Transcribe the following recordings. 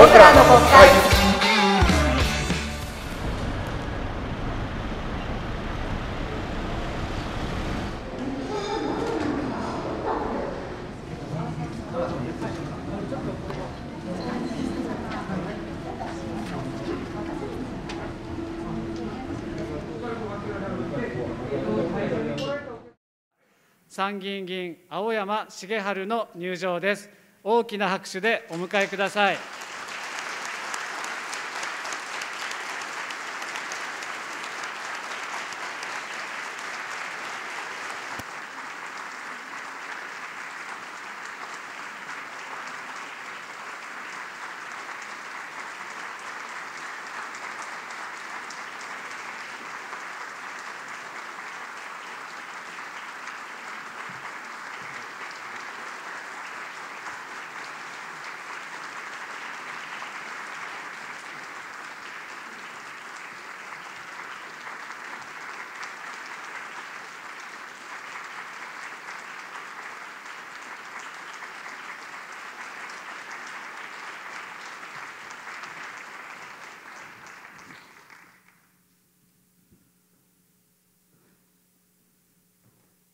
僕らの国会参議院議員青山茂春の入場です大きな拍手でお迎えください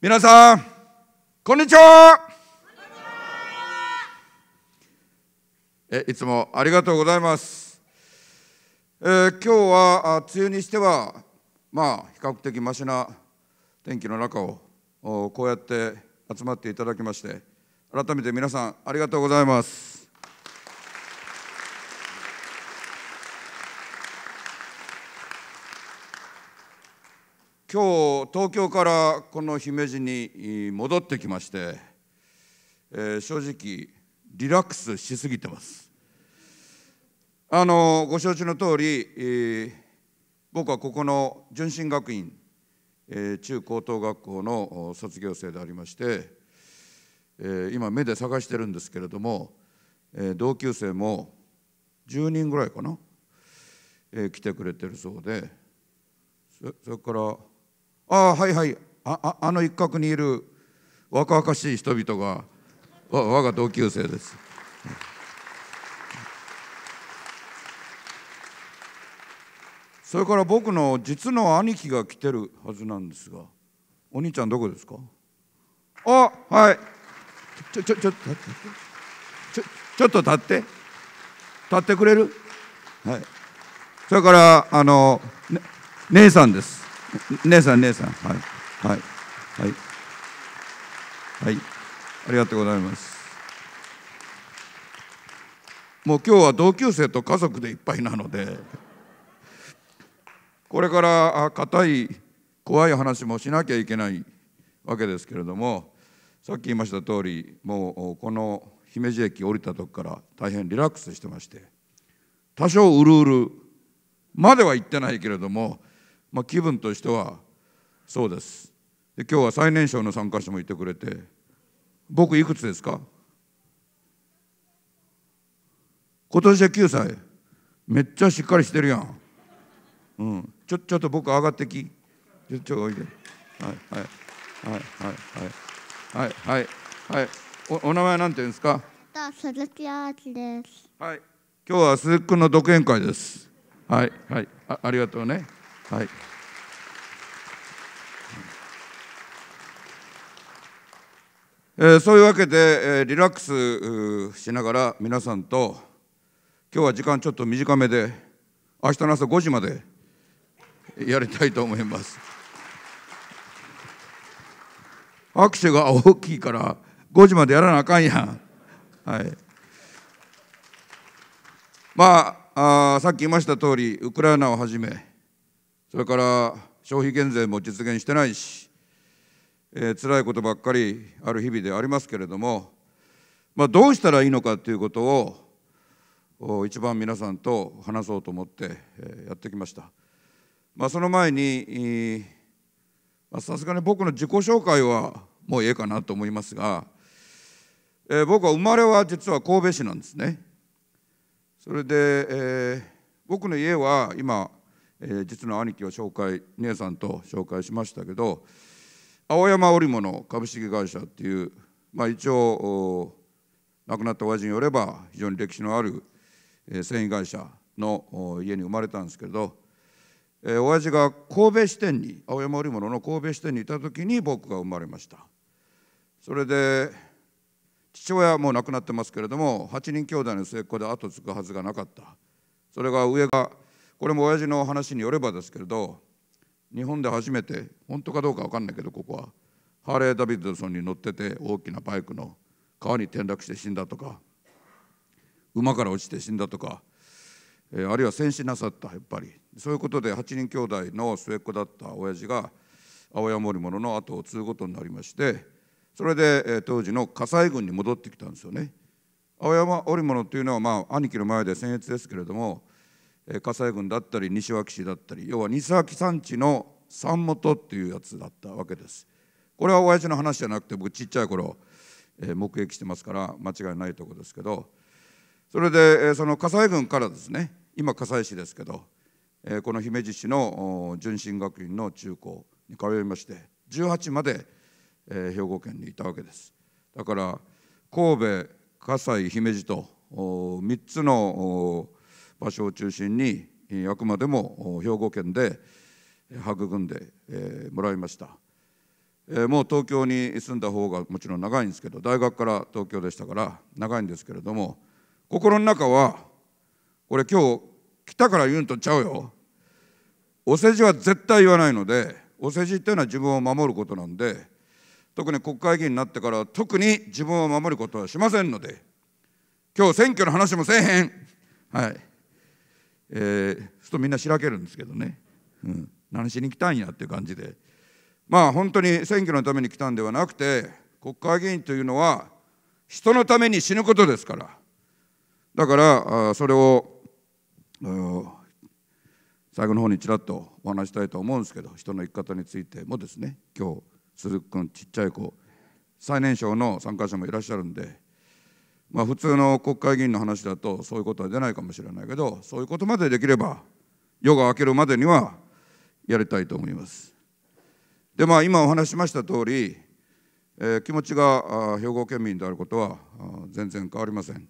皆さん、こんにちはえいつもありがとうございます。えー、今日は梅雨にしては、まあ、比較的ましな天気の中をこうやって集まっていただきまして改めて皆さんありがとうございます。今日東京からこの姫路に戻ってきまして、えー、正直リラックスしすぎてますあのご承知の通り、えー、僕はここの純真学院、えー、中高等学校の卒業生でありまして、え今目で探してるんですけれども、え同級生も10人ぐらいかな、え来てくれてるそうでそれからああはいはいああの一角にいる若々しい人々が我が同級生です。それから僕の実の兄貴が来てるはずなんですがお兄ちゃんどこですかあはいちょちょちょっと立ってちょちょっと立って立ってくれるはいそれからあの、ね、姉さんです姉さん姉さんはいはいはいはいありがとうございますもう今日は同級生と家族でいっぱいなのでこれから硬い怖い話もしなきゃいけないわけですけれどもさっき言いました通りもうこの姫路駅降りた時から大変リラックスしてまして多少うるうるまでは行ってないけれどもまあ、気分としてはそうですで今日は最年少の参加者もいてくれて僕いくつですか今年で9歳めっちゃしっかりしてるやん、うん、ちょちょっと僕上がってきちょちょおいではいはいはいはいはいはいはいおお名前なんていうんですか鈴木あきですはい今日は鈴木君の独演会ですはいはいあありがとうねはい。えー、そういうわけで、えー、リラックスしながら皆さんと今日は時間ちょっと短めで明日の朝5時までやりたいと思います拍手が大きいから5時までやらなあかんやんはいまああさっき言いました通りウクライナをはじめそれから消費減税も実現してないし、えー、辛いことばっかりある日々でありますけれども、まあ、どうしたらいいのかということを一番皆さんと話そうと思ってやってきました。まあ、その前にさすがに僕の自己紹介はもうええかなと思いますが、えー、僕は生まれは実は神戸市なんですね。それで、えー、僕の家は今え実の兄貴を紹介姉さんと紹介しましたけど青山織物株式会社っていう、まあ、一応亡くなった親父によれば非常に歴史のある繊維会社の家に生まれたんですけれど親父が神戸支店に青山織物の神戸支店にいた時に僕が生まれましたそれで父親はもう亡くなってますけれども8人兄弟の末っ子で後継ぐはずがなかったそれが上がこれも親父の話によればですけれど日本で初めて本当かどうか分かんないけどここはハーレー・ダビッドソンに乗ってて大きなバイクの川に転落して死んだとか馬から落ちて死んだとか、えー、あるいは戦死なさったやっぱりそういうことで8人兄弟の末っ子だった親父が青山織物の後を継ぐことになりましてそれで、えー、当時の火災軍に戻ってきたんですよね。青山織物というのは、まあ、兄貴の前で僭越ですけれども葛西軍だったり西脇市だったり要は西脇山地の山本っていうやつだったわけですこれは親父の話じゃなくて僕ちっちゃい頃、え目撃してますから間違いないとこですけどそれで、えその葛西軍からですね今葛西市ですけど、えこの姫路市の純真学院の中高に通いまして18まで、え兵庫県にいたわけですだから神戸葛西姫路と3つの場所を中心にあくまでも兵庫県で育んで、もらいました、えもう東京に住んだ方がもちろん長いんですけど大学から東京でしたから長いんですけれども心の中はこれ今日来たから言うんとちゃうよお世辞は絶対言わないのでお世辞っていうのは自分を守ることなんで特に国会議員になってから特に自分を守ることはしませんので今日選挙の話もせえへんはいえー、そうするとみんなしらけるんですけどね、うん、何しに来たんやっていう感じでまあ本当に選挙のために来たんではなくて国会議員というのは人のために死ぬことですからだからそれを最後の方にちらっとお話したいと思うんですけど人の生き方についてもですね今日鈴木君ちっちゃい子最年少の参加者もいらっしゃるんでまあ、普通の国会議員の話だとそういうことは出ないかもしれないけどそういうことまでできれば夜が明けるまでにはやりたいと思います。でまあ今お話しました通り、えー、気持ちが兵庫県民であることは全然変わりません。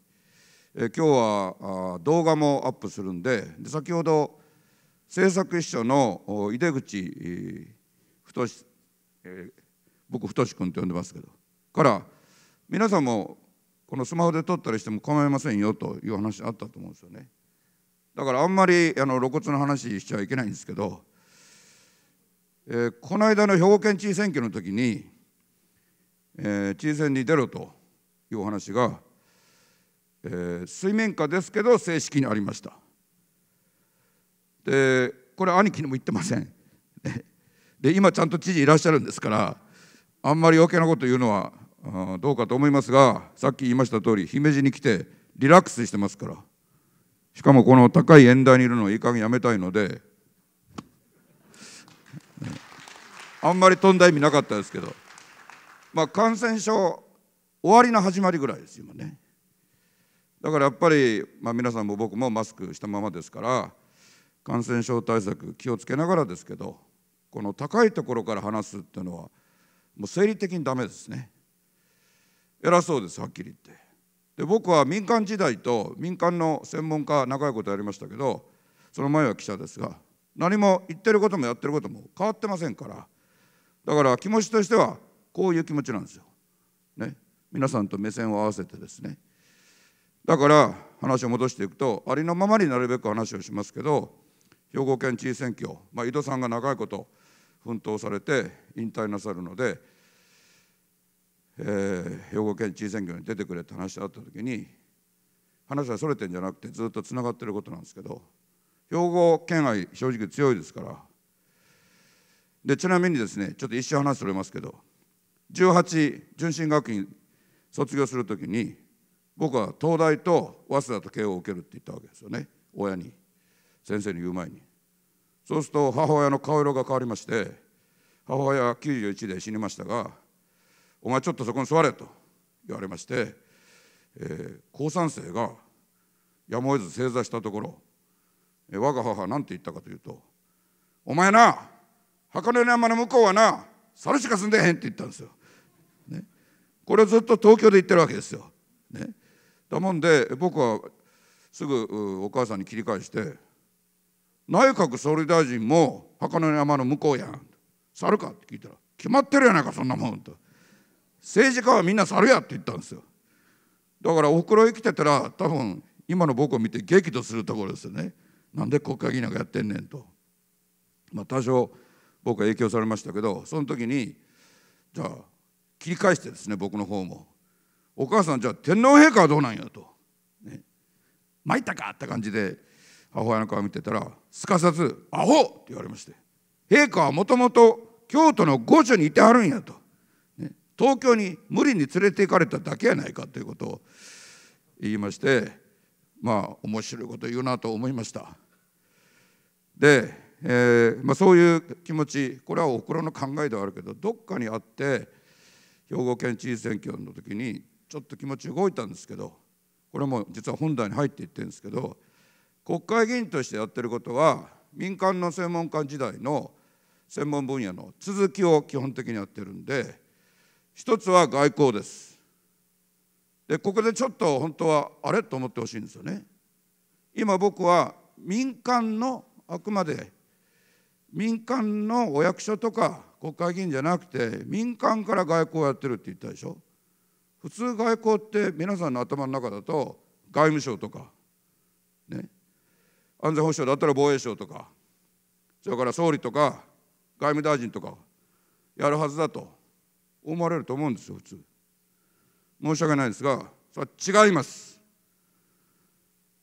えー、今日は動画もアップするんでで先ほど政策秘書の井出口太、えー、僕太君と呼んでますけどから皆さんもこのスマホで撮ったりしても構いませんよという話あったと思うんですよねだからあんまりあの露骨な話しちゃいけないんですけど、えー、この間の兵庫県知事選挙の時に、えー、知事選に出ろというお話が、えー、水面下ですけど正式にありましたでこれ兄貴にも言ってません で今ちゃんと知事いらっしゃるんですからあんまり余計なこと言うのはどうかと思いますがさっき言いました通り姫路に来てリラックスしてますからしかもこの高い縁台にいるのをいい加減やめたいのであんまり飛んだ意味なかったですけど、まあ、感染症終わりの始まりぐらいです今ねだからやっぱり、まあ、皆さんも僕もマスクしたままですから感染症対策気をつけながらですけどこの高いところから話すっていうのはもう生理的にダメですね。偉そうですはっきり言ってで僕は民間時代と民間の専門家長いことやりましたけどその前は記者ですが何も言ってることもやってることも変わってませんからだから気持ちとしてはこういう気持ちなんですよ。ね、皆さんと目線を合わせてですねだから話を戻していくとありのままになるべく話をしますけど兵庫県知事選挙、まあ、井戸さんが長いこと奮闘されて引退なさるのでえー、兵庫県知事選挙に出てくれって話があった時に話はそれてんじゃなくてずっとつながってることなんですけど兵庫県愛正直強いですからでちなみにですねちょっと一瞬話それますけど18純真学院卒業する時に僕は東大と早稲田と慶応を受けるって言ったわけですよね親に先生に言う前にそうすると母親の顔色が変わりまして母親は91で死にましたがお前ちょっとそこに座れと言われまして、えー、高三生がやむを得ず正座したところ、えー、我が母は何て言ったかというと「お前な箱根山の向こうはな猿しか住んでへん」って言ったんですよ。ね、これずっと東京で言ってるわけですよ。ね、だもんで僕はすぐお母さんに切り返して「内閣総理大臣も箱根山の向こうやん」「猿か?」って聞いたら「決まってるやないかそんなもん」と。政治家はみんな猿やって言ったんですよだからおふくろ生きてたら多分今の僕を見て激怒するところですよねなんで国会議員なんかやってんねんとまあ多少僕は影響されましたけどその時にじゃあ切り返してですね僕の方も「お母さんじゃあ天皇陛下はどうなんや」と「ね、参ったか!」って感じで母親の顔見てたらすかさず「アホ!」って言われまして「陛下はもともと京都の御所にいてはるんや」と東京に無理に連れて行かれただけやないかということを言いましてまあ面白いこと言うなと思いましたで、えーまあ、そういう気持ちこれはおふくろの考えではあるけどどっかにあって兵庫県知事選挙の時にちょっと気持ち動いたんですけどこれも実は本題に入っていってるんですけど国会議員としてやってることは民間の専門家時代の専門分野の続きを基本的にやってるんで一つは外交です。でここでちょっと本当はあれと思ってほしいんですよね。今僕は民間のあくまで民間のお役所とか国会議員じゃなくて民間から外交をやってるって言ったでしょ普通外交って皆さんの頭の中だと外務省とか、ね、安全保障だったら防衛省とかそれから総理とか外務大臣とかやるはずだと思われると思うんですよ普通申し訳ないですがそれは違います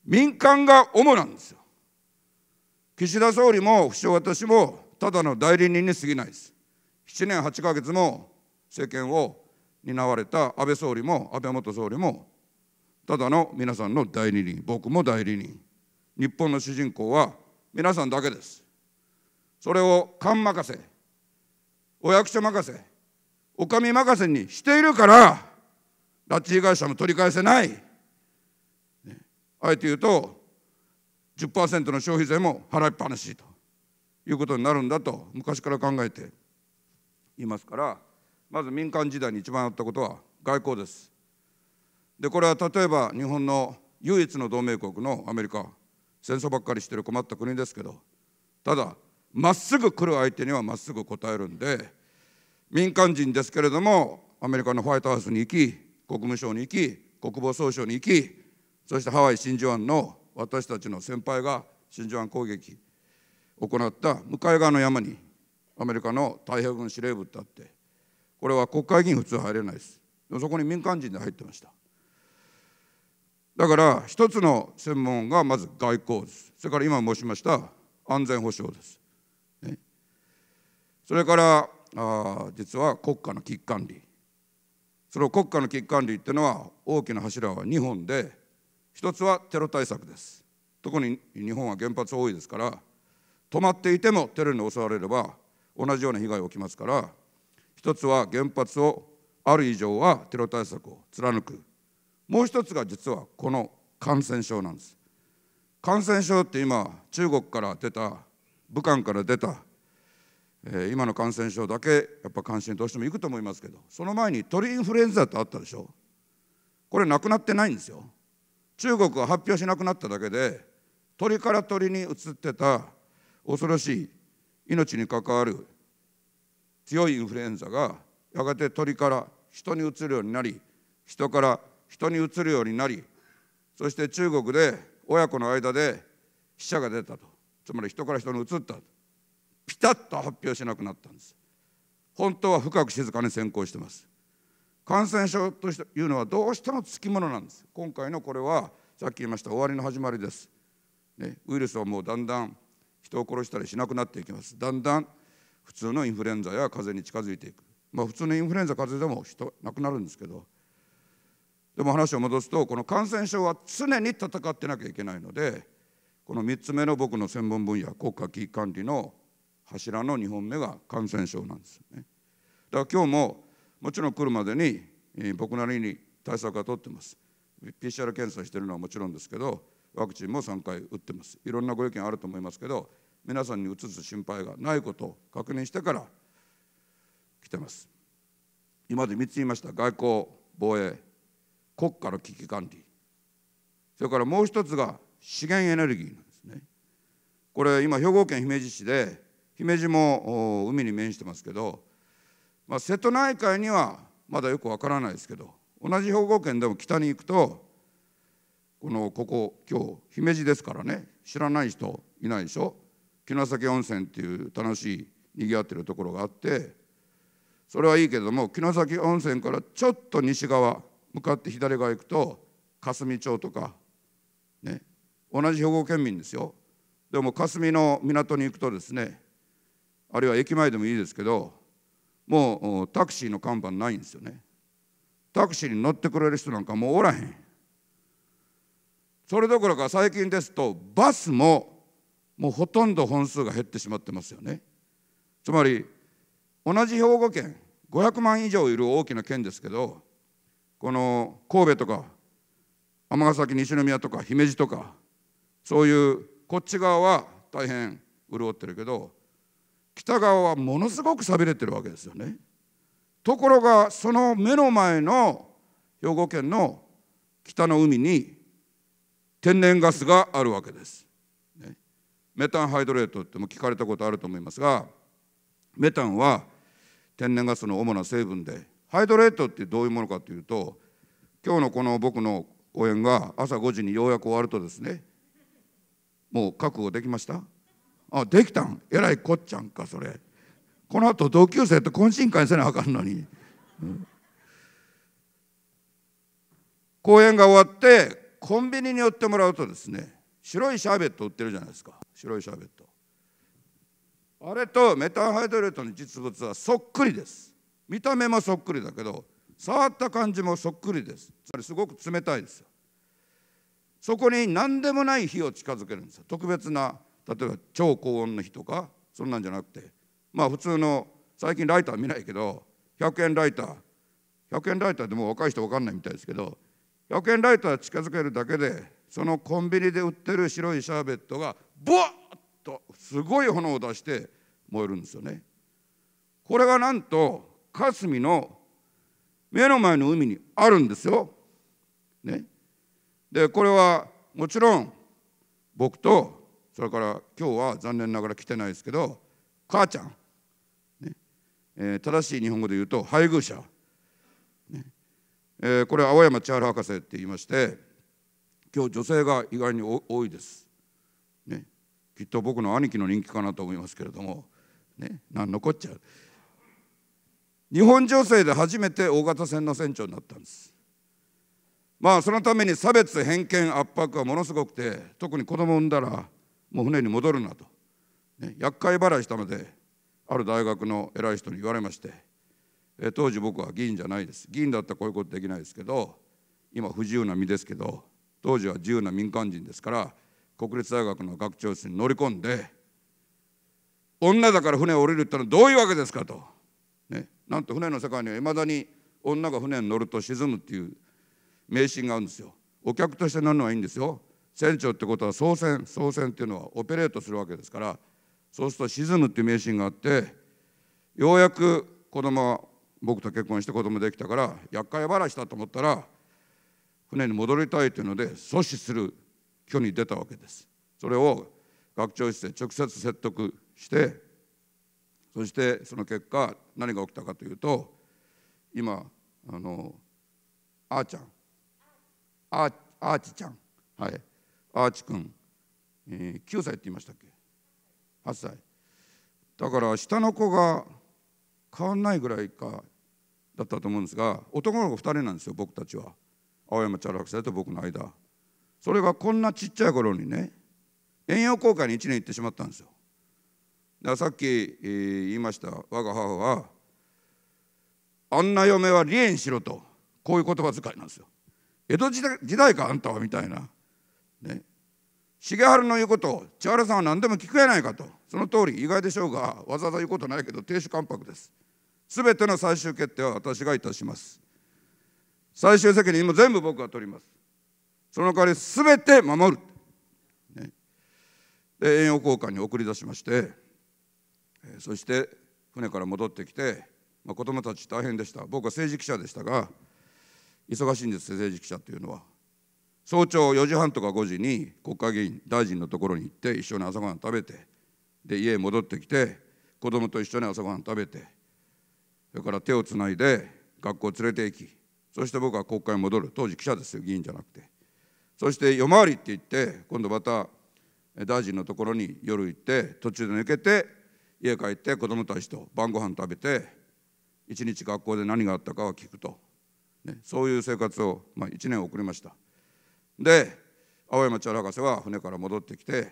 民間が主なんですよ岸田総理も不詳私もただの代理人に過ぎないです7年8ヶ月も政権を担われた安倍総理も安倍元総理もただの皆さんの代理人僕も代理人日本の主人公は皆さんだけですそれを官任せお役所任せお上任せにしているから拉致被害者も取り返せない、ね、あえて言うと10%の消費税も払いっぱなしということになるんだと昔から考えていますからまず民間時代に一番あったことは外交です。でこれは例えば日本の唯一の同盟国のアメリカ戦争ばっかりしてる困った国ですけどただまっすぐ来る相手にはまっすぐ答えるんで民間人ですけれどもアメリカのホワイトハウスに行き国務省に行き国防総省に行きそしてハワイ真珠湾の私たちの先輩が真珠湾攻撃を行った向かい側の山にアメリカの太平洋軍司令部ってあってこれは国会議員普通入れないですそこに民間人で入ってましただから一つの専門がまず外交ですそれから今申しました安全保障です、ね、それからあ実は国家の危機管理その国家の危機管理っていうのは大きな柱は2本で一つはテロ対策です特に日本は原発多いですから止まっていてもテロに襲われれば同じような被害が起きますから1つは原発をある以上はテロ対策を貫くもう一つが実はこの感染症なんです感染症って今中国から出た武漢から出たえ今の感染症だけやっぱ関心どうしてもいくと思いますけどその前に鳥インフルエンザってあったでしょこれなくなってないんですよ中国は発表しなくなっただけで鳥から鳥に移ってた恐ろしい命に関わる強いインフルエンザがやがて鳥から人に移るようになり人から人に移るようになりそして中国で親子の間で死者が出たとつまり人から人に移ったとピタッと発表しなくなったんです本当は深く静かに先行してます感染症というのはどうしてもつきものなんです今回のこれはさっき言いました終わりの始まりです、ね、ウイルスはもうだんだん人を殺したりしなくなっていきますだんだん普通のインフルエンザや風邪に近づいていくまあ普通のインフルエンザ風邪でも人亡くなるんですけどでも話を戻すとこの感染症は常に戦ってなきゃいけないのでこの3つ目の僕の専門分野国家危機管理の柱の2本目が感染症なんですよね。だから今日ももちろん来るまでに、えー、僕なりに対策は取ってます。PCR 検査してるのはもちろんですけどワクチンも3回打ってます。いろんなご意見あると思いますけど皆さんにうつす心配がないことを確認してから来てます。今まで3つ言いました外交防衛国家の危機管理それからもう一つが資源エネルギーなんですね。これ今兵庫県姫路市で姫路も海に面してますけど、まあ、瀬戸内海にはまだよくわからないですけど同じ兵庫県でも北に行くとこのここ今日姫路ですからね知らない人いないでしょ城崎温泉っていう楽しいにぎわってるところがあってそれはいいけれども城崎温泉からちょっと西側向かって左側行くと霞町とかね同じ兵庫県民ですよでも霞の港に行くとですねあるいは駅前でもいいですけどもうタクシーの看板ないんですよねタクシーに乗ってくれる人なんかもうおらへんそれどころか最近ですとバスももうほとんど本数が減ってしまってますよねつまり同じ兵庫県500万以上いる大きな県ですけどこの神戸とか尼崎西宮とか姫路とかそういうこっち側は大変潤ってるけど北側はものすごく寂れてるわけですよね。ところがその目の前の兵庫県の北の海に天然ガスがあるわけです。ね、メタンハイドレートっても聞かれたことあると思いますがメタンは天然ガスの主な成分でハイドレートってどういうものかというと今日のこの僕の応援が朝5時にようやく終わるとですねもう覚悟できましたあできたんえらいこっちゃんかそれこのあと同級生と懇親会せなあかんのに、うん、公演が終わってコンビニに寄ってもらうとですね白いシャーベット売ってるじゃないですか白いシャーベットあれとメタンハイドレートの実物はそっくりです見た目もそっくりだけど触った感じもそっくりですつまりすごく冷たいですよそこに何でもない火を近づけるんですよ特別な例えば超高温の日とかそんなんじゃなくてまあ普通の最近ライター見ないけど100円ライター100円ライターでも若い人分かんないみたいですけど100円ライター近づけるだけでそのコンビニで売ってる白いシャーベットがボッとすごい炎を出して燃えるんですよね。これがなんと霞の目の前の海にあるんですよ。ね、でこれはもちろん僕とそれから今日は残念ながら来てないですけど母ちゃん、ねえー、正しい日本語で言うと配偶者、ねえー、これ青山千春博士って言いまして今日女性が意外に多いです、ね、きっと僕の兄貴の人気かなと思いますけれども、ね、何のこっちゃ日本女性で初めて大型船の船長になったんですまあそのために差別偏見圧迫はものすごくて特に子供産んだらもう船に戻るなと、ね、厄介払いしたのである大学の偉い人に言われまして、え当時僕は議員じゃないです議員だったらこういうことできないですけど今不自由な身ですけど当時は自由な民間人ですから国立大学の学長室に乗り込んで女だから船を降りるってのはどういうわけですかと、ね、なんと船の世界にはいまだに女が船に乗ると沈むっていう迷信があるんですよ。お客として乗るのはいいんですよ船長ってことは操船操船っていうのはオペレートするわけですからそうすると沈むっていう名信があってようやく子供は僕と結婚して子供できたから厄介話だと思ったら船に戻りたいというので阻止する虚に出たわけですそれを学長室で直接説得してそしてその結果何が起きたかというと今あのあーちゃんあーあーちちゃんはいアーチ君、えー、9歳って言いましたっけ8歳だから下の子が変わんないぐらいかだったと思うんですが男の子2人なんですよ僕たちは青山チャラさんと僕の間それがこんなちっちゃい頃にね遠洋航海に1年行ってしまったんですよだからさっき、えー、言いました我が母はあんな嫁は離縁しろとこういう言葉遣いなんですよ江戸時代かあんたはみたいなね、重治の言うことを千原さんは何でも聞くやないかとその通り意外でしょうがわざわざ言うことないけど亭主関白ですすべての最終決定は私がいたします最終責任も全部僕が取りますその代わりすべて守る、ね、で栄養交換に送り出しましてそして船から戻ってきて、まあ、子どもたち大変でした僕は政治記者でしたが忙しいんです政治記者というのは早朝4時半とか5時に国会議員大臣のところに行って一緒に朝ごはん食べてで家へ戻ってきて子供と一緒に朝ごはん食べてそれから手をつないで学校を連れて行きそして僕は国会に戻る当時記者ですよ議員じゃなくてそして夜回りって言って今度また大臣のところに夜行って途中で抜けて家帰って子供たちと晩ご飯食べて一日学校で何があったかは聞くと、ね、そういう生活を、まあ、1年送りました。で青山千原博士は船から戻ってきて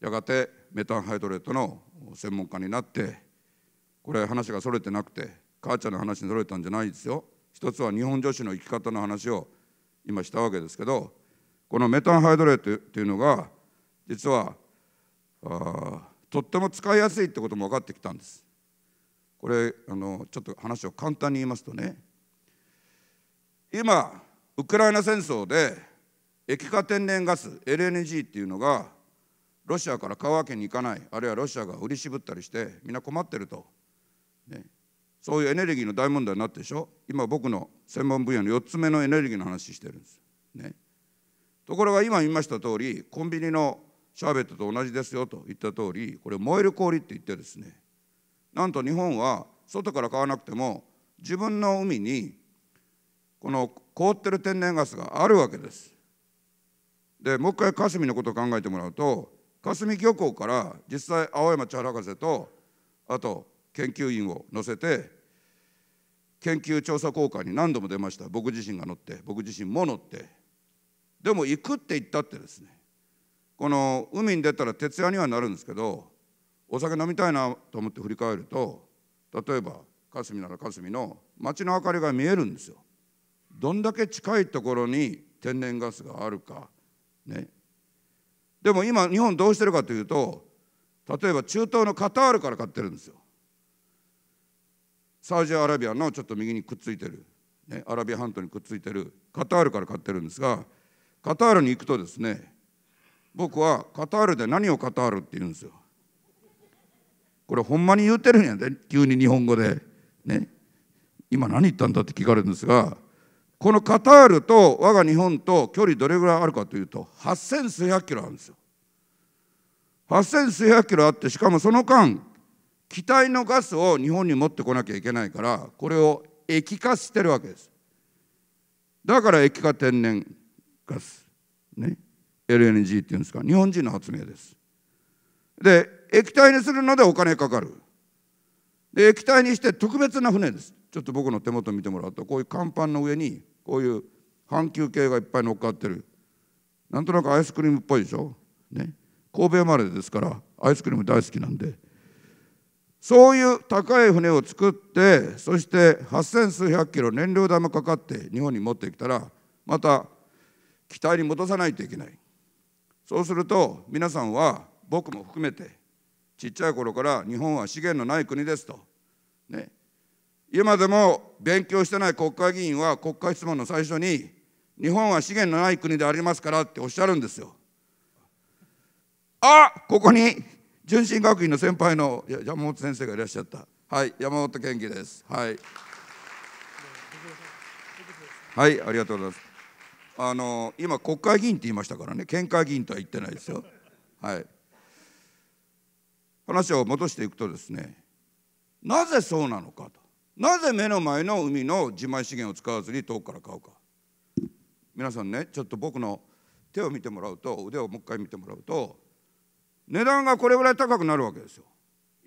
やがてメタンハイドレートの専門家になってこれ話がそれてなくて母ちゃんの話にそれたんじゃないですよ一つは日本女子の生き方の話を今したわけですけどこのメタンハイドレートっていうのが実はとっても使いやすいってことも分かってきたんです。これあのちょっと話を簡単に言いますとね今ウクライナ戦争で液化天然ガス LNG っていうのがロシアから買うわけにいかないあるいはロシアが売り渋ったりしてみんな困ってると、ね、そういうエネルギーの大問題になってでしょ今僕の専門分野の4つ目のエネルギーの話してるんです、ね、ところが今言いました通りコンビニのシャーベットと同じですよと言った通りこれ燃える氷って言ってですねなんと日本は外から買わなくても自分の海にこの凍ってる天然ガスがあるわけですでもう一回霞のことを考えてもらうと霞漁港から実際青山千原博士とあと研究員を乗せて研究調査効果に何度も出ました僕自身が乗って僕自身も乗ってでも行くって言ったってですねこの海に出たら徹夜にはなるんですけどお酒飲みたいなと思って振り返ると例えば霞なら霞の街の明かりが見えるんですよ。どんだけ近いところに天然ガスがあるかね、でも今日本どうしてるかというと例えば中東のカタールから買ってるんですよサウジアラビアのちょっと右にくっついてる、ね、アラビア半島にくっついてるカタールから買ってるんですがカタールに行くとですね僕はカタールで何をカタールって言うんですよこれほんまに言うてるんやで急に日本語でね今何言ったんだって聞かれるんですがこのカタールと我が日本と距離どれぐらいあるかというと8,000数百キロあるんですよ。8,000数百キロあってしかもその間気体のガスを日本に持ってこなきゃいけないからこれを液化してるわけです。だから液化天然ガス、ね、LNG っていうんですか日本人の発明です。で液体にするのでお金かかる。で液体にして特別な船です。ちょっと僕の手元見てもらうとこういう甲板の上にこういう半球形がいっぱい乗っかってるなんとなくアイスクリームっぽいでしょ、ね、神戸生まれですからアイスクリーム大好きなんでそういう高い船を作ってそして8,000数百キロ燃料代もかかって日本に持ってきたらまた機体に戻さないといけないそうすると皆さんは僕も含めてちっちゃい頃から日本は資源のない国ですとね今でも勉強してない国会議員は国会質問の最初に日本は資源のない国でありますからっておっしゃるんですよ。あここに純真学院の先輩の山本先生がいらっしゃった。はい、山本健貴です。はい。はい、ありがとうございます。あの今国会議員って言いましたからね、県会議員とは言ってないですよ。はい。話を戻していくとですね、なぜそうなのかと。なぜ目の前の海の自前資源を使わずに遠くから買うか皆さんねちょっと僕の手を見てもらうと腕をもう一回見てもらうと値段がこれぐらい高くなるわけですよ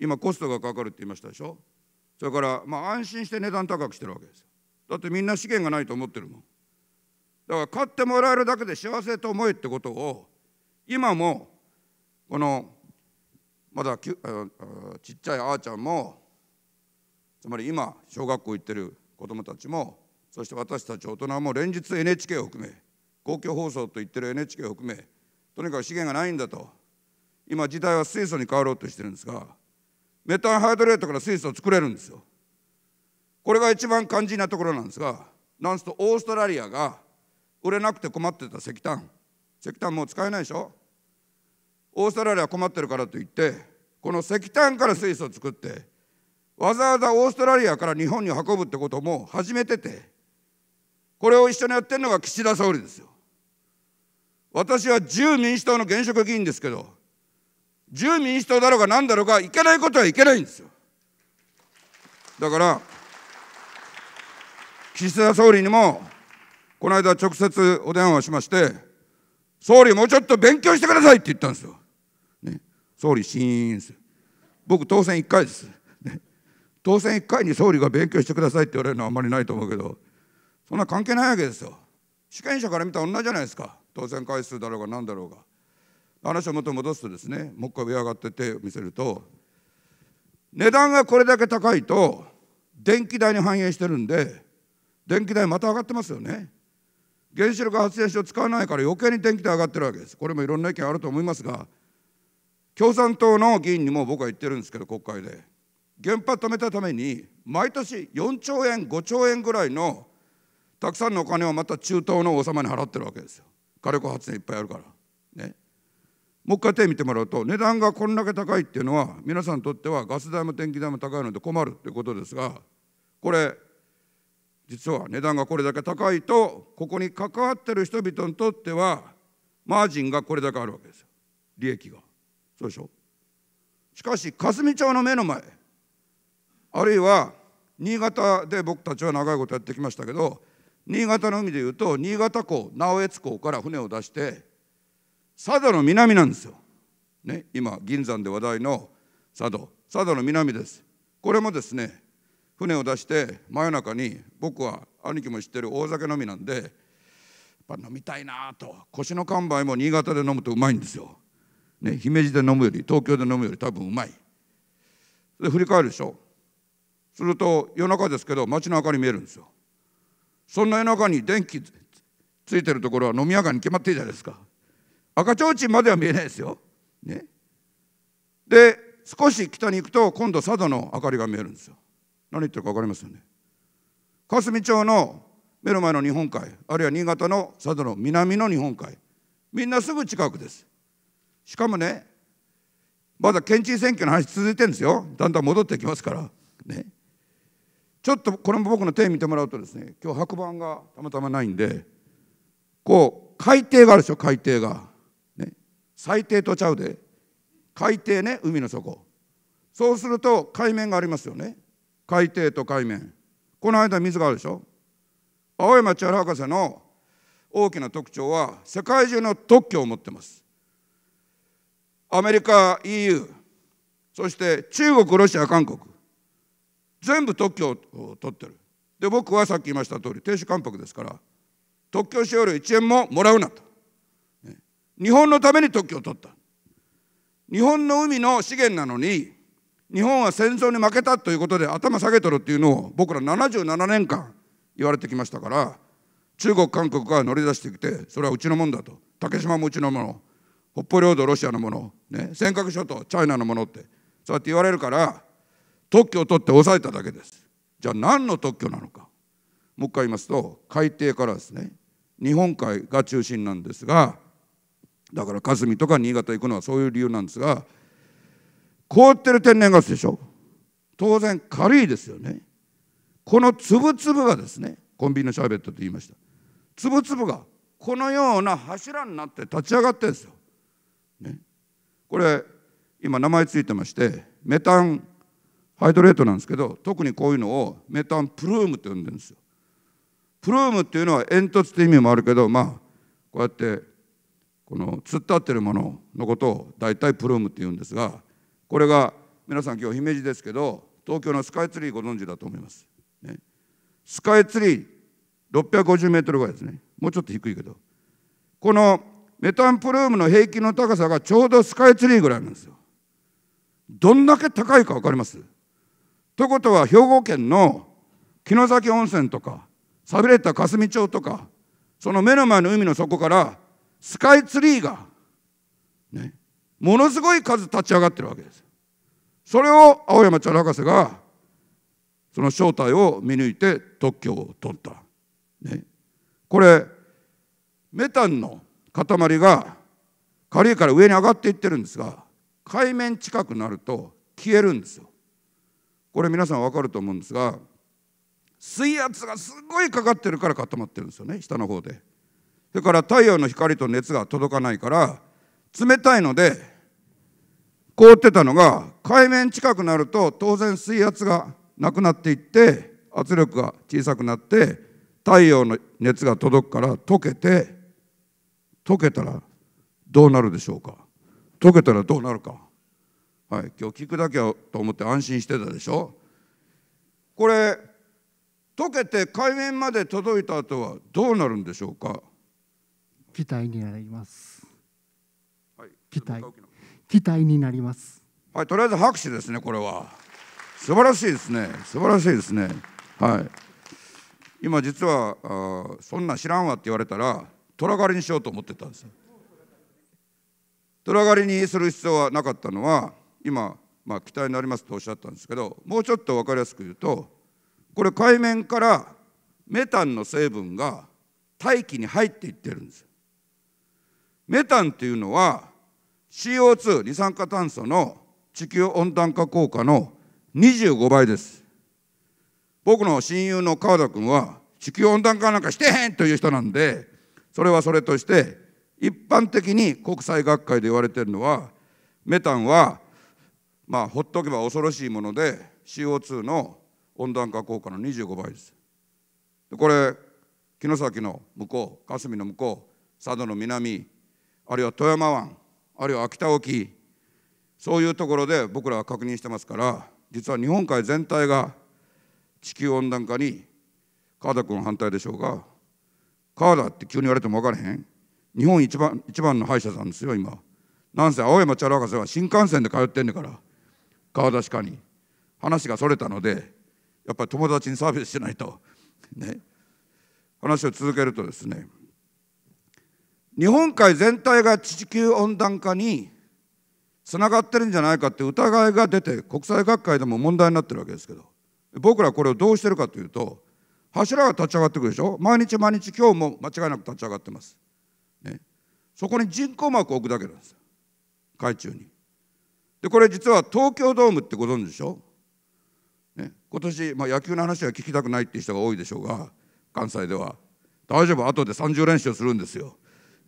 今コストがかかるって言いましたでしょそれからまあ安心して値段高くしてるわけですよだってみんな資源がないと思ってるもんだから買ってもらえるだけで幸せと思えってことを今もこのまだちっちゃいあーちゃんもつまり今小学校行ってる子どもたちもそして私たち大人も連日 NHK を含め公共放送と言ってる NHK を含めとにかく資源がないんだと今時代は水素に変わろうとしてるんですがメタンハイドレートから水素を作れるんですよこれが一番肝心なところなんですがなんすとオーストラリアが売れなくて困ってた石炭石炭もう使えないでしょオーストラリア困ってるからといってこの石炭から水素を作ってわざわざオーストラリアから日本に運ぶってことも始めててこれを一緒にやってるのが岸田総理ですよ私は自由民主党の現職議員ですけど自由民主党だろうが何だろうがいけないことはいけないんですよだから岸田総理にもこの間直接お電話しまして総理もうちょっと勉強してくださいって言ったんですよ、ね、総理シーンです僕当選1回です当選1回に総理が勉強してくださいって言われるのはあんまりないと思うけどそんな関係ないわけですよ主権者から見たら同じじゃないですか当選回数だろうが何だろうが話を元に戻すとですねもう一回上上がって手を見せると値段がこれだけ高いと電気代に反映してるんで電気代また上がってますよね原子力発電所使わないから余計に電気代上がってるわけですこれもいろんな意見あると思いますが共産党の議員にも僕は言ってるんですけど国会で原発止めたために毎年4兆円5兆円ぐらいのたくさんのお金をまた中東の王様に払ってるわけですよ火力発電いっぱいあるからねもう一回手見てもらうと値段がこんだけ高いっていうのは皆さんにとってはガス代も電気代も高いので困るってことですがこれ実は値段がこれだけ高いとここに関わってる人々にとってはマージンがこれだけあるわけですよ利益がそうでしょしかし霞町の目の前あるいは新潟で僕たちは長いことやってきましたけど新潟の海でいうと新潟港直江津港から船を出して佐渡の南なんですよ、ね、今銀山で話題の佐渡佐渡の南ですこれもですね船を出して真夜中に僕は兄貴も知ってる大酒飲みなんでやっぱ飲みたいなと腰の乾杯も新潟で飲むとうまいんですよ、ね、姫路で飲むより東京で飲むより多分うまいで振り返るでしょすると夜中ですけど街の明かり見えるんですよそんな夜中に電気ついてるところは飲み屋街に決まってるじゃないですか赤ちょうちんまでは見えないですよ、ね、で少し北に行くと今度佐渡の明かりが見えるんですよ何言ってるか分かりますよね霞町の目の前の日本海あるいは新潟の佐渡の南の日本海みんなすぐ近くですしかもねまだ県知事選挙の話続いてるんですよだんだん戻ってきますからねちょっとこれも僕の手見てもらうとですね今日白板がたまたまないんでこう海底があるでしょ海底が、ね、最低とちゃうで海底ね海の底そうすると海面がありますよね海底と海面この間水があるでしょ青山千原博士の大きな特徴は世界中の特許を持ってますアメリカ EU そして中国ロシア韓国全部特許を取ってるで僕はさっき言いました通り亭主関白ですから特許使用料1円ももらうなと、ね、日本のために特許を取った日本の海の資源なのに日本は戦争に負けたということで頭下げとるっていうのを僕ら77年間言われてきましたから中国韓国が乗り出してきてそれはうちのもんだと竹島もうちのもの北方領土ロシアのもの、ね、尖閣諸島チャイナのものってそうやって言われるから特許を取って抑えただけですじゃあ何の特許なのかもう一回言いますと海底からですね日本海が中心なんですがだから霞とか新潟行くのはそういう理由なんですが凍ってる天然ガスでしょ当然軽いですよねこの粒々がですねコンビニのシャーベットと言いました粒々がこのような柱になって立ち上がってですよ、ね、これ今名前ついてましてメタンハイドレートなんですけど特にこういうのをメタンプルームって呼んでるんですよ。プルームっていうのは煙突って意味もあるけどまあこうやってこの突っ立ってるもののことを大体プルームって言うんですがこれが皆さん今日姫路ですけど東京のスカイツリーご存知だと思います。ね、スカイツリー650メートルぐらいですねもうちょっと低いけどこのメタンプルームの平均の高さがちょうどスカイツリーぐらいなんですよ。どんだけ高いか分かりますということは兵庫県の城崎温泉とか寂れた霞町とかその目の前の海の底からスカイツリーが、ね、ものすごい数立ち上がってるわけですそれを青山茶博士がその正体を見抜いて特許を取った、ね、これメタンの塊が軽いから上に上がっていってるんですが海面近くなると消えるんですよこれ皆さん分かると思うんですが水圧がすごいかかってるから固まってるんですよね下の方でそれから太陽の光と熱が届かないから冷たいので凍ってたのが海面近くなると当然水圧がなくなっていって圧力が小さくなって太陽の熱が届くから溶けて溶けたらどうなるでしょうか溶けたらどうなるかはい、今日聞くだけと思って安心してたでしょこれ溶けて海面まで届いた後はどうなるんでしょうか気体になります、はい、気体気体になりますはいとりあえず拍手ですねこれは素晴らしいですね素晴らしいですねはい今実はあそんな知らんわって言われたら虎狩りにしようと思ってたんです虎狩りにする必要はなかったのは今、まあ、期待になりますとおっしゃったんですけどもうちょっと分かりやすく言うとこれ海面からメタンの成分が大気に入っていってるんです。メタンっていうのは CO2 二酸化炭素の地球温暖化効果の25倍です。僕の親友の川田君は地球温暖化なんかしてへんという人なんでそれはそれとして一般的に国際学会で言われてるのはメタンはまあ、ほっとけば恐ろしいもので CO2 の温暖化効果の25倍です。でこれ城崎の向こう霞の向こう佐渡の南あるいは富山湾あるいは秋田沖そういうところで僕らは確認してますから実は日本海全体が地球温暖化に川田君反対でしょうが川田って急に言われても分からへん日本一番一番の歯医者さんですよ今なんせ青山茶博士は新幹線で通ってんねんから川出しかに話がそれたのでやっぱり友達にサービスしないと ね話を続けるとですね日本海全体が地球温暖化につながってるんじゃないかって疑いが出て国際学会でも問題になってるわけですけど僕らこれをどうしてるかというと柱が立ち上がってくるでしょ毎日毎日今日も間違いなく立ち上がってます、ね、そこに人工膜を置くだけなんです海中にでこれ実は東京ドームってご存知でしょ、ね、今年、まあ、野球の話は聞きたくないっていう人が多いでしょうが関西では大丈夫後で30連勝するんですよ、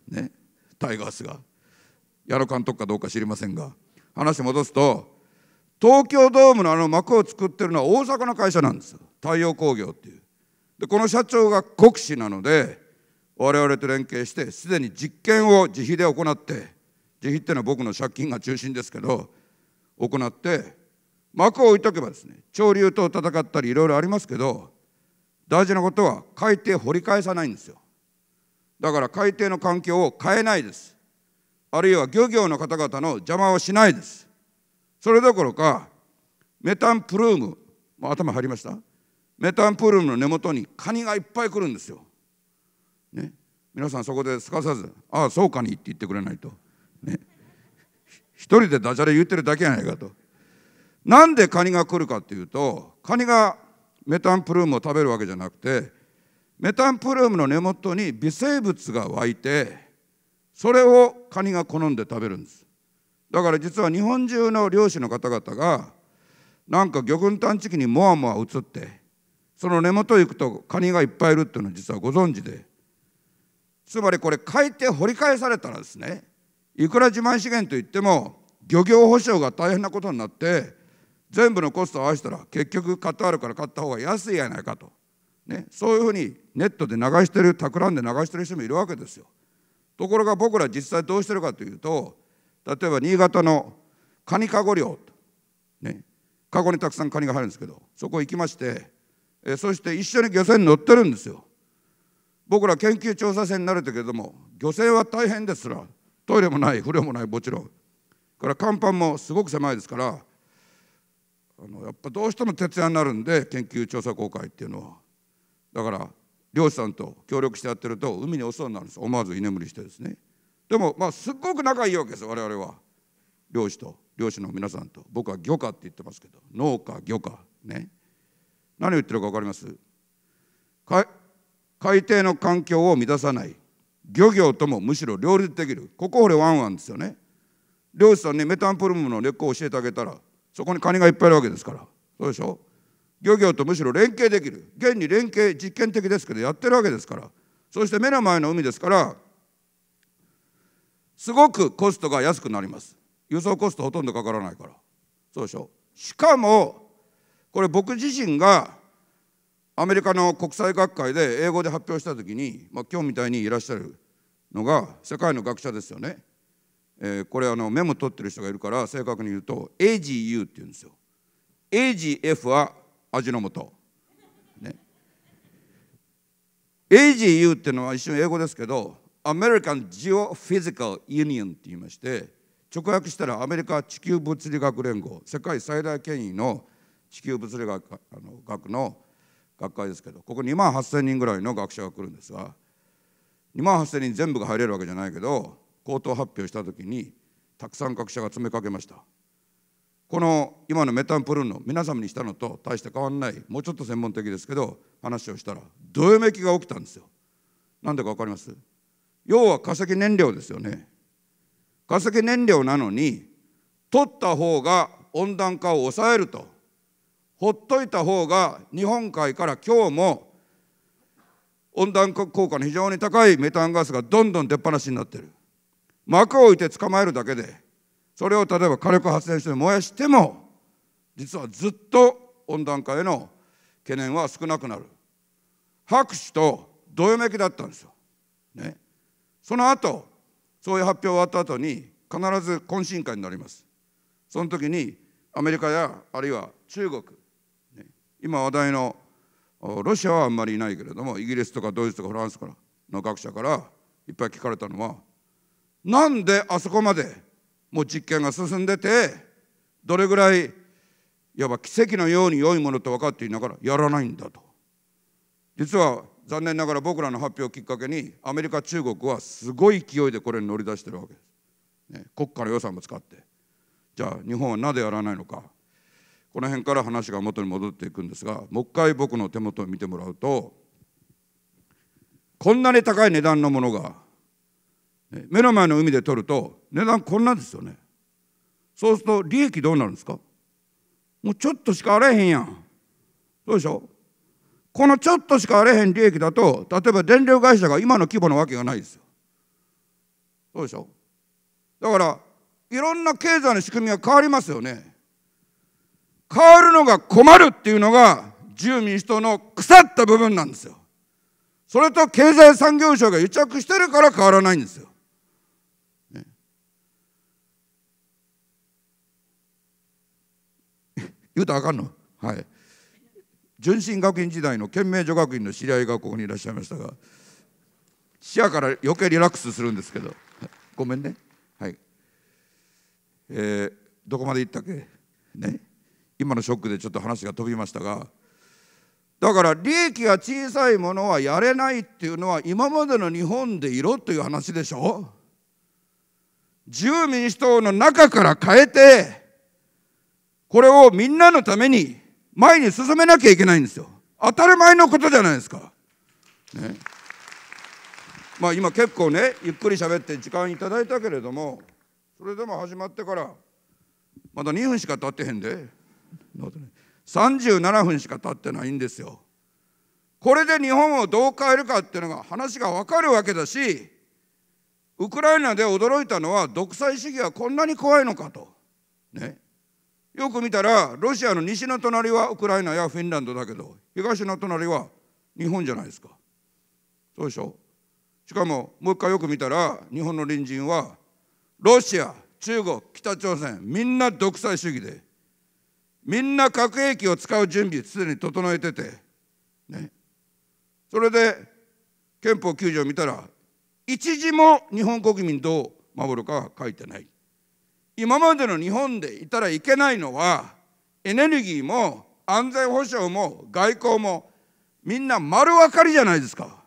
ね、タイガースが矢野監督かどうか知りませんが話戻すと東京ドームのあの幕を作ってるのは大阪の会社なんです太陽工業っていうでこの社長が国士なので我々と連携してすでに実験を自費で行って自費っていうのは僕の借金が中心ですけど行って幕を置いとけばですね潮流と戦ったりいろいろありますけど大事なことは海底掘り返さないんですよだから海底の環境を変えないですあるいは漁業の方々の邪魔をしないですそれどころかメタンプルーム頭入りましたメタンプルームの根元にカニがいっぱい来るんですよ、ね、皆さんそこですかさず「ああそうカニ」って言ってくれないと、ね、一人でダジャレ言ってるだけやないかと。なんでカニが来るかっていうとカニがメタンプルームを食べるわけじゃなくてメタンプルームの根元に微生物が湧いてそれをカニが好んで食べるんですだから実は日本中の漁師の方々がなんか魚群探知機にもわもわ移ってその根元行くとカニがいっぱいいるっていうのは実はご存知でつまりこれ海いて掘り返されたらですねいくら自慢資源といっても漁業保障が大変なことになって全部のコストを合わせたら結局カタールから買った方が安いやないかと、ね、そういうふうにネットで流してる企んで流してる人もいるわけですよ。ところが僕ら実際どうしてるかというと例えば新潟のカニカゴ漁ねカゴにたくさんカニが入るんですけどそこ行きましてえそして一緒に漁船に乗ってるんですよ。僕ら研究調査船になれたけれども漁船は大変ですらトイレもない風呂もないもちろんから甲板もすごく狭いですからあのやっぱどうしても徹夜になるんで研究調査公開っていうのはだから漁師さんと協力してやってると海にお世話になるんです思わず居眠りしてですねでもまあすっごく仲いいわけです我々は漁師と漁師の皆さんと僕は漁家って言ってますけど農家漁家ね何を言ってるか分かります海底の環境を乱さない漁業ともむしろ両立できるここ俺ワンワンですよね漁師さんにメタンプルームのっこを教えてあげたらそこにカニがいっぱいいるわけですからそうでしょ漁業とむしろ連携できる現に連携実験的ですけどやってるわけですからそして目の前の海ですからすごくコストが安くなります輸送コストほとんどかからないからそうでしょしかもこれ僕自身がアメリカの国際学会で英語で発表した時に、まあ、今日みたいにいらっしゃるのが世界の学者ですよね。えー、これあのメモ取ってる人がいるから正確に言うと AGU って言うんですよ。AGF は味の素。ね、AGU っていうのは一瞬英語ですけど American Geophysical Union って言いまして直訳したらアメリカ地球物理学連合世界最大権威の地球物理学あの学の学会ですけどここ2万8,000人ぐらいの学者が来るんですが2万8,000人全部が入れるわけじゃないけど口頭発表した時にたくさん各社が詰めかけましたこの今のメタンプルーンの皆様にしたのと大して変わんないもうちょっと専門的ですけど話をしたらどよめきが起きたんですよなんでか分かります要は化石燃料ですよね化石燃料なのに取った方が温暖化を抑えるとほっといた方が日本海から今日も温暖化効果の非常に高いメタンガスがどんどん出っ放しになってる膜を置いて捕まえるだけでそれを例えば火力発電所で燃やしても実はずっと温暖化への懸念は少なくなる拍手とどよめきだったんですよ、ね、その後そういう発表終わった後に必ず懇親会になりますその時にアメリカやあるいは中国、ね、今話題のロシアはあんまりいないけれどもイギリスとかドイツとかフランスからの学者からいっぱい聞かれたのはなんであそこまでもう実験が進んでてどれぐらいいわば奇跡のように良いものと分かっていながらやらないんだと実は残念ながら僕らの発表をきっかけにアメリカ中国はすごい勢いでこれに乗り出してるわけです、ね、国家の予算も使ってじゃあ日本はなぜやらないのかこの辺から話が元に戻っていくんですがもう一回僕の手元を見てもらうとこんなに高い値段のものが目の前の海で取ると値段こんなですよねそうすると利益どうなるんですかもうちょっとしかあれへんやんそうでしょこのちょっとしかあれへん利益だと例えば電力会社が今の規模なわけがないですよそうでしょだからいろんな経済の仕組みが変わりますよね変わるのが困るっていうのが自由民主党の腐った部分なんですよ。それと経済産業省が癒着してるから変わらないんですよ。言うとあかんのはい。純真学院時代の県名女学院の知り合いがここにいらっしゃいましたが視野から余計リラックスするんですけどごめんねはいえー、どこまで行ったっけね今のショックでちょっと話が飛びましたがだから利益が小さいものはやれないっていうのは今までの日本でいろという話でしょ自由民主党の中から変えてこれをみんなのために前に進めなきゃいけないんですよ当たり前のことじゃないですか。ねまあ、今結構ねゆっくり喋って時間いただいたけれどもそれでも始まってからまだ2分しか経ってへんで。37分しか経ってないんですよ。これで日本をどう変えるかっていうのが話が分かるわけだしウクライナで驚いたのは独裁主義はこんなに怖いのかと。ね、よく見たらロシアの西の隣はウクライナやフィンランドだけど東の隣は日本じゃないですか。そうでしょしかももう一回よく見たら日本の隣人はロシア中国北朝鮮みんな独裁主義でみんな核兵器を使う準備すでに整えてて、ね、それで憲法9条を見たら一時も日本国民どう守るかは書いてない今までの日本でいたらいけないのはエネルギーも安全保障も外交もみんな丸分かりじゃないですか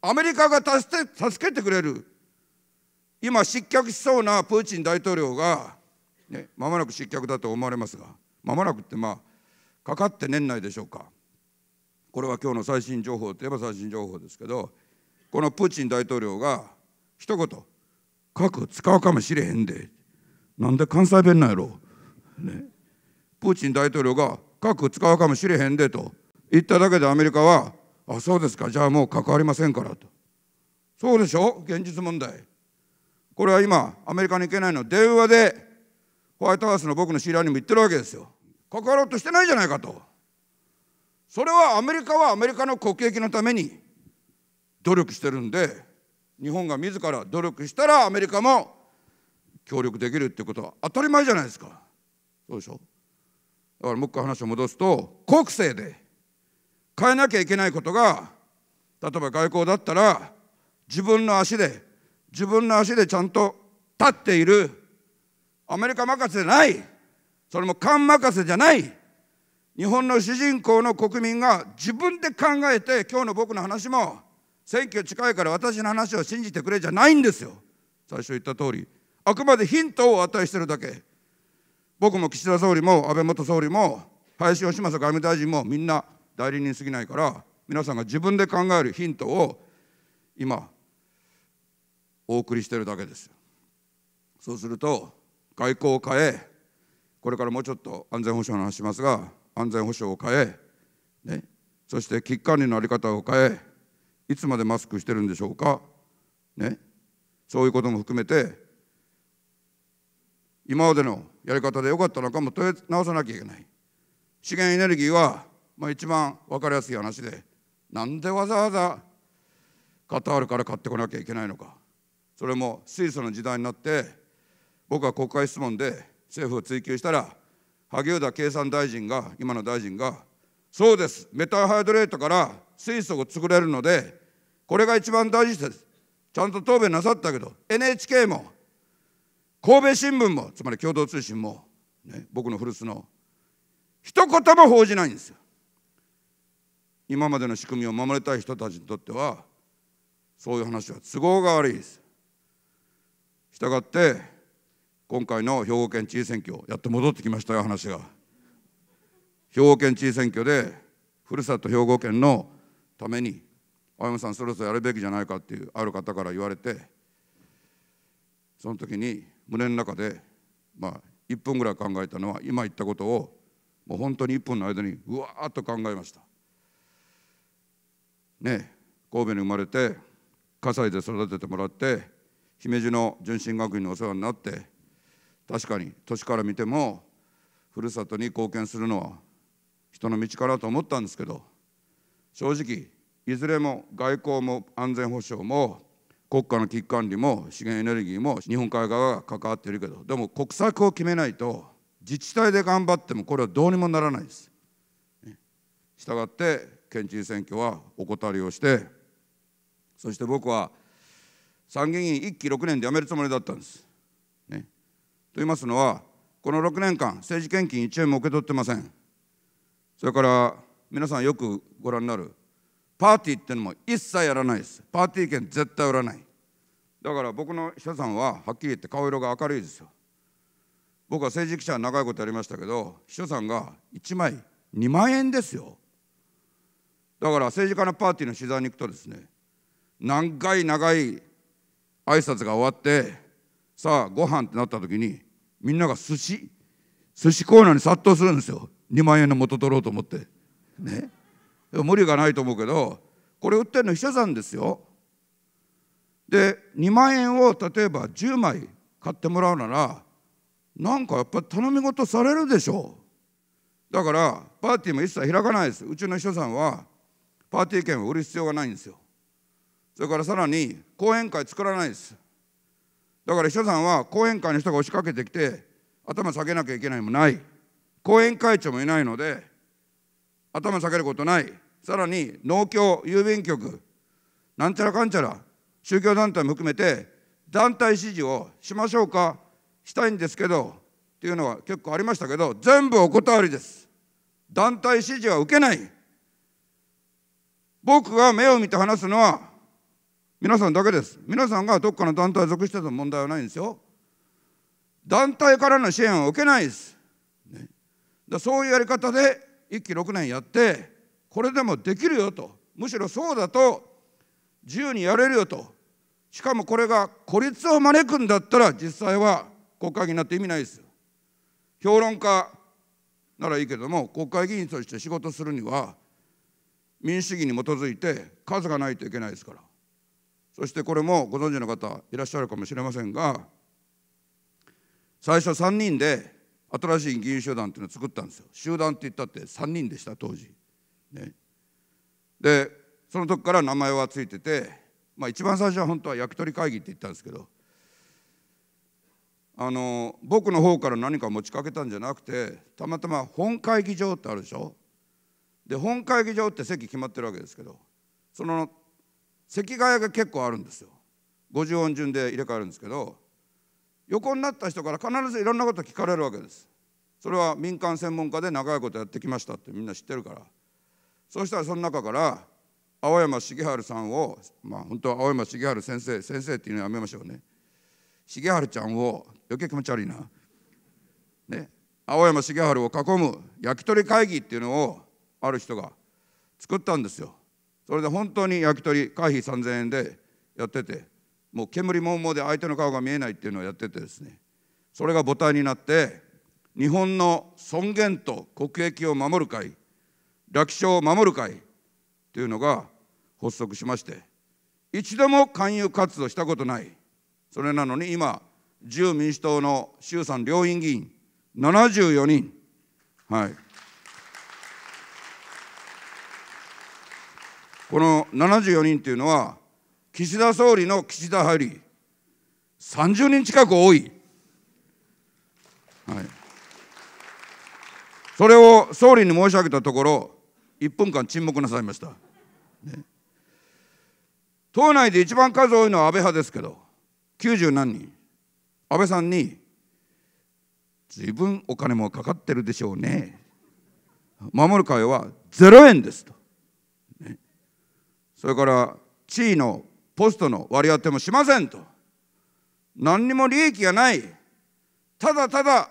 アメリカが助助けてくれる今失脚しそうなプーチン大統領が、ね、まもなく失脚だと思われますがまもなくってまあかかって年内でしょうかこれは今日の最新情報といえば最新情報ですけどこのプーチン大統領が一言「核使うかもしれへんで」なんで関西弁なんやろ、ね、プーチン大統領が「核使うかもしれへんで」と言っただけでアメリカは「あそうですかじゃあもう関わりませんから」とそうでしょ現実問題これは今アメリカに行けないの電話でホワイトハウスの僕の知り合いにも言ってるわけですよ関わろうとしてないじゃないかとそれはアメリカはアメリカの国益のために努力してるんで日本が自ら努力したらアメリカも協力できるってことは当たり前じゃないですかそうでしょだからもう一回話を戻すと国政で変えなきゃいけないことが例えば外交だったら自分の足で自分の足でちゃんと立っているアメリカ任せじゃないそれも官任せじゃない日本の主人公の国民が自分で考えて今日の僕の話も選挙近いから私の話を信じてくれじゃないんですよ最初言った通りあくまでヒントを与えしてるだけ僕も岸田総理も安倍元総理も林芳正外務大臣もみんな代理人すぎないから皆さんが自分で考えるヒントを今お送りしてるだけですそうすると外交を変えこれからもうちょっと安全保障の話しますが安全保障を変え、ね、そして危機管理の在り方を変えいつまでマスクしてるんでしょうか、ね、そういうことも含めて今までのやり方で良かったのかも問い直さなきゃいけない資源エネルギーは、まあ、一番分かりやすい話でなんでわざわざカタールから買ってこなきゃいけないのかそれも水素の時代になって僕は国会質問で政府を追及したら萩生田経産大臣が今の大臣がそうですメタハイドレートから水素が作れるのでこれが一番大事ですちゃんと答弁なさったけど NHK も神戸新聞もつまり共同通信も、ね、僕の古巣の一言も報じないんですよ今までの仕組みを守りたい人たちにとってはそういう話は都合が悪いですしたがって今回の兵庫県知事選挙やって戻ってきましたよ話が兵庫県知事選挙でふるさと兵庫県のために青山さんそろそろやるべきじゃないかっていうある方から言われてその時に胸の中でまあ1分ぐらい考えたのは今言ったことをもう本当に1分の間にうわーっと考えましたね神戸に生まれて葛西で育ててもらって姫路の純真学院にお世話になって確かに年から見てもふるさとに貢献するのは人の道からと思ったんですけど正直いずれも外交も安全保障も国家の危機管理も資源エネルギーも日本海側が関わっているけどでも国策を決めないと自治体で頑張ってもこれはどうにもならないです。したがって県知事選挙はお断りをしてそして僕は参議院1期6年で辞めるつもりだったんです。と言いますのは、この6年間、政治献金1円も受け取ってません。それから皆さんよくご覧になる、パーティーってのも一切やらないです。パーティー券絶対売らない。だから僕の秘書さんははっきり言って顔色が明るいですよ。僕は政治記者長いことやりましたけど秘書さんが1枚2万円ですよだから政治家のパーティーの取材に行くとですね何回長い挨拶が終わってさあご飯ってなった時にみんなが寿司寿司コーナーに殺到するんですよ2万円の元取ろうと思ってねでも無理がないと思うけどこれ売ってるの秘書さんですよで2万円を例えば10枚買ってもらうならなんかやっぱ頼み事されるでしょうだからパーティーも一切開かないですうちの秘書さんはパーティー券を売る必要がないんですよそれからさらに講演会作らないですだから秘書さんは後援会の人が押しかけてきて頭下げなきゃいけないもない後援会長もいないので頭下げることないさらに農協郵便局なんちゃらかんちゃら宗教団体も含めて団体支持をしましょうかしたいんですけどっていうのは結構ありましたけど全部お断りです団体支持は受けない僕が目を見て話すのは皆さんだけです皆さんがどっかの団体属してても問題はないんですよ団体からの支援を受けないです、ね、だそういうやり方で1期6年やってこれでもできるよとむしろそうだと自由にやれるよとしかもこれが孤立を招くんだったら実際は国会議員になって意味ないです評論家ならいいけども国会議員として仕事するには民主主義に基づいて数がないといけないですからそしてこれもご存知の方いらっしゃるかもしれませんが最初3人で新しい議員集団っていうのを作ったんですよ集団って言ったって3人でした当時。ね、でその時から名前は付いてて、まあ、一番最初は本当は焼き鳥会議って言ったんですけどあの僕の方から何か持ちかけたんじゃなくてたまたま本会議場ってあるでしょで本会議場って席決まってるわけですけどその席替えが結構あるんですよ50音順で入れ替えるんですけど横になった人から必ずいろんなこと聞かれるわけですそれは民間専門家で長いことやってきましたってみんな知ってるからそうしたらその中から青山茂春さんをまあ本当は青山茂春先生先生っていうのやめましょうね重治ちゃんを余計気持ち悪いな、ね、青山重治を囲む焼き鳥会議っていうのをある人が作ったんですよ。それで本当に焼き鳥会費3000円でやっててもう煙もんもで相手の顔が見えないっていうのをやっててですねそれが母体になって日本の尊厳と国益を守る会楽勝を守る会というのが発足しまして一度も勧誘活動したことないそれなのに今自由民主党の衆参両院議員74人はいこの74人というのは、岸田総理の岸田派より30人近く多い。はい、それを総理に申し上げたところ、1分間沈黙なさいました。ね、党内で一番数多いのは安倍派ですけど、90何人、安倍さんに、ずいぶんお金もかかってるでしょうね、守る会は0円ですと。それから地位のポストの割り当てもしませんと何にも利益がないただただ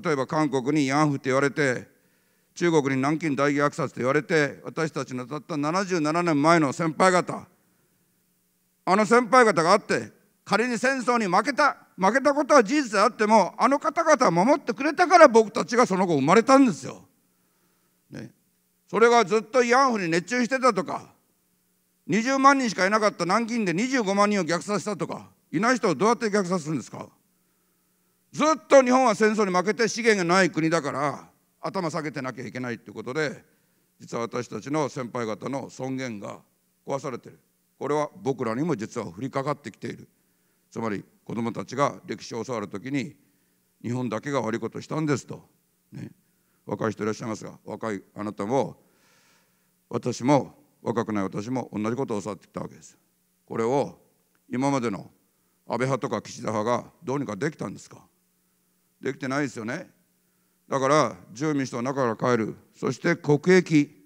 例えば韓国に慰安婦って言われて中国に南京大虐殺って言われて私たちのたった77年前の先輩方あの先輩方があって仮に戦争に負けた負けたことは事実であってもあの方々は守ってくれたから僕たちがその後生まれたんですよ。ね、それがずっと慰安婦に熱中してたとか20万人しかいなかった南京で25万人を虐殺したとかいない人をどうやって虐殺するんですかずっと日本は戦争に負けて資源がない国だから頭下げてなきゃいけないということで実は私たちの先輩方の尊厳が壊されてるこれは僕らにも実は降りかかってきているつまり子どもたちが歴史を教わるきに日本だけが悪いことしたんですと、ね、若い人いらっしゃいますが若いあなたも私も若くない私も同じことを教わってきたわけですこれを今までの安倍派とか岸田派がどうにかできたんですかできてないですよねだから自由民主党は中から変えるそして国益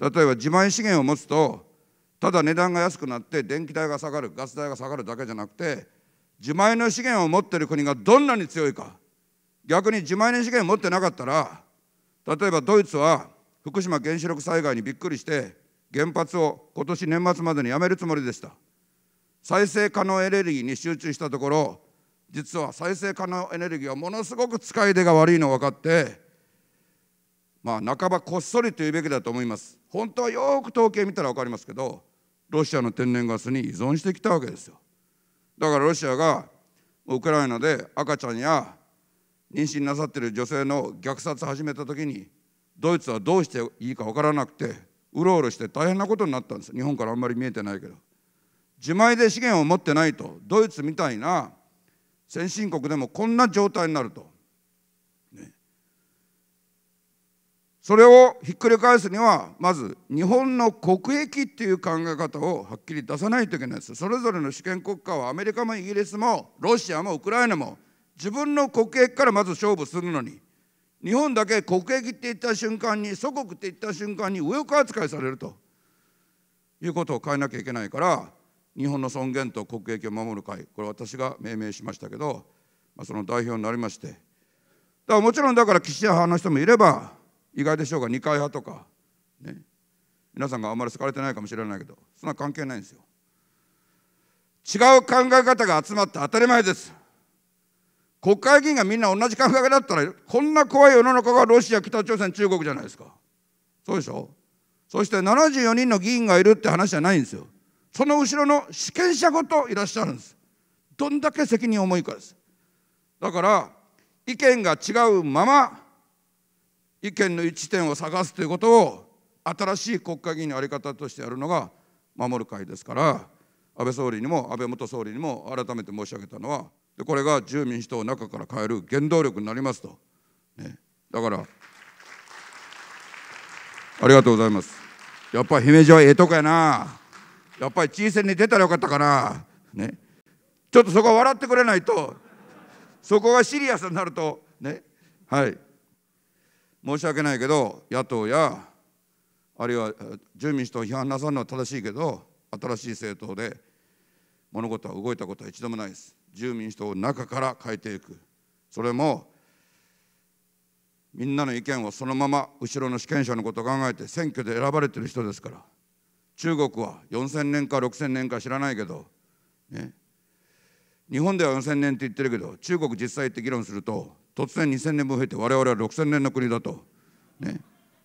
例えば自前資源を持つとただ値段が安くなって電気代が下がるガス代が下がるだけじゃなくて自前の資源を持っている国がどんなに強いか逆に自前の資源を持ってなかったら例えばドイツは福島原子力災害にびっくりして原発を今年年末までにやめるつもりでした再生可能エネルギーに集中したところ実は再生可能エネルギーはものすごく使い手が悪いの分かってまあ半ばこっそりというべきだと思います本当はよく統計見たら分かりますけどロシアの天然ガスに依存してきたわけですよだからロシアがウクライナで赤ちゃんや妊娠なさってる女性の虐殺始めた時にドイツはどうしていいか分からなくてうろうろして大変なことになったんです日本からあんまり見えてないけど自前で資源を持ってないとドイツみたいな先進国でもこんな状態になると、ね、それをひっくり返すにはまず日本の国益っていう考え方をはっきり出さないといけないですそれぞれの主権国家はアメリカもイギリスもロシアもウクライナも自分の国益からまず勝負するのに日本だけ国益って言った瞬間に祖国って言った瞬間に右翼扱いされるということを変えなきゃいけないから日本の尊厳と国益を守る会これ私が命名しましたけど、まあ、その代表になりましてだからもちろんだから岸田派の人もいれば意外でしょうが二階派とか、ね、皆さんがあんまり好かれてないかもしれないけどそんな関係ないんですよ違う考え方が集まって当たり前です国会議員がみんな同じ考えだったらこんな怖い世の中がロシア北朝鮮中国じゃないですかそうでしょそして74人の議員がいるって話じゃないんですよその後ろの主権者ごといらっしゃるんですどんだけ責任重いかですだから意見が違うまま意見の一致点を探すということを新しい国会議員の在り方としてやるのが守る会ですから安倍総理にも安倍元総理にも改めて申し上げたのはでこれが自由民主党を中から変える原動力になりますと、ね、だからありがとうございますやっぱり姫路はええとこやなやっぱり地選に出たらよかったかなねちょっとそこは笑ってくれないとそこがシリアスになるとねはい申し訳ないけど野党やあるいは住民主党を批判なさるのは正しいけど新しい政党で物事は動いたことは一度もないです住民人を中から変えていくそれもみんなの意見をそのまま後ろの主権者のことを考えて選挙で選ばれてる人ですから中国は4,000年か6,000年か知らないけど、ね、日本では4,000年って言ってるけど中国実際って議論すると突然2,000年も増えて我々は6,000年の国だと、ね、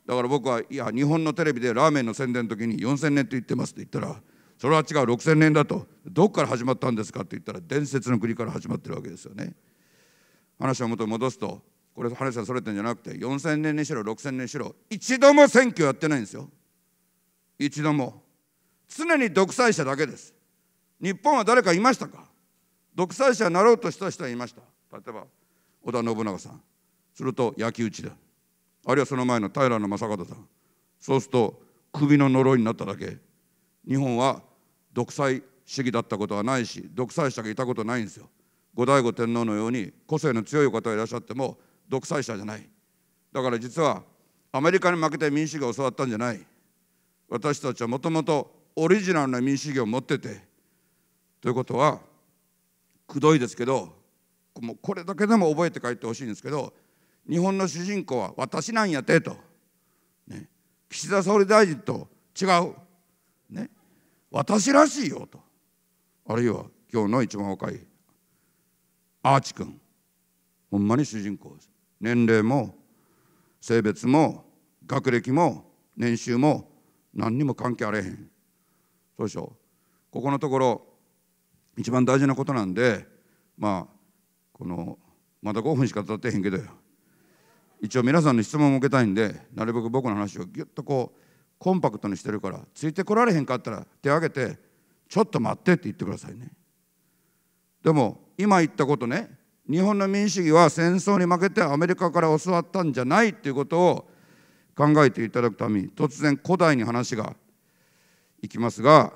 だから僕はいや日本のテレビでラーメンの宣伝の時に4,000年って言ってますって言ったらそれは違う6,000年だとどこから始まったんですかって言ったら伝説の国から始まってるわけですよね。話を元に戻すとこれ話はそれてんじゃなくて4,000年にしろ6,000年にしろ一度も選挙やってないんですよ。一度も。常に独裁者だけです。日本は誰かいましたか独裁者になろうとした人はいました。例えば織田信長さん。すると焼き討ちだ。あるいはその前の平将門さん。そうすると首の呪いになっただけ日本は独裁主義だったことはないし独裁者がいたことないんですよ。後醍醐天皇のように個性の強い方がいらっしゃっても独裁者じゃないだから実はアメリカに負けて民主主義が教わったんじゃない私たちはもともとオリジナルな民主主義を持っててということはくどいですけどもうこれだけでも覚えて帰ってほしいんですけど日本の主人公は私なんやてと、ね、岸田総理大臣と違う私らしいよとあるいは今日の一番若いアーチ君ほんまに主人公です年齢も性別も学歴も年収も何にも関係あれへんそうでしょここのところ一番大事なことなんでまあこのまだ5分しか経ってへんけどよ一応皆さんの質問を受けたいんでなるべく僕の話をぎゅっとこうコンパクトにしてるからついてこられへんかったら手挙げてちょっと待ってって言ってくださいねでも今言ったことね日本の民主主義は戦争に負けてアメリカから教わったんじゃないっていうことを考えていただくために突然古代に話がいきますが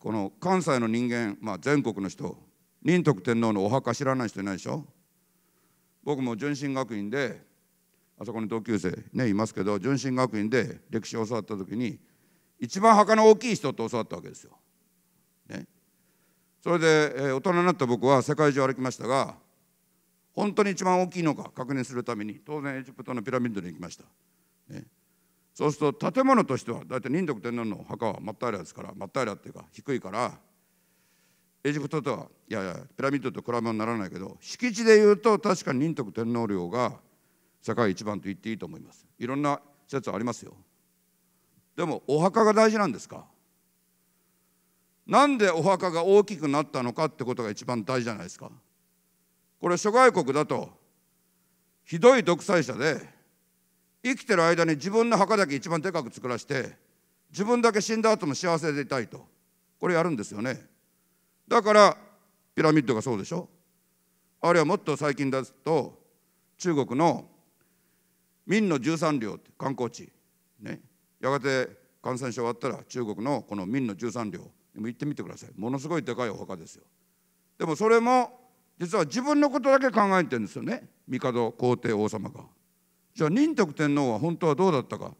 この関西の人間、まあ、全国の人仁徳天皇のお墓知らない人いないでしょ僕も純真学院であそこに同級生ねいますけど純真学院で歴史を教わった時に一番墓の大きい人って教わったわけですよ。ね、それで、えー、大人になった僕は世界中歩きましたが本当に一番大きいのか確認するために当然エジプトのピラミッドに行きました。ね、そうすると建物としては大体仁徳天皇の墓は真っ平らですから真っ平らっていうか低いからエジプトとはいやいやピラミッドと比べにならないけど敷地でいうと確かに仁徳天皇陵が世界一番と言っていいと思いますいろんな説ありますよでもお墓が大事なんですかなんでお墓が大きくなったのかってことが一番大事じゃないですかこれ諸外国だとひどい独裁者で生きてる間に自分の墓だけ一番でかく作らして自分だけ死んだ後も幸せでいたいとこれやるんですよねだからピラミッドがそうでしょあるいはもっと最近だと中国の明の十三両って観光地、ね、やがて感染症終わったら中国のこの明の十三両でも行ってみてくださいものすごいでかいお墓ですよでもそれも実は自分のことだけ考えてるんですよね帝皇帝王様がじゃあ仁徳天皇は本当はどうだったか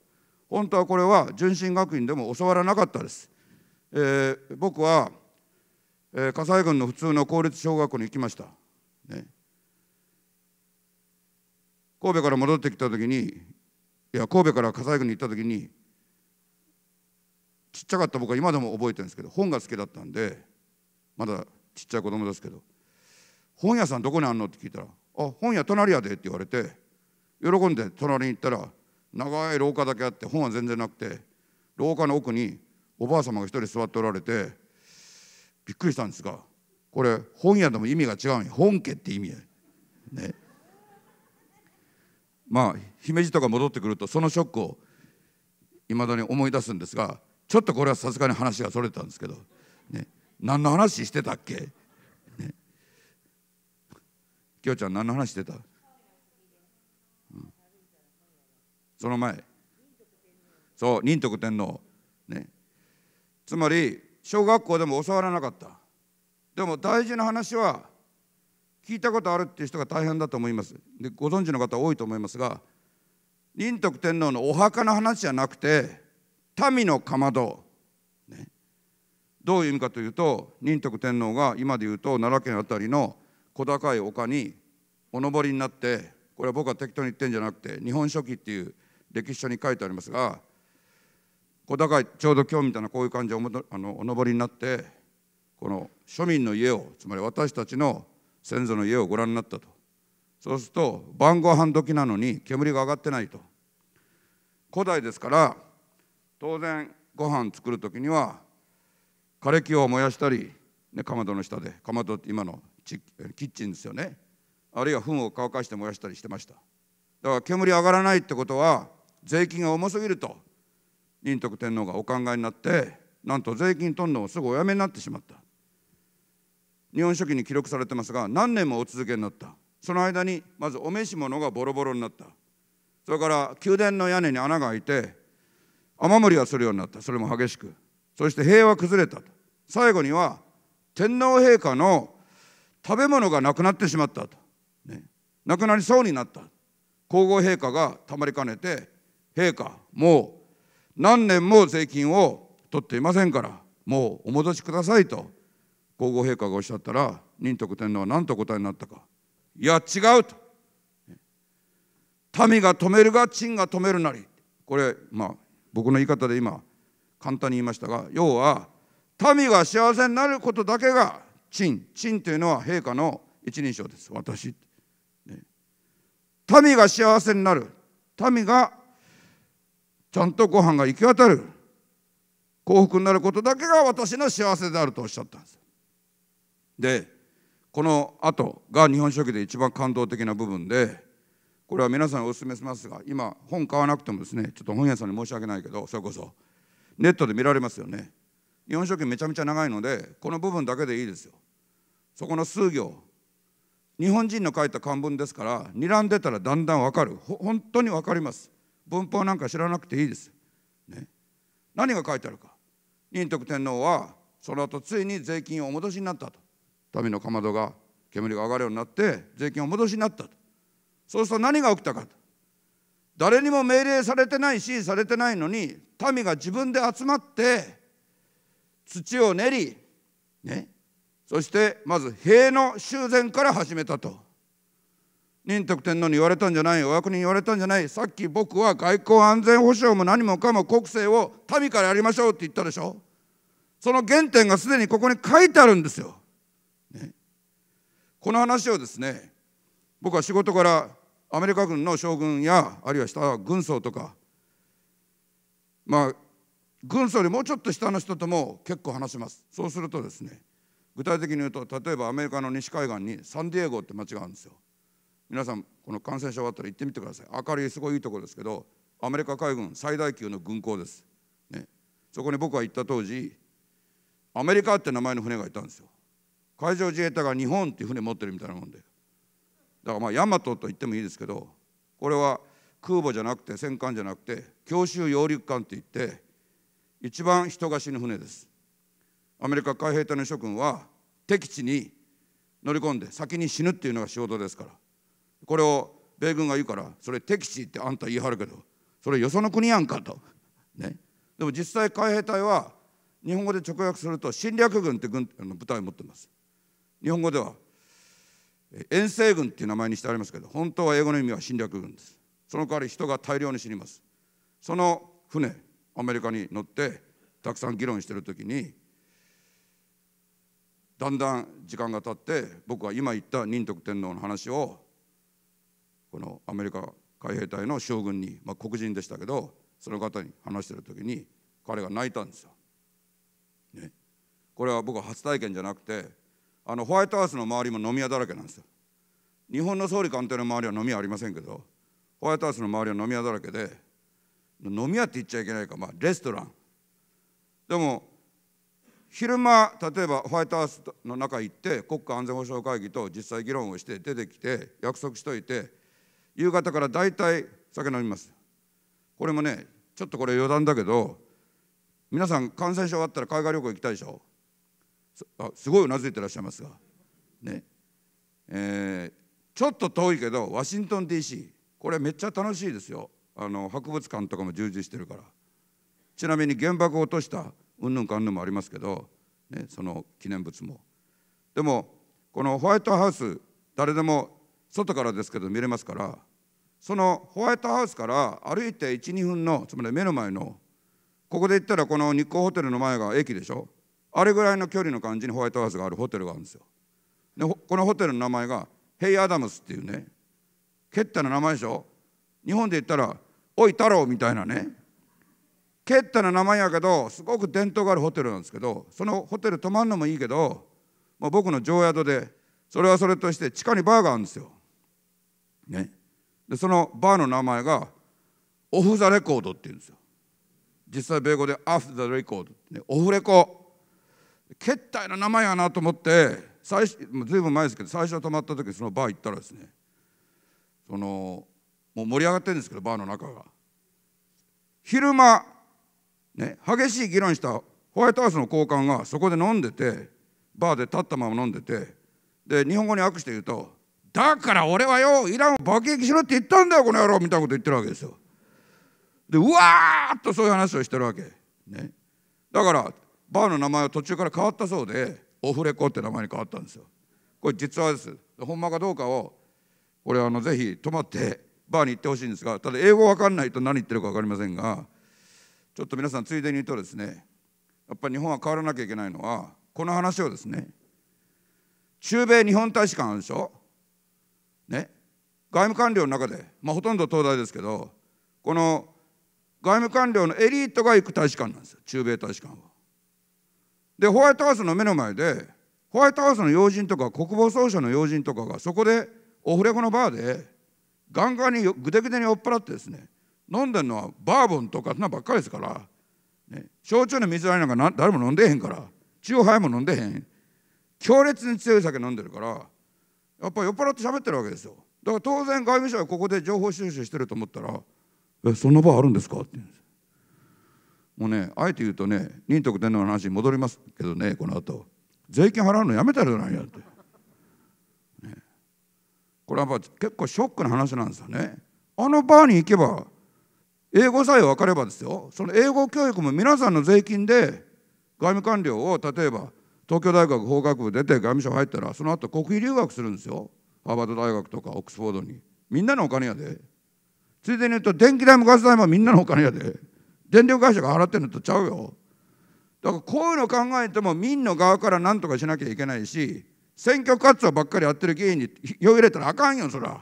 本当はこれは純真学院でも教わらなかったです、えー、僕は、えー、軍の普通の公立小学校に行きました、ね、神戸から戻ってきた時にいや神戸から火災区に行った時にちっちゃかった僕は今でも覚えてるんですけど本が好きだったんでまだちっちゃい子供ですけど「本屋さんどこにあんの?」って聞いたら「あ本屋隣やで」って言われて喜んで隣に行ったら長い廊下だけあって本は全然なくて廊下の奥におばあ様が一人座っておられてびっくりしたんですがこれ本屋でも意味が違う本家って意味やねまあ姫路とか戻ってくるとそのショックをいまだに思い出すんですがちょっとこれはさすがに話がそれたんですけど、ね、何の話してたっけ、ね、きよちゃん何の話してた、うん、その前そう仁徳天皇ねつまり小学校でも教わらなかったでも大事な話は聞いたことあるっていう人が大変だと思いますでご存知の方多いと思いますが仁徳天皇のお墓の話じゃなくて民のかまど、ね、どういう意味かというと仁徳天皇が今で言うと奈良県辺りの小高い丘にお登りになってこれは僕は適当に言ってんじゃなくて「日本書紀」っていう歴史書に書いてありますが小高いちょうど今日みたいなこういう感じであのお登りになってこの庶民の家をつまり私たちの先祖の家をご覧になったとそうすると晩ご飯時なのに煙が上がってないと古代ですから当然ご飯作る時には枯れ木を燃やしたり、ね、かまどの下でかまどって今のキッチンですよねあるいは糞を乾かして燃やしたりしてましただから煙上がらないってことは税金が重すぎると仁徳天皇がお考えになってなんと税金取るのをすぐおやめになってしまった日本書紀に記録されてますが何年もお続けになったその間にまずお召し物がボロボロになったそれから宮殿の屋根に穴が開いて雨漏りがするようになったそれも激しくそして塀は崩れた最後には天皇陛下の食べ物がなくなってしまったと、ね、なくなりそうになった皇后陛下がたまりかねて陛下もう何年も税金を取っていませんからもうお戻しくださいと皇后陛下がおっしゃったら仁徳天皇は何と答えになったかいや違うと民が止めるが陳が止めるなりこれまあ僕の言い方で今簡単に言いましたが要は民が幸せになることだけが陳陳というのは陛下の一人称です私、ね、民が幸せになる民がちゃんとご飯が行き渡る幸福になることだけが私の幸せであるとおっしゃったんですでこの後が「日本書紀」で一番感動的な部分でこれは皆さんにお勧めしますが今本買わなくてもですねちょっと本屋さんに申し訳ないけどそれこそネットで見られますよね。日本書紀めちゃめちゃ長いのでこの部分だけでいいですよ。そこの数行日本人の書いた漢文ですから睨んでたらだんだん分かる本当に分かります文法なんか知らなくていいです、ね、何が書いてあるか仁徳天皇はその後ついに税金をお戻しになったと民のかまどが煙が上がるようになって税金を戻しになったとそうすると何が起きたかと誰にも命令されてない指示されてないのに民が自分で集まって土を練り、ね、そしてまず塀の修繕から始めたと仁徳天皇に言われたんじゃないお役人に言われたんじゃないさっき僕は外交安全保障も何もかも国政を民からやりましょうって言ったでしょその原点がすでにここに書いてあるんですよこの話をですね僕は仕事からアメリカ軍の将軍やあるいは下軍曹とかまあ軍曹よりもうちょっと下の人とも結構話しますそうするとですね具体的に言うと例えばアメリカの西海岸にサンディエゴって街があるんですよ皆さんこの感染症終わったら行ってみてください明るいすごいいいところですけどアメリカ海軍最大級の軍港です、ね、そこに僕が行った当時アメリカって名前の船がいたんですよ海上自衛隊が日本っていう船持ってるみたいなもんでだからまあヤマトと言ってもいいですけどこれは空母じゃなくて戦艦じゃなくて強襲揚陸艦っていって一番人が死ぬ船ですアメリカ海兵隊の諸君は敵地に乗り込んで先に死ぬっていうのが仕事ですからこれを米軍が言うからそれ敵地ってあんた言い張るけどそれよその国やんかとねでも実際海兵隊は日本語で直訳すると侵略軍って軍あの部隊を持ってます日本語では遠征軍っていう名前にしてありますけど本当は英語の意味は侵略軍ですその代わり人が大量に死にますその船アメリカに乗ってたくさん議論してる時にだんだん時間が経って僕は今言った仁徳天皇の話をこのアメリカ海兵隊の将軍に、まあ、黒人でしたけどその方に話してる時に彼が泣いたんですよ。ね、これは僕は初体験じゃなくてあのホワイトハウスの周りも飲み屋だらけなんですよ日本の総理官邸の周りは飲み屋ありませんけどホワイトハウスの周りは飲み屋だらけで飲み屋って言っちゃいけないか、まあ、レストランでも昼間例えばホワイトハウスの中行って国家安全保障会議と実際議論をして出てきて約束しといて夕方から大体酒飲みますこれもねちょっとこれ余談だけど皆さん感染症終わったら海外旅行行きたいでしょあすごいうなずいてらっしゃいますがねえー、ちょっと遠いけどワシントン DC これめっちゃ楽しいですよあの博物館とかも充実してるからちなみに原爆を落としたうんぬんかんぬんもありますけど、ね、その記念物もでもこのホワイトハウス誰でも外からですけど見れますからそのホワイトハウスから歩いて12分のつまり目の前のここで言ったらこの日光ホテルの前が駅でしょあれぐらいの距離の感じにホワイトハウスがあるホテルがあるんですよでこのホテルの名前がヘイ・アダムスっていうねケッタの名前でしょ日本で言ったら「おい太郎」みたいなねケッタの名前やけどすごく伝統があるホテルなんですけどそのホテル泊まるのもいいけど、まあ、僕の常宿でそれはそれとして地下にバーがあるんですよ。ね、でそのバーの名前がオフ・ザ・レコードっていうんですよ。実際米語でアフ・ザ・レコード、ってね、オフレコけったいな名前やなと思って最ずいぶん前ですけど最初泊まった時そのバー行ったらですねそのもう盛り上がってるんですけどバーの中が昼間、ね、激しい議論したホワイトハウスの高官がそこで飲んでてバーで立ったまま飲んでてで日本語に訳して言うと「だから俺はよイランを爆撃しろって言ったんだよこの野郎」みたいなこと言ってるわけですよ。でうわーっとそういう話をしてるわけ。ね、だからバーの名前は途中から変わったそうでオフレコって名前に変わったんですよこれ実はですほんまかどうかをこれあのぜひ泊まってバーに行ってほしいんですがただ英語わかんないと何言ってるか分かりませんがちょっと皆さんついでに言うとですねやっぱり日本は変わらなきゃいけないのはこの話をですね中米日本大使館あるでしょね外務官僚の中で、まあ、ほとんど東大ですけどこの外務官僚のエリートが行く大使館なんですよ中米大使館は。でホワイトハウスの目の前でホワイトハウスの要人とか国防総省の要人とかがそこでオフレコのバーでガンガンにぐでぐでに酔っ払ってですね飲んでるのはバーボンとかそんなばっかりですから、ね、焼酎の水割りなんか誰も飲んでへんから中ハイも飲んでへん強烈に強い酒飲んでるからやっぱ酔っ払って喋ってるわけですよだから当然外務省はここで情報収集してると思ったら「えそんなバーあるんですか?」って言うんですもうねあえて言うとね仁徳天皇の話に戻りますけどねこの後税金払うのやめたらじゃないやって、ね、これはやっぱ結構ショックな話なんですよねあのバーに行けば英語さえ分かればですよその英語教育も皆さんの税金で外務官僚を例えば東京大学法学部出て外務省入ったらその後国費留学するんですよハーバード大学とかオックスフォードにみんなのお金やでついでに言うと電気代もガス代もみんなのお金やで電力会社が払ってるのとちゃうよだからこういうの考えても民の側から何とかしなきゃいけないし選挙活動ばっかりやってる議員に票入れたらあかんよそら、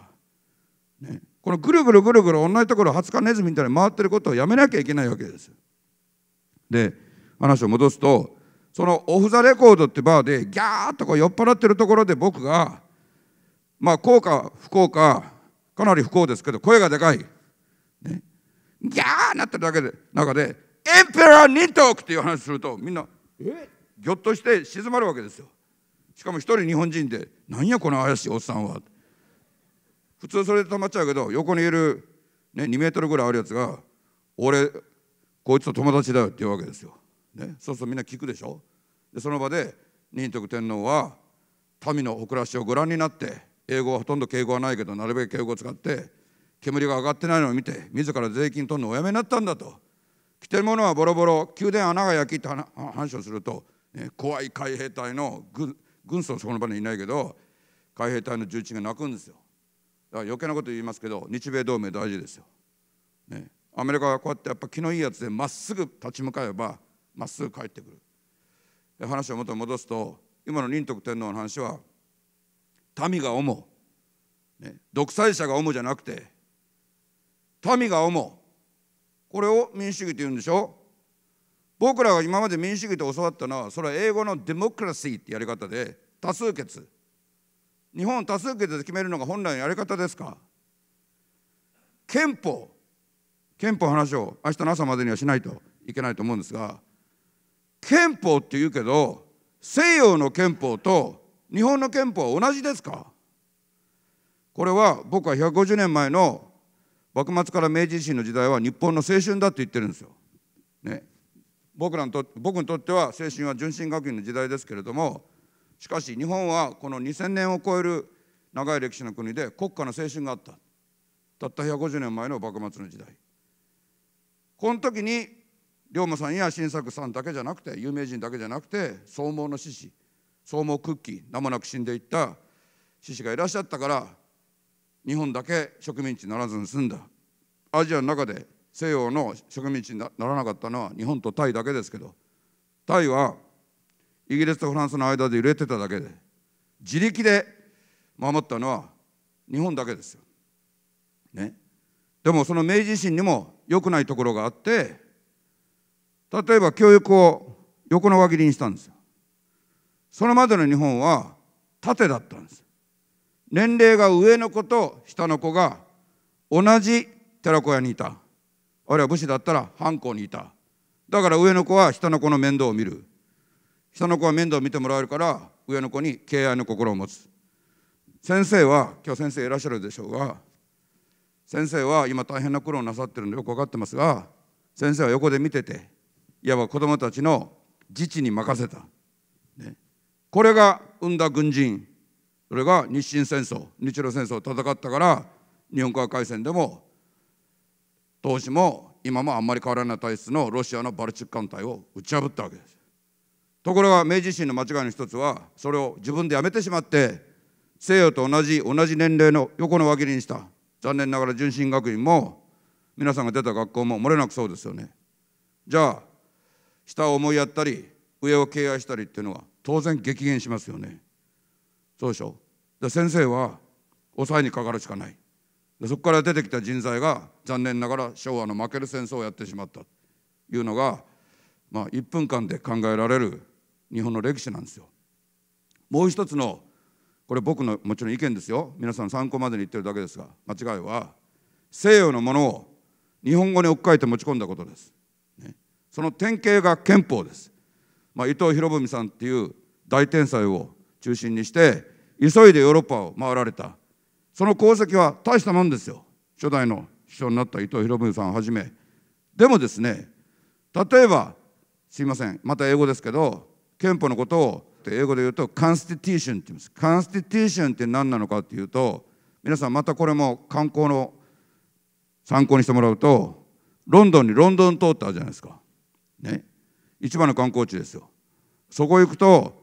ね、このぐるぐるぐるぐる同じところ20日ネズミみたいに回ってることをやめなきゃいけないわけですで話を戻すとそのオフ・ザ・レコードってバーでギャーっとこう酔っ払ってるところで僕がまあうか不幸かかなり不幸ですけど声がでかいギャーなってるだけで中でエンペラーニークっていう話するとみんなえぎょっとして静まるわけですよしかも一人日本人で「なんやこの怪しいおっさんは」普通それで止まっちゃうけど横にいる、ね、2メートルぐらいあるやつが「俺こいつと友達だよ」って言うわけですよ、ね、そうするとみんな聞くでしょでその場で仁徳天皇は民の誇らしをご覧になって英語はほとんど敬語はないけどなるべく敬語を使って煙が上がってないのを見て自ら税金取るのをおやめになったんだと着てるものはボロボロ宮殿穴が焼きって話をすると、ね、怖い海兵隊の軍軍曹そこの場にいないけど海兵隊の重鎮が泣くんですよだから余計なこと言いますけど日米同盟大事ですよ、ね、アメリカはこうやってやっぱ気のいいやつでまっすぐ立ち向かえばまっすぐ帰ってくる話を元に戻すと今の仁徳天皇の話は民が主、ね、独裁者が主じゃなくて民が思うこれを民主主義と言うんでしょ僕らが今まで民主主義と教わったのはそれは英語のデモクラシーってやり方で多数決日本多数決で決めるのが本来のやり方ですか憲法憲法話を明日の朝までにはしないといけないと思うんですが憲法って言うけど西洋の憲法と日本の憲法は同じですかこれは僕は150年前の幕末から明治維新の時代は日本の青春だって言ってるんですよ。ね、僕らにと僕にとっては青春は純真学院の時代ですけれどもしかし日本はこの2,000年を超える長い歴史の国で国家の青春があったたった150年前の幕末の時代この時に龍馬さんや新作さんだけじゃなくて有名人だけじゃなくて総毛の志士総毛クッキー名もなく死んでいった志士がいらっしゃったから日本だけ植民地にならずに済んだアジアの中で西洋の植民地にならなかったのは日本とタイだけですけどタイはイギリスとフランスの間で揺れてただけで自力で守ったのは日本だけですよ。ね、でもその明治維新にも良くないところがあって例えば教育を横の輪切りにしたんですよ。それまでの日本は縦だったんです。年齢が上の子と下の子が同じ寺子屋にいたあるいは武士だったら藩校にいただから上の子は下の子の面倒を見る下の子は面倒を見てもらえるから上の子に敬愛の心を持つ先生は今日先生いらっしゃるでしょうが先生は今大変な苦労なさってるんでよく分かってますが先生は横で見てていわば子どもたちの自治に任せた、ね、これが生んだ軍人それが日清戦争日露戦争戦ったから日本海海戦でも当時も今もあんまり変わらない体質のロシアのバルチック艦隊を打ち破ったわけですところが明治維新の間違いの一つはそれを自分でやめてしまって西洋と同じ同じ年齢の横の輪切りにした残念ながら純真学院も皆さんが出た学校も漏れなくそうですよねじゃあ下を思いやったり上を敬愛したりっていうのは当然激減しますよねそうでしょで先生は抑えにかかるしかないでそこから出てきた人材が残念ながら昭和の負ける戦争をやってしまったというのが、まあ、1分間で考えられる日本の歴史なんですよ。もう一つのこれ僕のもちろん意見ですよ皆さん参考までに言ってるだけですが間違いは西洋のものを日本語に置き換えて持ち込んだことです。ね、その典型が憲法です。まあ、伊藤博文さんっていう大天才を中心にして急いでヨーロッパを回られたその功績は大したもんですよ初代の秘書になった伊藤博文さんをはじめでもですね例えばすいませんまた英語ですけど憲法のことを英語で言うとカンスティティーションって言いますカンスティティーションって何なのかっていうと皆さんまたこれも観光の参考にしてもらうとロンドンにロンドン通ったじゃないですかね一番の観光地ですよそこ行くと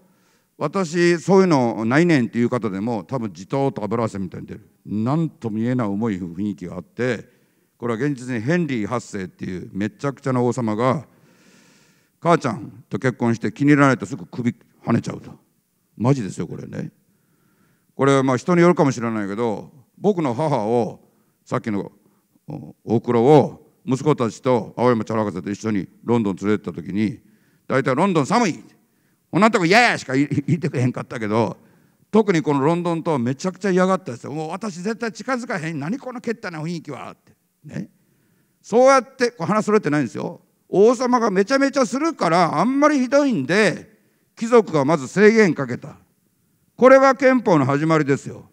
私そういうのないねんっていう方でも多分地頭とかブラセみたいに出るなんと見えない重い雰囲気があってこれは現実にヘンリー8世っていうめちゃくちゃな王様が母ちゃんと結婚して気に入らないとすぐ首跳ねちゃうとマジですよこれねこれはまあ人によるかもしれないけど僕の母をさっきの大黒を息子たちと青山チャラ博士と一緒にロンドン連れてった時に大体ロンドン寒い女のとこややしか言ってくれへんかったけど特にこのロンドンとめちゃくちゃ嫌がったですよもう私絶対近づかへん何このけったな雰囲気はってねそうやってこう話それてないんですよ王様がめちゃめちゃするからあんまりひどいんで貴族がまず制限かけたこれは憲法の始まりですよ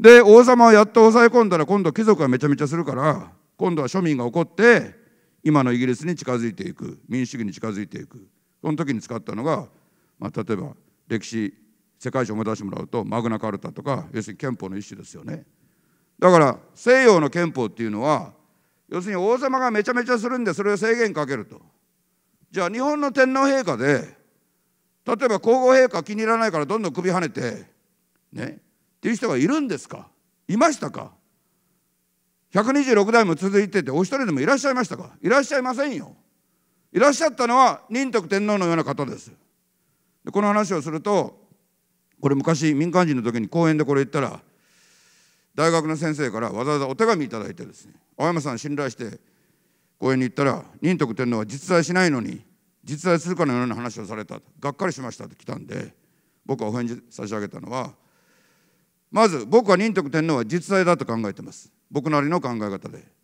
で王様をやっと抑え込んだら今度貴族がめちゃめちゃするから今度は庶民が怒って今のイギリスに近づいていく民主主義に近づいていくその時に使ったのが、まあ、例えば歴史世界史を思い出してもらうとマグナカルタとか要するに憲法の一種ですよねだから西洋の憲法っていうのは要するに王様がめちゃめちゃするんでそれを制限かけるとじゃあ日本の天皇陛下で例えば皇后陛下気に入らないからどんどん首はねてねっていう人がいるんですかいましたか126代も続いててお一人でもいらっしゃいましたかいらっしゃいませんよいらっしゃったのは仁徳天皇のような方ですでこの話をするとこれ昔民間人の時に講演でこれ言ったら大学の先生からわざわざお手紙頂いてですね青山さん信頼して講演に行ったら仁徳天皇は実在しないのに実在するかのような話をされたがっかりしましたと来たんで僕はお返事差し上げたのはまず僕は仁徳天皇は実在だと考えてます僕なりの考え方で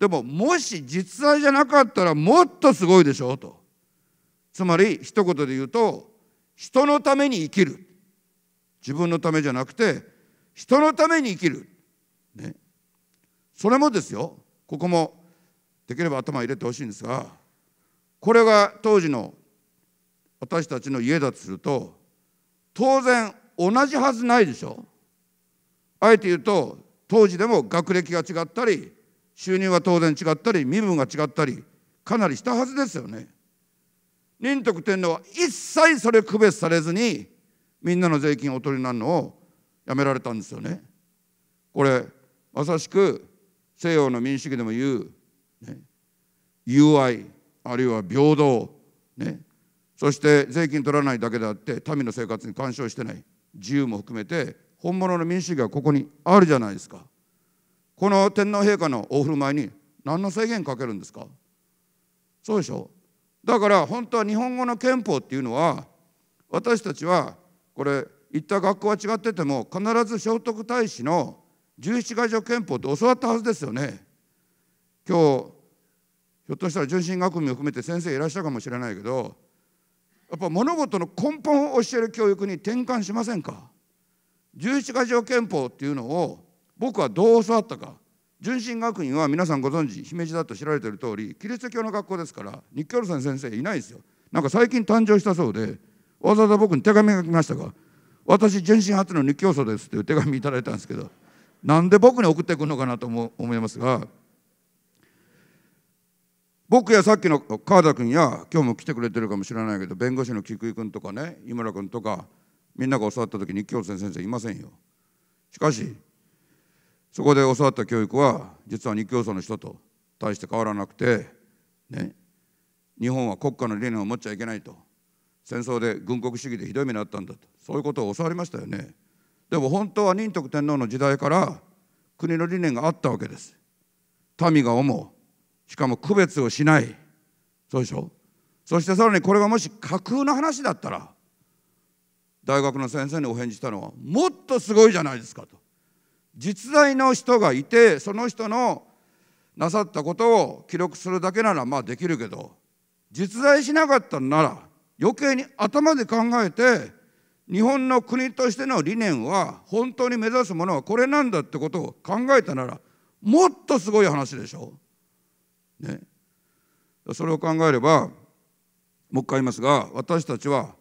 でももし実在じゃなかったらもっとすごいでしょうとつまり一言で言うと人のために生きる自分のためじゃなくて人のために生きる、ね、それもですよここもできれば頭入れてほしいんですがこれが当時の私たちの家だとすると当然同じはずないでしょあえて言うと当時でも学歴が違ったり収入が当然違ったり身分が違ったりかなりしたはずですよね。仁徳天皇は一切それ区別されずにみんなの税金をお取りになるのをやめられたんですよね。これまさしく西洋の民主主義でも言う、ね、友愛あるいは平等、ね、そして税金取らないだけであって民の生活に干渉してない自由も含めて本物の民主主義がここにあるじゃないですか。この天皇陛下のお振る舞いに何の制限かけるんですかそうでしょだから本当は日本語の憲法っていうのは私たちはこれ行った学校は違ってても必ず聖徳太子の17か条憲法って教わったはずですよね。今日ひょっとしたら純真学民を含めて先生いらっしゃるかもしれないけどやっぱ物事の根本を教える教育に転換しませんか ?11 か条憲法っていうのを僕はどう教わったか純真学院は皆さんご存知姫路だと知られてる通りキリスト教の学校ですから日教さの先生いないですよなんか最近誕生したそうでわざわざ僕に手紙が来ましたが「私純真初の日教祖です」っていう手紙いただいたんですけどなんで僕に送ってくるのかなと思いますが僕やさっきの川田君や今日も来てくれてるかもしれないけど弁護士の菊井君とかね井村君とかみんなが教わった時に日教祖先生いませんよ。しかしそこで教わった教育は実は日教祖の人と大して変わらなくて、ね、日本は国家の理念を持っちゃいけないと戦争で軍国主義でひどい目にあったんだとそういうことを教わりましたよねでも本当は仁徳天皇の時代から国の理念があったわけです民が思うしかも区別をしないそうでしょそしてさらにこれがもし架空の話だったら大学の先生にお返事したのはもっとすごいじゃないですかと実在の人がいてその人のなさったことを記録するだけならまあできるけど実在しなかったんなら余計に頭で考えて日本の国としての理念は本当に目指すものはこれなんだってことを考えたならもっとすごい話でしょ。ね、それを考えればもう一回言いますが私たちは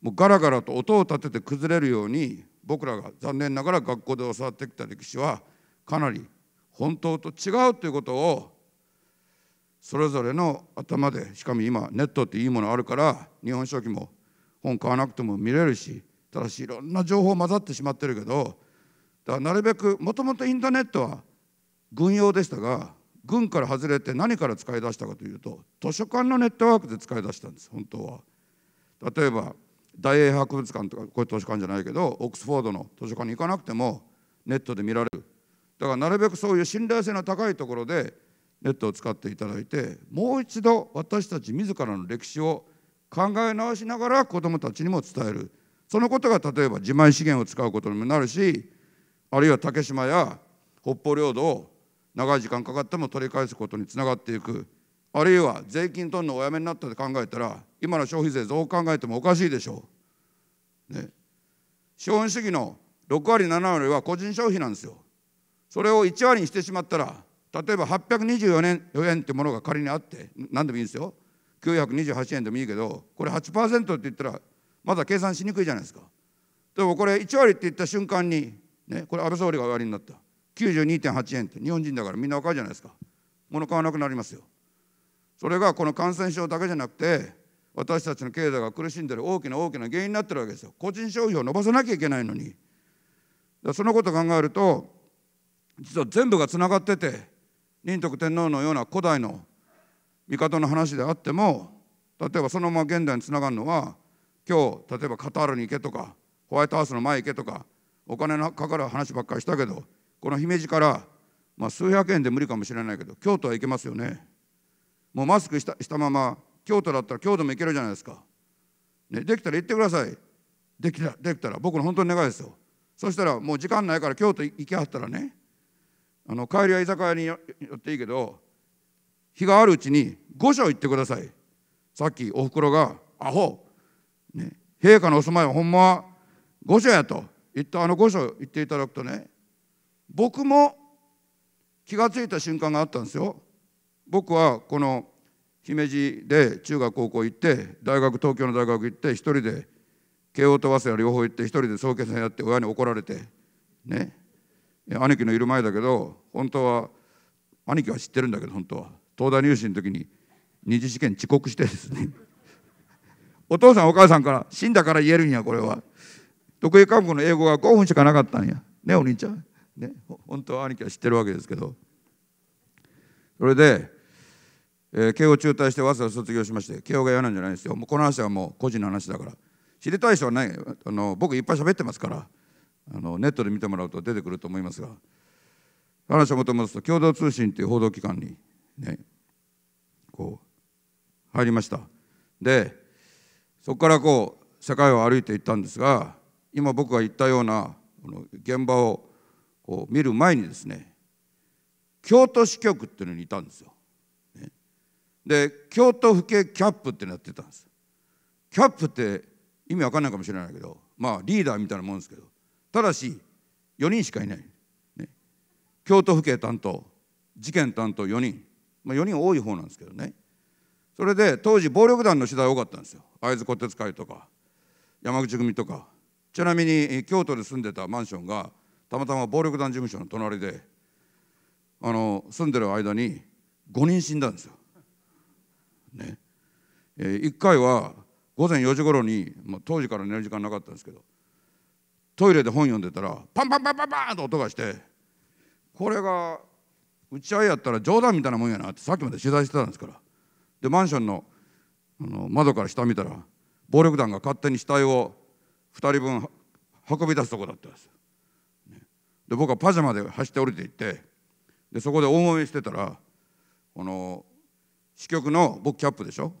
もうガラガラと音を立てて崩れるように僕らが残念ながら学校で教わってきた歴史はかなり本当と違うということをそれぞれの頭でしかも今ネットっていいものあるから日本書紀も本買わなくても見れるしただしいろんな情報混ざってしまってるけどだからなるべくもともとインターネットは軍用でしたが軍から外れて何から使い出したかというと図書館のネットワークで使い出したんです本当は。例えば大英博物館とかこういう図書館じゃないけどオックスフォードの図書館に行かなくてもネットで見られるだからなるべくそういう信頼性の高いところでネットを使っていただいてもう一度私たち自らの歴史を考え直しながら子どもたちにも伝えるそのことが例えば自前資源を使うことにもなるしあるいは竹島や北方領土を長い時間かかっても取り返すことにつながっていくあるいは税金取るのをおやめになったと考えたら今の消費税どう考えてもおかしいでしょう。ね、資本主義の6割7割は個人消費なんですよ。それを1割にしてしまったら例えば824円ってものが仮にあって何でもいいんですよ928円でもいいけどこれ8%って言ったらまだ計算しにくいじゃないですかでもこれ1割って言った瞬間に、ね、これ安倍総理がおわりになった92.8円って日本人だからみんな若いじゃないですか物買わなくなりますよそれがこの感染症だけじゃなくて私たちの経済が苦しんでる大きな大きな原因になってるわけですよ個人消費を伸ばさなきゃいけないのにそのことを考えると実は全部がつながってて仁徳天皇のような古代の帝の話であっても例えばそのまま現代につながるのは今日例えばカタールに行けとかホワイトハウスの前行けとかお金のかかる話ばっかりしたけどこの姫路から、まあ、数百円で無理かもしれないけど京都は行けますよねもうマスクしたしたまま京都だったら京都も行けるじゃないですか、ね、できたら行ってくださいできたできたら僕の本当に願いですよそしたらもう時間ないから京都行きはったらねあの帰りは居酒屋に寄っていいけど日があるうちに御所行ってくださいさっきおふくろが「アホ、ね、陛下のお住まいはほんまは御所や」と言ったあの御所行っていただくとね僕も気が付いた瞬間があったんですよ。僕はこの姫路で中学高校行って大学東京の大学行って一人で慶応と早稲田両方行って一人で総決んやって親に怒られてね兄貴のいる前だけど本当は兄貴は知ってるんだけど本当は東大入試の時に二次試験遅刻してですね お父さんお母さんから死んだから言えるんやこれは得意科目の英語が5分しかなかったんやねお兄ちゃんね本当は兄貴は知ってるわけですけどそれでえー、慶応中退して早稲田卒業しまして慶応が嫌なんじゃないですよもうこの話はもう個人の話だから知りたい人はねあの僕いっぱい喋ってますからあのネットで見てもらうと出てくると思いますが話を求めますと共同通信という報道機関にねこう入りましたでそこからこう世界を歩いていったんですが今僕が言ったような現場をこう見る前にですね京都支局っていうのにいたんですよで京都府警キャップってなってたんですキャップって意味わかんないかもしれないけどまあリーダーみたいなもんですけどただし4人しかいない、ね、京都府警担当事件担当4人、まあ、4人多い方なんですけどねそれで当時暴力団の取材多かったんですよ会津虎鉄会とか山口組とかちなみに京都で住んでたマンションがたまたま暴力団事務所の隣であの住んでる間に5人死んだんですよねえー、1回は午前4時頃に、まあ、当時から寝る時間なかったんですけどトイレで本読んでたらパンパンパンパンパンと音がしてこれが打ち合いやったら冗談みたいなもんやなってさっきまで取材してたんですからでマンションのあの窓から下見たら暴力団が勝手に死体を2人分運び出すとこだったんですで僕はパジャマで走って降りていってでそこで大揉めしてたらこの支局の僕キャップでしょ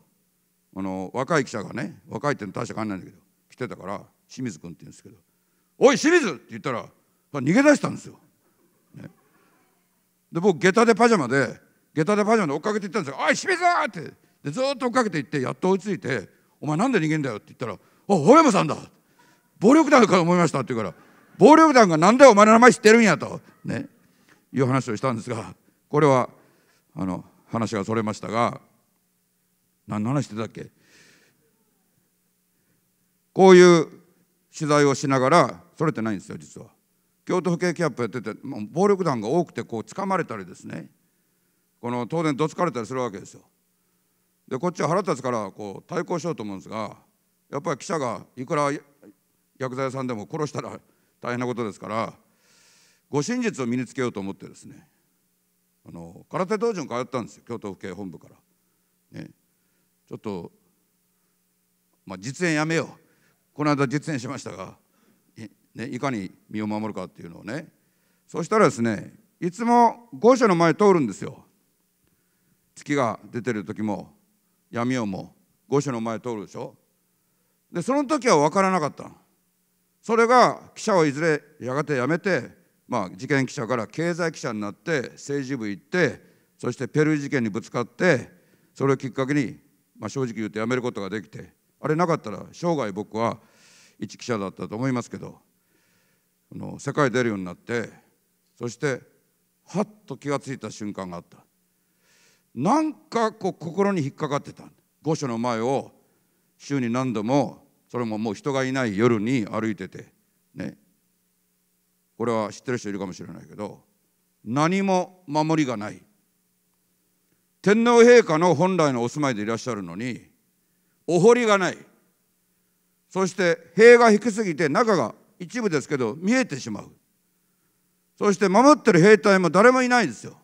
あの若い記者がね若いっての大した変わんないんだけど来てたから清水君って言うんですけど「おい清水!」って言ったら逃げ出したんですよ。ね、で僕下駄でパジャマで下駄でパジャマで追っかけていったんですよ「おい清水!」ってでずっと追っかけていってやっと追いついて「お前なんで逃げんだよ」って言ったら「お小山さんだ暴力団かと思いました」って言うから「暴力団がなんだよお前の名前知ってるんやと」ねいう話をしたんですがこれはあの話がそれましたが何の話してたっけこういう取材をしながらそれってないんですよ実は。京都府警キャップやってて暴力団が多くてこう掴まれたりですねこの当然どつかれたりするわけですよ。でこっちは腹立つからこう対抗しようと思うんですがやっぱり記者がいくら薬剤屋さんでも殺したら大変なことですから護真術を身につけようと思ってですねあの空手道場に通ったんですよ京都府警本部から、ね、ちょっと、まあ、実演やめようこの間実演しましたがい,、ね、いかに身を守るかっていうのをねそしたらですねいつも校舎の前通るんですよ月が出てる時も闇夜も御所の前通るでしょでその時は分からなかったそれが記者をいずれやがてやめてまあ、事件記者から経済記者になって政治部行ってそしてペルー事件にぶつかってそれをきっかけに、まあ、正直言うと辞めることができてあれなかったら生涯僕は一記者だったと思いますけどあの世界出るようになってそしてはっと気が付いた瞬間があったなんかこう心に引っかかってた御所の前を週に何度もそれももう人がいない夜に歩いててねこれは知ってる人いるかもしれないけど何も守りがない天皇陛下の本来のお住まいでいらっしゃるのにお堀がないそして塀が低すぎて中が一部ですけど見えてしまうそして守ってる兵隊も誰もいないですよ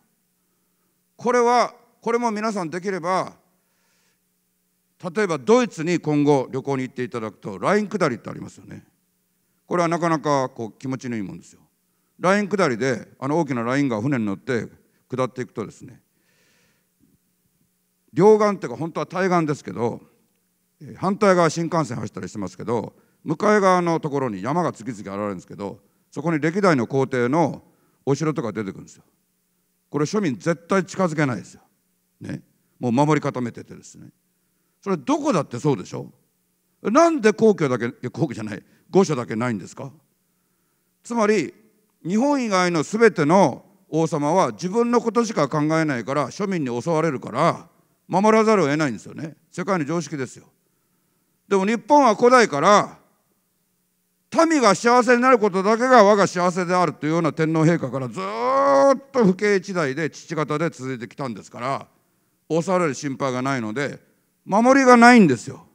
これはこれも皆さんできれば例えばドイツに今後旅行に行っていただくとライン下りってありますよねこれはなかなかこう気持ちのいいもんですよライン下りであの大きなラインが船に乗って下っていくとですね両岸っていうか本当は対岸ですけど反対側新幹線走ったりしてますけど向かい側のところに山が次々現れるんですけどそこに歴代の皇帝のお城とか出てくるんですよ。これ庶民絶対近づけないですよ。ね、もう守り固めててですね。それどこだってそうでしょなんで皇居だけ皇居じゃない御所だけないんですかつまり日本以外の全ての王様は自分のことしか考えないから庶民に襲われるから守らざるを得ないんですよね世界の常識ですよでも日本は古代から民が幸せになることだけが我が幸せであるというような天皇陛下からずっと不敬時代で父方で続いてきたんですから襲われる心配がないので守りがないんですよ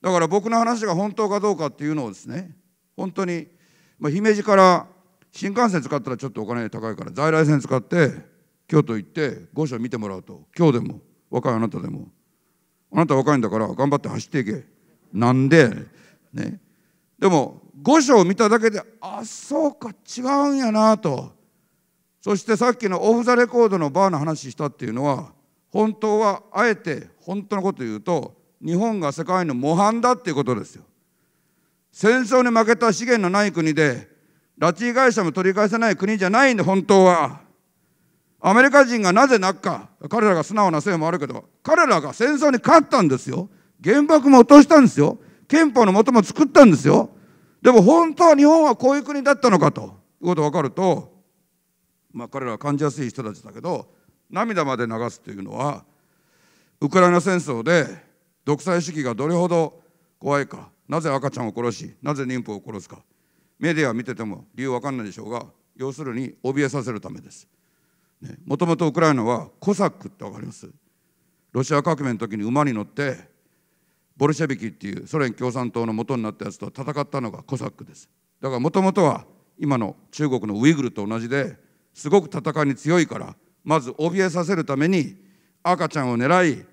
だから僕の話が本当かどうかっていうのをですね本当に、まあ、姫路から新幹線使ったらちょっとお金高いから在来線使って京都行って御所見てもらうと今日でも若いあなたでもあなた若いんだから頑張って走っていけなんでねでも御所を見ただけであそうか違うんやなとそしてさっきのオフ・ザ・レコードのバーの話したっていうのは本当はあえて本当のこと言うと日本が世界の模範だっていうことですよ。戦争に負けた資源のない国で拉致被害者も取り返せない国じゃないんで、本当は。アメリカ人がなぜ泣くか、彼らが素直なせいもあるけど、彼らが戦争に勝ったんですよ。原爆も落としたんですよ。憲法のもとも作ったんですよ。でも本当は日本はこういう国だったのかということが分かると、まあ、彼らは感じやすい人たちだけど涙まで流すというのはウクライナ戦争で独裁主義がどれほど怖いかなぜ赤ちゃんを殺しなぜ妊婦を殺すかメディア見てても理由わかんないでしょうが要するに怯えさせるためです。もともとウクライナはコサックって分かりますロシア革命の時に馬に乗ってボルシェビキっていうソ連共産党の元になったやつと戦ったのがコサックですだからもともとは今の中国のウイグルと同じですごく戦いに強いからまず怯えさせるために赤ちゃんを狙い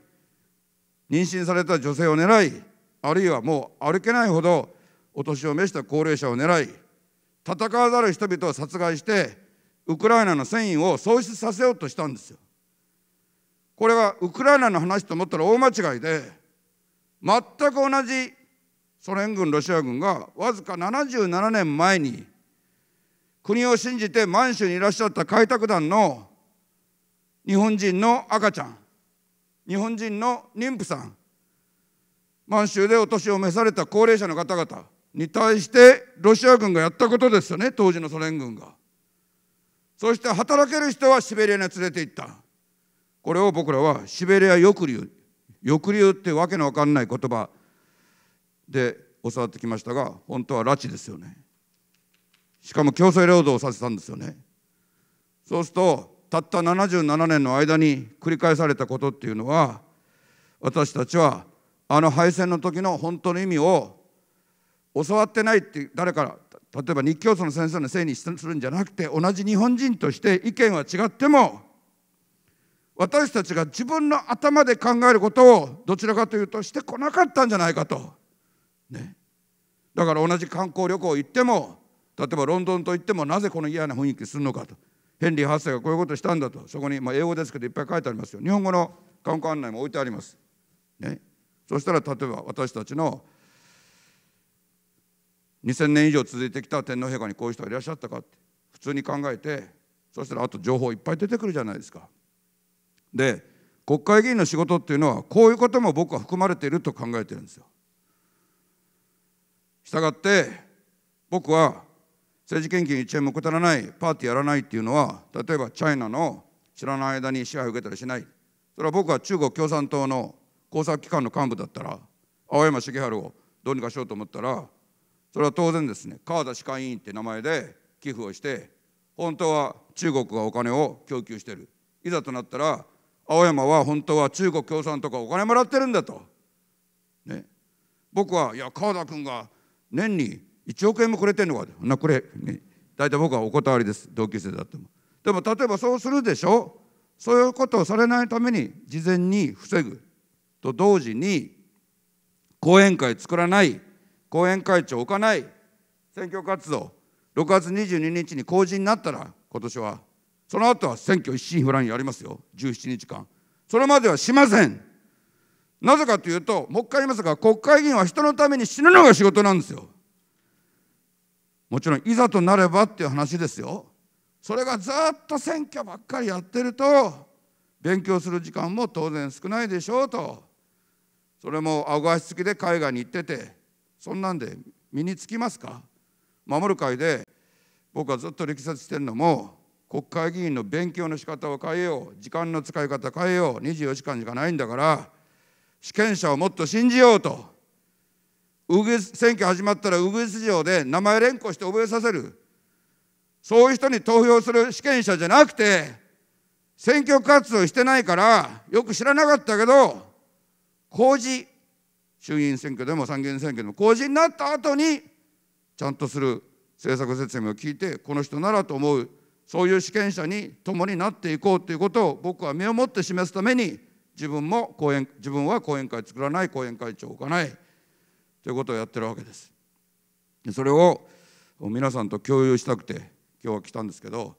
妊娠された女性を狙いあるいはもう歩けないほどお年を召した高齢者を狙い戦わざる人々を殺害してウクライナの戦意を喪失させようとしたんですよ。これはウクライナの話と思ったら大間違いで全く同じソ連軍ロシア軍がわずか77年前に国を信じて満州にいらっしゃった開拓団の日本人の赤ちゃん日本人の妊婦さん満州でお年を召された高齢者の方々に対してロシア軍がやったことですよね当時のソ連軍がそして働ける人はシベリアに連れて行ったこれを僕らはシベリア抑留抑留ってわけのわかんない言葉で教わってきましたが本当は拉致ですよねしかも強制労働をさせたんですよねそうするとたった77年の間に繰り返されたことっていうのは私たちはあの敗戦の時の本当の意味を教わってないって誰から例えば日教祖の先生のせいにするんじゃなくて同じ日本人として意見は違っても私たちが自分の頭で考えることをどちらかというとしてこなかったんじゃないかと、ね、だから同じ観光旅行行っても例えばロンドンと行ってもなぜこの嫌な雰囲気するのかとヘンリー8世がこういうことしたんだとそこに、まあ、英語ですけどいっぱい書いてありますよ日本語の観光案内も置いてあります、ね、そしたら例えば私たちの2000年以上続いてきた天皇陛下にこういう人がいらっしゃったかって普通に考えてそしたらあと情報いっぱい出てくるじゃないですか。で国会議員の仕事っていうのはこういうことも僕は含まれていると考えてるんですよ。したがって僕は政治献金1円も怠らないパーティーやらないっていうのは例えばチャイナの知らない間に支配を受けたりしないそれは僕は中国共産党の工作機関の幹部だったら青山茂春をどうにかしようと思ったらそれは当然ですね川田歯科医院って名前で寄付をして本当は中国がお金を供給してるいざとなったら青山は本当は中国共産党がお金もらってるんだと、ね、僕はいや川田君が年に1億円もくれてんのかなこれ、ね、大体僕はお断りです同級生だってもでも例えばそうするでしょそういうことをされないために事前に防ぐと同時に後援会作らない後援会長置かない選挙活動、6月22日に公示になったら、今年は、その後は選挙一心不乱やりますよ、17日間。それまではしません。なぜかというと、もう一回言いますが、国会議員は人のために死ぬのが仕事なんですよ。もちろん、いざとなればっていう話ですよ。それがずっと選挙ばっかりやってると、勉強する時間も当然少ないでしょうと。それもあ青足付きで海外に行っててそんなんで身につきますか守る会で僕はずっと力説してるのも国会議員の勉強の仕方を変えよう時間の使い方変えよう24時間しかないんだから主権者をもっと信じようと選挙始まったらウグイス城で名前連呼して覚えさせるそういう人に投票する主権者じゃなくて選挙活動してないからよく知らなかったけど公示衆議院選挙でも参議院選挙でも公示になった後にちゃんとする政策説明を聞いてこの人ならと思うそういう主権者に共になっていこうということを僕は身をもって示すために自分も講演自分は講演会作らない講演会長を置かないということをやってるわけです。それを皆さんと共有したくて今日は来たんですけど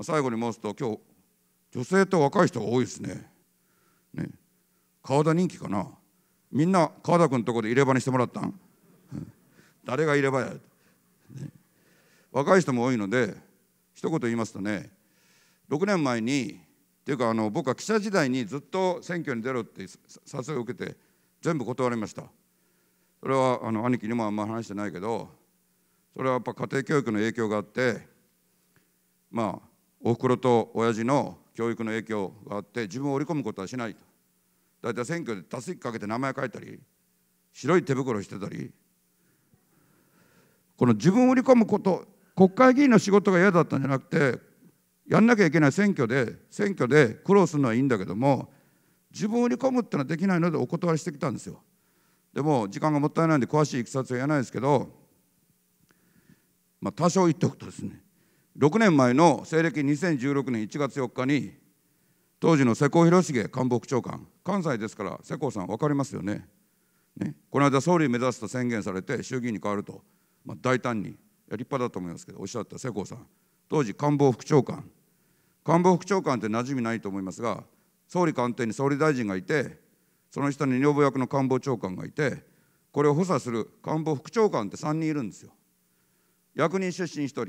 最後に申すと今日女性と若い人が多いですね。ね川田人気かなみんな川田君のとこで入れ歯にしてもらったん誰が入れ歯や、ね、若い人も多いので一言言いますとね6年前にっていうかあの僕は記者時代にずっと選挙に出ろって誘いを受けて全部断りましたそれはあの兄貴にもあんま話してないけどそれはやっぱ家庭教育の影響があってまあおふくろと親父の教育の影響があって自分を織り込むことはしないと大体選挙で多数かけて名前書いたり白い手袋してたりこの自分を売り込むこと国会議員の仕事が嫌だったんじゃなくてやんなきゃいけない選挙で選挙で苦労するのはいいんだけども自分を売り込むってのはできないのでお断りしてきたんですよ。でも時間がもったいないんで詳しいいきさつは言えないですけど、まあ、多少言っておくとですね6年前の西暦2016年1月4日に当時の世耕弘成官房副長官関西ですから世耕さん分かりますよねねこの間総理目指すと宣言されて衆議院に変わると、まあ、大胆に立派だと思いますけどおっしゃった世耕さん当時官房副長官官房副長官って馴染みないと思いますが総理官邸に総理大臣がいてその下に女房役の官房長官がいてこれを補佐する官房副長官って3人いるんですよ役人出身1人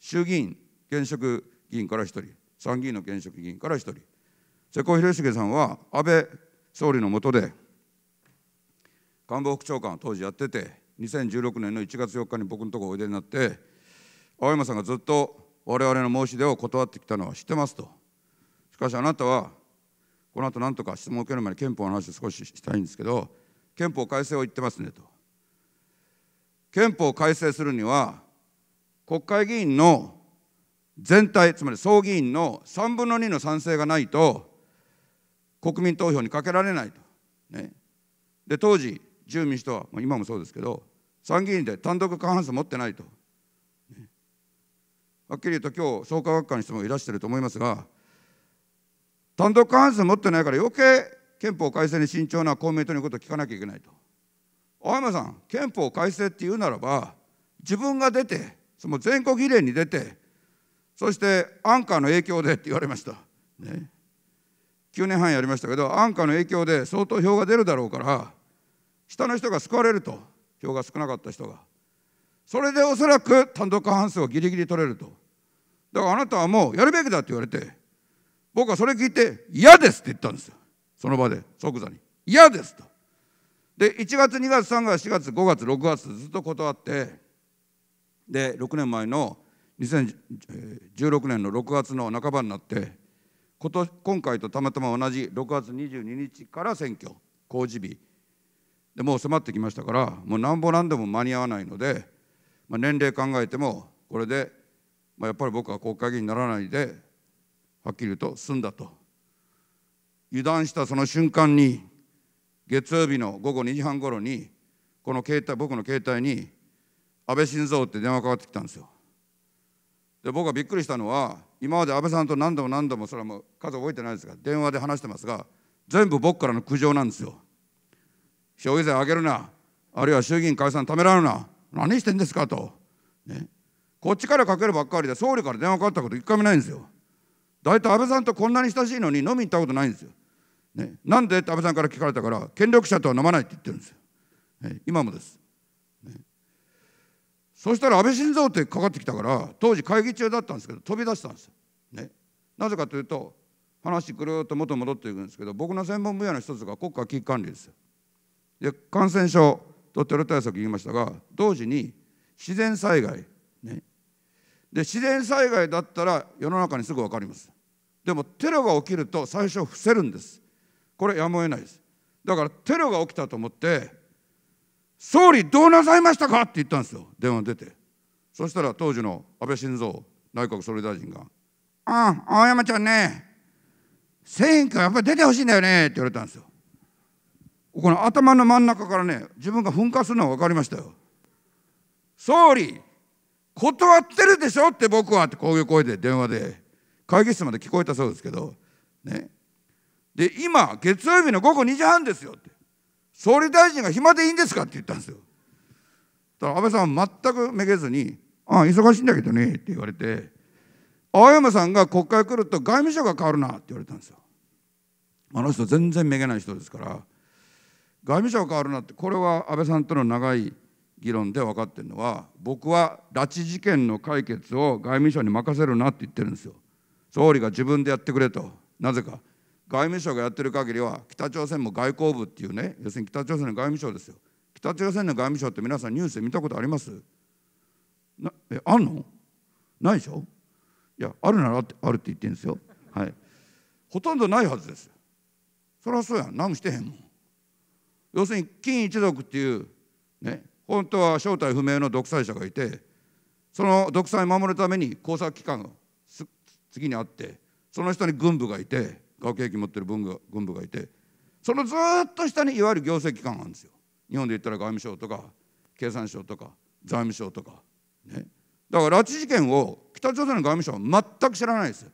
衆議院現職議員から1人参議院の現職議員から1人瀬古博之さんは安倍総理の下で官房副長官を当時やってて2016年の1月4日に僕のところおいでになって青山さんがずっと我々の申し出を断ってきたのは知ってますとしかしあなたはこの後何とか質問を受ける前に憲法の話を少ししたいんですけど憲法改正を言ってますねと憲法改正するには国会議員の全体つまり総議員の3分の2の賛成がないと国民投票にかけられないと、ね、で当時自由民主党は、まあ、今もそうですけど参議院で単独過半数持ってないと、ね、はっきり言うと今日創価学会の人もいらしてると思いますが単独過半数持ってないから余計憲法改正に慎重な公明党のことを聞かなきゃいけないと青山さん憲法改正っていうならば自分が出てその全国比例に出てそしてアンカーの影響でって言われました、ね、9年半やりましたけど安価の影響で相当票が出るだろうから下の人が救われると票が少なかった人がそれでおそらく単独過半数をギリギリ取れるとだからあなたはもうやるべきだって言われて僕はそれ聞いて嫌ですって言ったんですよその場で即座に嫌ですとで1月2月3月4月5月6月ずっと断ってで6年前の2016年の6月の半ばになって今今回とたまたま同じ6月22日から選挙公示日でもう迫ってきましたからもうなんぼなんでも間に合わないので、まあ、年齢考えてもこれで、まあ、やっぱり僕は国会議員にならないではっきり言うと済んだと油断したその瞬間に月曜日の午後2時半ごろにこの携帯僕の携帯に安倍晋三って電話かかってきたんですよ。で僕がびっくりしたのは今まで安倍さんと何度も何度もそれはもう数覚えてないですが電話で話してますが全部僕からの苦情なんですよ。消費税上げるなあるいは衆議院解散ためらうな何してんですかと、ね、こっちからかけるばっかりで総理から電話かかったこと一回もないんですよ。大体安倍さんとこんなに親しいのに飲みに行ったことないんですよ。ね、なんでって安倍さんから聞かれたから権力者とは飲まないって言ってるんですよ。ね、今もです。そしたら安倍晋三ってかかってきたから当時会議中だったんですけど飛び出したんですね、なぜかというと話ぐるっと元戻っていくんですけど僕の専門分野の一つが国家危機管理ですで感染症とテロ対策言いましたが同時に自然災害、ね、で自然災害だったら世の中にすぐ分かりますでもテロが起きると最初伏せるんですこれやむを得ないですだからテロが起きたと思って総理どうなさいましたかって言ったんですよ電話出てそしたら当時の安倍晋三内閣総理大臣が「ああ青山ちゃんね選挙やっぱり出てほしいんだよね」って言われたんですよこの頭の真ん中からね自分が噴火するのは分かりましたよ総理断ってるでしょって僕はってこういう声で電話で会議室まで聞こえたそうですけどねで今月曜日の午後2時半ですよって総理大臣が暇でいいんですかって言ったんですよ。ら安倍さんは全くめげずに、ああ、忙しいんだけどねって言われて、青山さんが国会来ると外務省が変わるなって言われたんですよ。あの人全然めげない人ですから、外務省が変わるなって、これは安倍さんとの長い議論で分かってるのは、僕は拉致事件の解決を外務省に任せるなって言ってるんですよ。総理が自分でやってくれと。なぜか。外務省がやってる限りは北朝鮮も外交部っていうね要するに北朝鮮の外務省ですよ北朝鮮の外務省って皆さんニュースで見たことありますなえあんのないでしょいやあるならってあるって言ってるんですよはいほとんどないはずですそりゃそうやん何もしてへんもん要するに金一族っていうね本当は正体不明の独裁者がいてその独裁を守るために工作機関が次にあってその人に軍部がいて核兵器持ってる軍部がいてそのずっと下にいわゆる行政機関があるんですよ日本で言ったら外務省とか経産省とか財務省とか、ね、だから拉致事件を北朝鮮の外務省は全く知らないです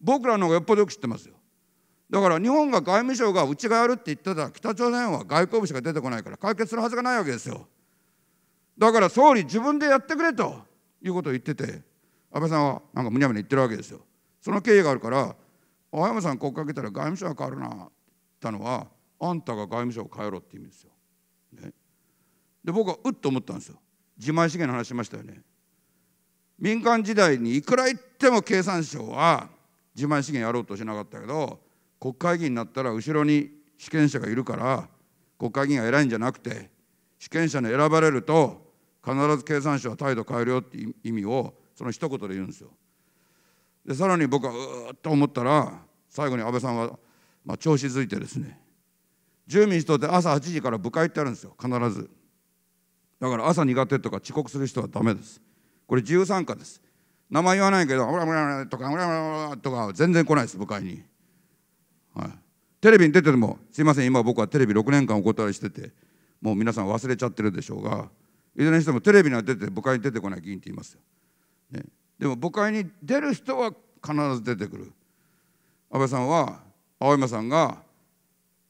僕らの方がよっぽどよく知ってますよだから日本が外務省がうちがやるって言ってたら北朝鮮は外交部しか出てこないから解決するはずがないわけですよだから総理自分でやってくれということを言ってて安倍さんはなんかむにゃむにゃ言ってるわけですよその経緯があるから青山さんここかけたら外務省が変わるなって言ったのはあんたが外務省を変えろって意味ですよ。ね、で僕はうっと思ったんですよ。自前資源の話しましたよね。民間時代にいくら言っても経産省は自前資源やろうとしなかったけど国会議員になったら後ろに主権者がいるから国会議員が偉いんじゃなくて主権者に選ばれると必ず経産省は態度変えるよって意味をその一言で言うんですよ。でさらに僕はうーっと思ったら最後に安倍さんは、まあ、調子づいてですね住民主党って朝8時から部会ってあるんですよ必ずだから朝苦手とか遅刻する人はダメですこれ自由参加です名前言わないけど「ほらほらほら」とか「ほらほら」とか全然来ないです部会に、はい、テレビに出ててもすいません今僕はテレビ6年間お断りしててもう皆さん忘れちゃってるでしょうがいずれにしてもテレビには出て部会に出てこない議員って言いますよ、ね、でも部会に出る人は必ず出てくる安倍さんは青山さんが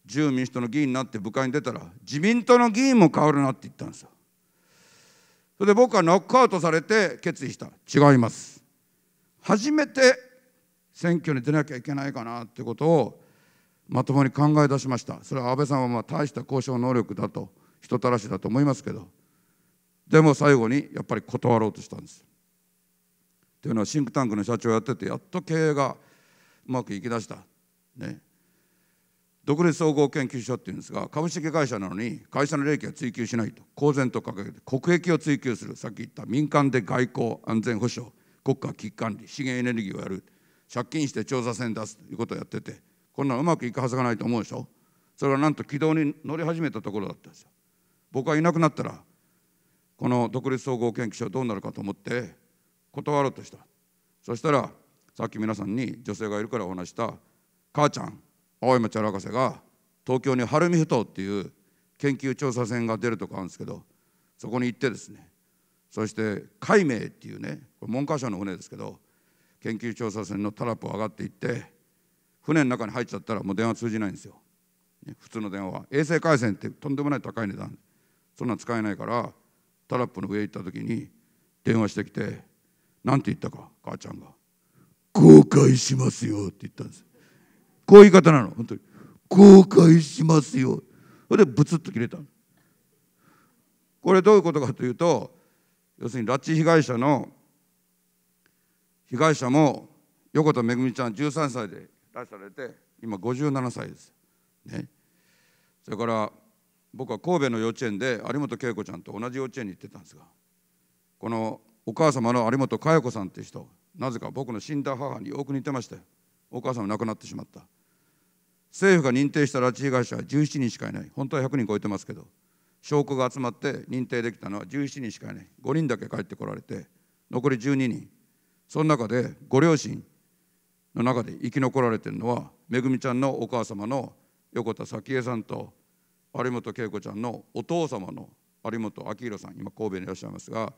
自由民主党の議員になって部会に出たら自民党の議員も変わるなって言ったんですよそれで僕はノックアウトされて決意した違います初めて選挙に出なきゃいけないかなってことをまともに考え出しましたそれは安倍さんはまあ大した交渉能力だと人たらしだと思いますけどでも最後にやっぱり断ろうとしたんですというのはシンクタンクの社長やっててやっと経営がうまくいきだした、ね、独立総合研究所っていうんですが株式会社なのに会社の利益は追求しないと公然と掲げて国益を追求するさっき言った民間で外交安全保障国家危機管理資源エネルギーをやる借金して調査船出すということをやっててこんなのうまくいくはずがないと思うでしょそれはなんと軌道に乗り始めたところだったんですよ僕がいなくなったらこの独立総合研究所どうなるかと思って断ろうとしたそしたらさっき皆さんに女性がいるからお話した母ちゃん青山ちゃん博士が東京に晴海ふ頭っていう研究調査船が出るとこあるんですけどそこに行ってですねそして「海明」っていうねこれ文科省の船ですけど研究調査船のタラップを上がっていって船の中に入っちゃったらもう電話通じないんですよ、ね、普通の電話は衛星回線ってとんでもない高い値段そんなん使えないからタラップの上行った時に電話してきて何て言ったか母ちゃんが「後悔しますよ」って言ったんですこういう言い方なの本当に「後悔しますよ」それでブツッと切れたこれどういうことかというと要するに拉致被害者の被害者も横田めぐみちゃん13歳で拉致されて今57歳です、ね、それから僕は神戸の幼稚園で有本恵子ちゃんと同じ幼稚園に行ってたんですがこのお母様の有本佳代子さんっていう人なぜか僕の死んだ母によく似てましたよお母様亡くなってしまった政府が認定した拉致被害者は17人しかいない本当は100人超えてますけど証拠が集まって認定できたのは17人しかいない5人だけ帰ってこられて残り12人その中でご両親の中で生き残られてるのはめぐみちゃんのお母様の横田早紀江さんと有本恵子ちゃんのお父様の有本明宏さん今神戸にいらっしゃいますが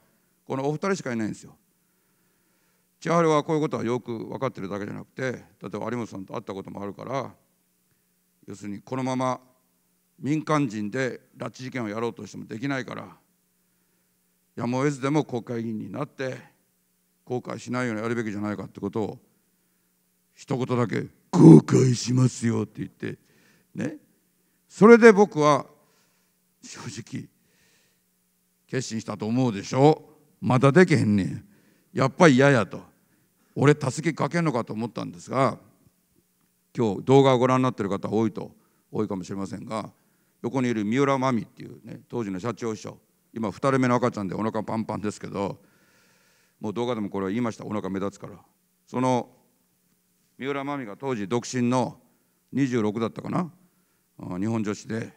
このお二人しかいないんですよ千春はこういうことはよく分かってるだけじゃなくて例えば有本さんと会ったこともあるから要するにこのまま民間人で拉致事件をやろうとしてもできないからやむを得ずでも国会議員になって後悔しないようにやるべきじゃないかってことを一言だけ「後悔しますよ」って言ってねそれで僕は正直決心したと思うでしょう。まだできへんねんやっぱり嫌やと俺助けかけんのかと思ったんですが今日動画をご覧になってる方多いと多いかもしれませんが横にいる三浦真美っていうね当時の社長秘書今2人目の赤ちゃんでお腹パンパンですけどもう動画でもこれは言いましたお腹目立つからその三浦真美が当時独身の26だったかな日本女子で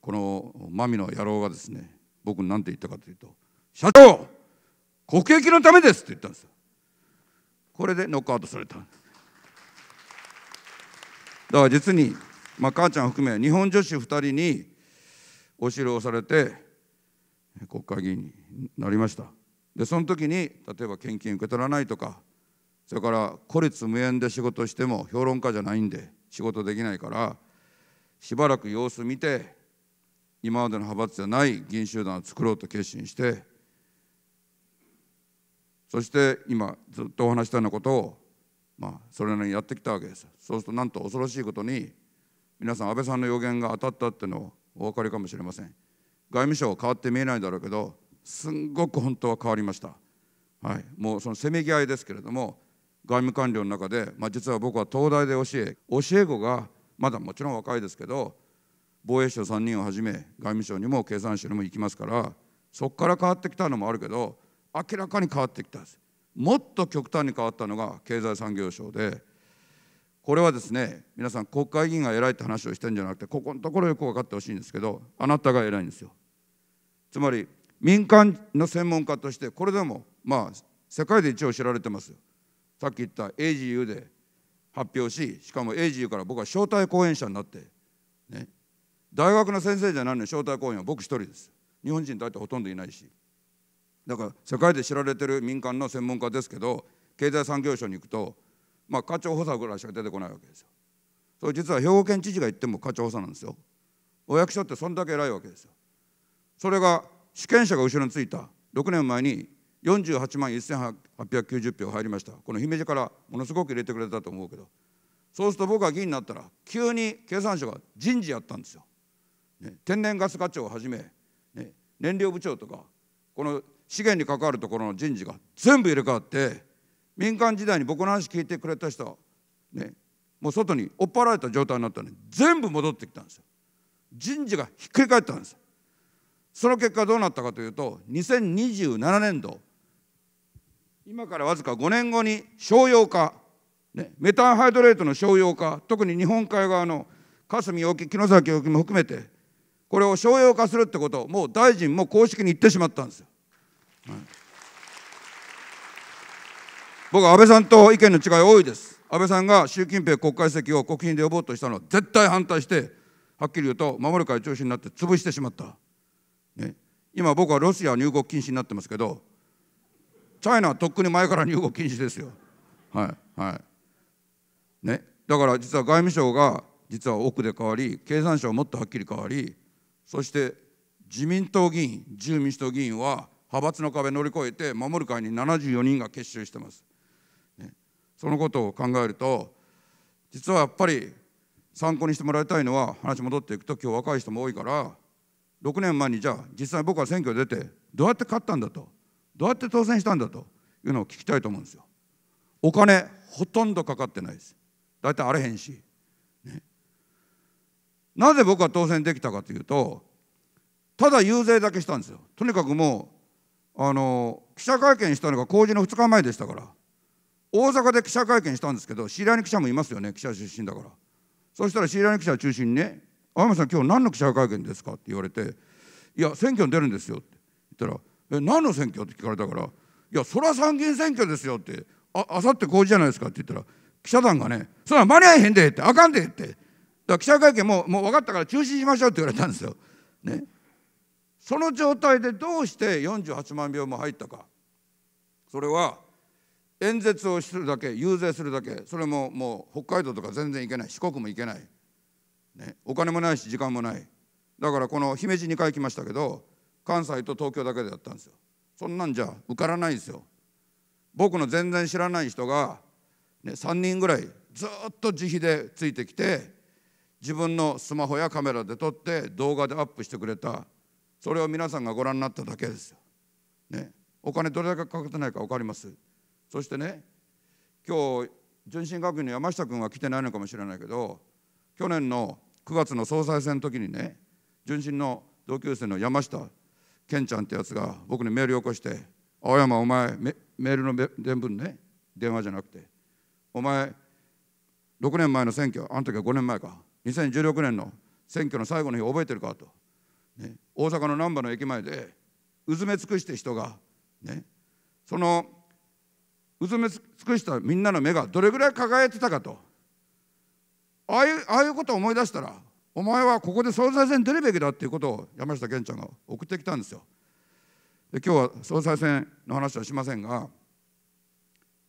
この真美の野郎がですね僕に何て言ったかというと社長国益のためですって言ったんですこれでノックアウトされただから実に、まあ、母ちゃん含め日本女子2人にお知をされて国会議員になりましたでその時に例えば献金受け取らないとかそれから孤立無縁で仕事しても評論家じゃないんで仕事できないからしばらく様子見て今までの派閥じゃない議員集団を作ろうと決心してそして今ずっとお話したようなことを、まあ、それなりにやってきたわけですそうするとなんと恐ろしいことに皆さん安倍さんの予言が当たったっていうのをお分かりかもしれません外務省は変わって見えないだろうけどすんごく本当は変わりました、はい、もうそのせめぎ合いですけれども外務官僚の中で、まあ、実は僕は東大で教え教え子がまだもちろん若いですけど防衛省3人をはじめ外務省にも経産省にも行きますからそこから変わってきたのもあるけど明らかに変わってきたんですもっと極端に変わったのが経済産業省でこれはですね皆さん国会議員が偉いって話をしてるんじゃなくてここのところよく分かってほしいんですけどあなたが偉いんですよつまり民間の専門家としてこれでもまあ世界で一応知られてますさっき言った AGU で発表ししかも AGU から僕は招待講演者になって、ね、大学の先生じゃないのに招待講演は僕一人です日本人大体ほとんどいないしだから世界で知られてる民間の専門家ですけど経済産業省に行くと、まあ、課長補佐ぐらいしか出てこないわけですよ。それ実は兵庫県知事が言っても課長補佐なんですよ。お役所ってそんだけ偉いわけですよ。それが主権者が後ろについた6年前に48万1890票入りましたこの姫路からものすごく入れてくれたと思うけどそうすると僕が議員になったら急に経産省が人事やったんですよ。ね、天然ガス課長をはじめ、ね、燃料部長とかこの資源に関わるところの人事が全部入れ替わって民間時代に僕の話聞いてくれた人はねもう外に追っ払われた状態になったのに全部戻ってきたんですよ人事がひっくり返ったんですその結果どうなったかというと2027年度今からわずか5年後に商用化、ね、メタンハイドレートの商用化特に日本海側の霞沖城崎沖も含めてこれを商用化するってことをもう大臣も公式に言ってしまったんですよ僕は安倍さんと意見の違い多いです安倍さんが習近平国家主席を国賓で呼ぼうとしたのは絶対反対してはっきり言うと守る会中止になって潰してしまった、ね、今僕はロシア入国禁止になってますけどチャイナはとっくに前から入国禁止ですよはいはいねだから実は外務省が実は奥で変わり経産省もっとはっきり変わりそして自民党議員自由民主党議員は派閥の壁乗り越えて守る会に74人が結集してます、ね、そのことを考えると実はやっぱり参考にしてもらいたいのは話戻っていくと今日若い人も多いから6年前にじゃあ実際僕は選挙出てどうやって勝ったんだとどうやって当選したんだというのを聞きたいと思うんですよ。お金ほとんどかかってないです。大体あれへんし、ね、なぜ僕は当選できたかというとただ遊説だけしたんですよ。とにかくもあの記者会見したのが公示の2日前でしたから大阪で記者会見したんですけど知り合いの記者もいますよね記者出身だからそしたら知り合いの記者を中心にね「青山さん今日何の記者会見ですか?」って言われて「いや選挙に出るんですよ」って言ったら「え何の選挙?」って聞かれたから「いやそれは参議院選挙ですよ」って「あさって公示じゃないですか」って言ったら記者団がね「そら間に合えへんで」って「あかんで」ってだから記者会見ももう分かったから中止しましょうって言われたんですよ。ねその状態でどうして48万票も入ったかそれは演説をするだけ遊説するだけそれももう北海道とか全然行けない四国も行けない、ね、お金もないし時間もないだからこの姫路2回来ましたけど関西と東京だけでやったんですよそんなんじゃ受からないですよ僕の全然知らない人が、ね、3人ぐらいずっと自費でついてきて自分のスマホやカメラで撮って動画でアップしてくれたそれを皆さんがご覧になっただけですよ、ね、お金どれだけかってないか分かりますそしてね今日純真学院の山下君は来てないのかもしれないけど去年の9月の総裁選の時にね純真の同級生の山下健ちゃんってやつが僕にメールを起こして「青山お前メールの伝文ね電話じゃなくてお前6年前の選挙あの時は5年前か2016年の選挙の最後の日覚えてるかと、ね、大阪の難波の駅前でうずめ尽くして人がねそのうずめ尽くしたみんなの目がどれぐらい輝いてたかとああいうああいうことを思い出したらお前はここで総裁選出るべきだっていうことを山下健ちゃんが送ってきたんですよ。で今日は総裁選の話はしませんが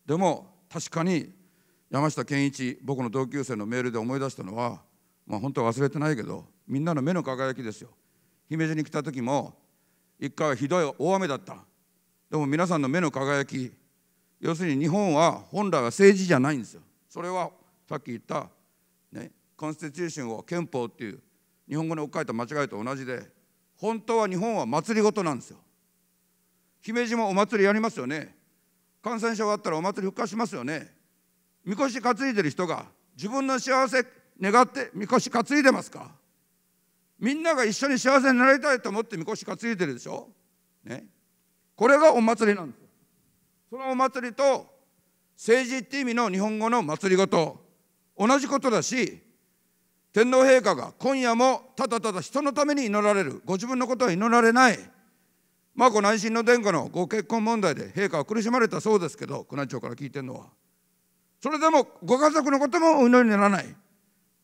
でも確かに山下健一僕の同級生のメールで思い出したのは、まあ、本当は忘れてないけどみんなの目の輝きですよ。姫路に来た時も一回はひどい大雨だったでも皆さんの目の輝き要するに日本は本来は政治じゃないんですよそれはさっき言った、ね、コンスティューションを憲法っていう日本語に置き換えた間違いと同じで本当は日本は祭りごとなんですよ姫路もお祭りやりますよね感染症があったらお祭り復活しますよねみこし担いでる人が自分の幸せ願ってみこし担いでますかみんなが一緒に幸せになりたいと思ってみこし担いでるでしょ、ね、これがお祭りなんですそのお祭りと政治って意味の日本語の祭りごと同じことだし天皇陛下が今夜もただただ人のために祈られるご自分のことは祈られない眞子内親の殿下のご結婚問題で陛下は苦しまれたそうですけど宮内庁から聞いてるのはそれでもご家族のこともお祈りにならない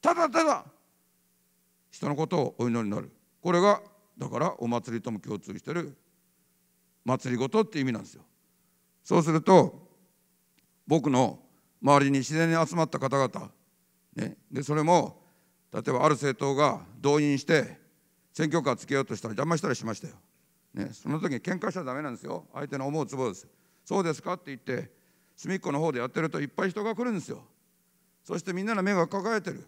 ただただ人のことをお祈りになるこれがだからお祭りとも共通してる祭りごとって意味なんですよそうすると僕の周りに自然に集まった方々、ね、でそれも例えばある政党が動員して選挙カーつけようとしたら邪魔したりしましたよ、ね、その時喧嘩しちゃだめなんですよ相手の思うつぼですそうですかって言って隅っこの方でやってるといっぱい人が来るんですよそしてみんなの目が抱えてる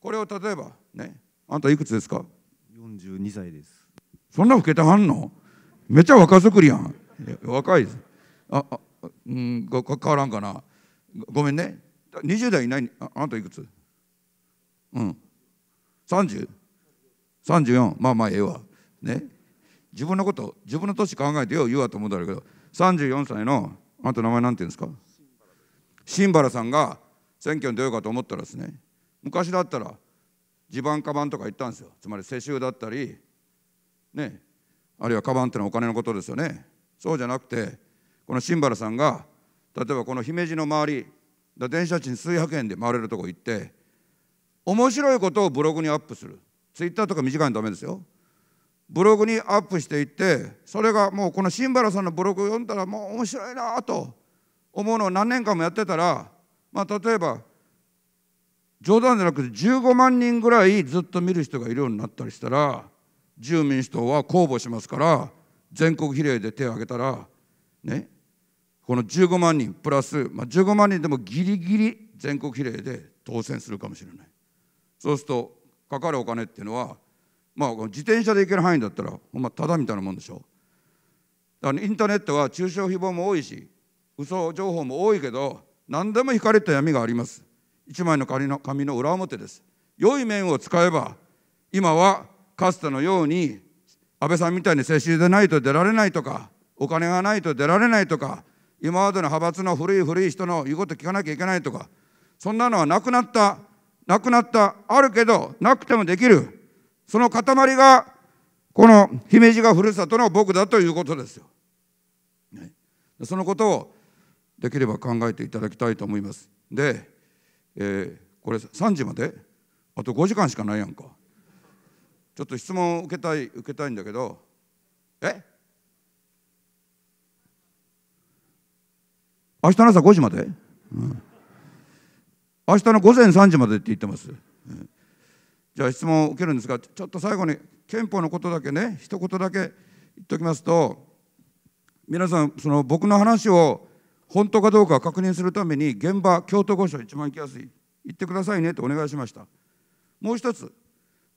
これを例えばねあんたいくつですか42歳ですそんな老けてはんのめっちゃ若作りやん若いですああうん変わらんかなごめんね20代いないああんたいくつうん3034まあまあええわね自分のこと自分の年考えてよ言うわと思うんだけど34歳のあんた名前なんて言うんですか新原さんが選挙に出ようかと思ったらですね昔だったら地盤カバンとか言ったんですよつまり世襲だったりねあるいはカバンってのはお金のことですよねそうじゃなくてこの新原さんが例えばこの姫路の周りだ電車賃数百円で回れるとこ行って面白いことをブログにアップするツイッターとか短いのダメですよブログにアップしていってそれがもうこの新原さんのブログを読んだらもう面白いなと思うのを何年間もやってたらまあ例えば冗談じゃなくて15万人ぐらいずっと見る人がいるようになったりしたら自由民主党は公募しますから全国比例で手を挙げたらねこの15万人プラス、まあ、15万人でもギリギリ全国比例で当選するかもしれないそうするとかかるお金っていうのはまあ自転車で行ける範囲だったらほんまただみたいなもんでしょだからインターネットは中小規模も多いし嘘情報も多いけど何でも光った闇があります一枚の紙の紙の裏表です良い面を使えば今はかつてのように安倍さんみたいに世襲でないと出られないとかお金がないと出られないとか今までの派閥の古い古い人の言うこと聞かなきゃいけないとかそんなのはなくなったなくなったあるけどなくてもできるその塊がこの姫路がふるさとの僕だということですよ。そのことをできれば考えていただきたいと思います。でえー、これ3時まであと5時間しかないやんかちょっと質問を受けたい受けたいんだけどえ明日の朝5時まで、うん、明日の午前3時までって言ってます、うん、じゃあ質問を受けるんですがちょっと最後に憲法のことだけね一言だけ言っておきますと皆さんその僕の話を本当かどうか確認するために現場京都御所一番行きやすい行ってくださいねとお願いしましたもう一つ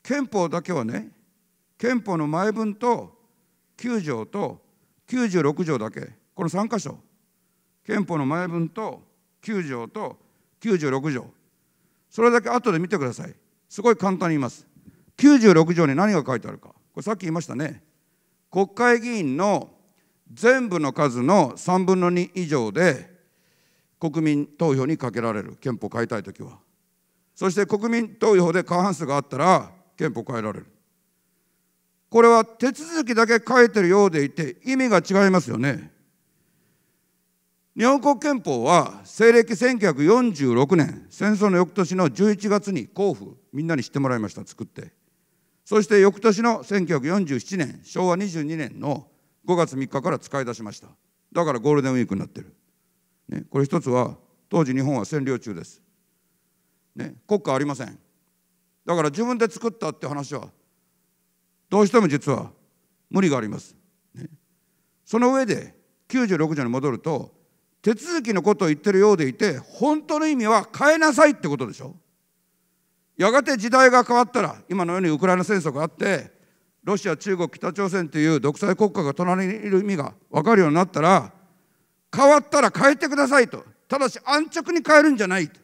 憲法だけはね憲法の前文と9条と96条だけこの3箇所憲法の前文と9条と96条それだけ後で見てくださいすごい簡単に言います96条に何が書いてあるかこれさっき言いましたね国会議員の全部の数の3分の2以上で国民投票にかけられる憲法変えたい時はそして国民投票で過半数があったら憲法変えられるこれは手続きだけ変えてるようでいて意味が違いますよね日本国憲法は西暦1946年戦争の翌年の11月に交付みんなに知ってもらいました作ってそして翌年の1947年昭和22年の5月3日から使い出しましただからゴールデンウィークになってる、ね、これ一つは当時日本は占領中です、ね、国家ありませんだから自分で作ったって話はどうしても実は無理があります、ね、その上で96条に戻ると手続きのことを言ってるようでいて本当の意味は変えなさいってことでしょやがて時代が変わったら今のようにウクライナ戦争があってロシア、中国、北朝鮮という独裁国家が隣にいる意味が分かるようになったら変わったら変えてくださいとただし安直に変えるんじゃないと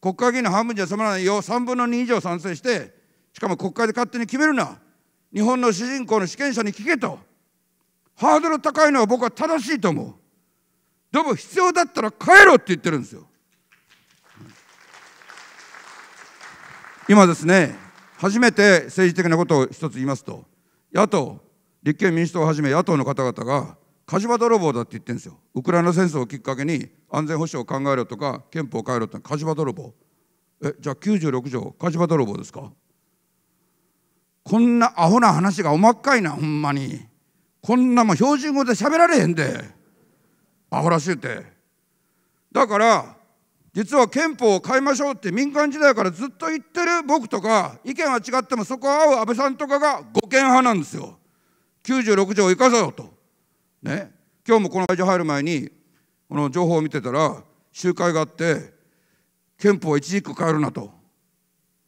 国会議員の半分じゃ済まないよ3分の2以上賛成してしかも国会で勝手に決めるな日本の主人公の主権者に聞けとハードル高いのは僕は正しいと思うでも必要だったら帰ろうって言ってるんですよ今ですね初めて政治的なことを一つ言いますと、野党、立憲民主党をはじめ野党の方々が、火事場泥棒だって言ってるんですよ。ウクライナ戦争をきっかけに安全保障を考えろとか、憲法を変えろって火事場泥棒。え、じゃあ96条、火事場泥棒ですかこんなアホな話がおまっかいな、ほんまに。こんなもん標準語で喋られへんで。アホらしゅうて。だから、実は憲法を変えましょうって民間時代からずっと言ってる僕とか意見は違ってもそこは合う安倍さんとかが護憲派なんですよ。96条を生かせよと。ね。今日もこの会場入る前にこの情報を見てたら集会があって憲法を一区変えるなと。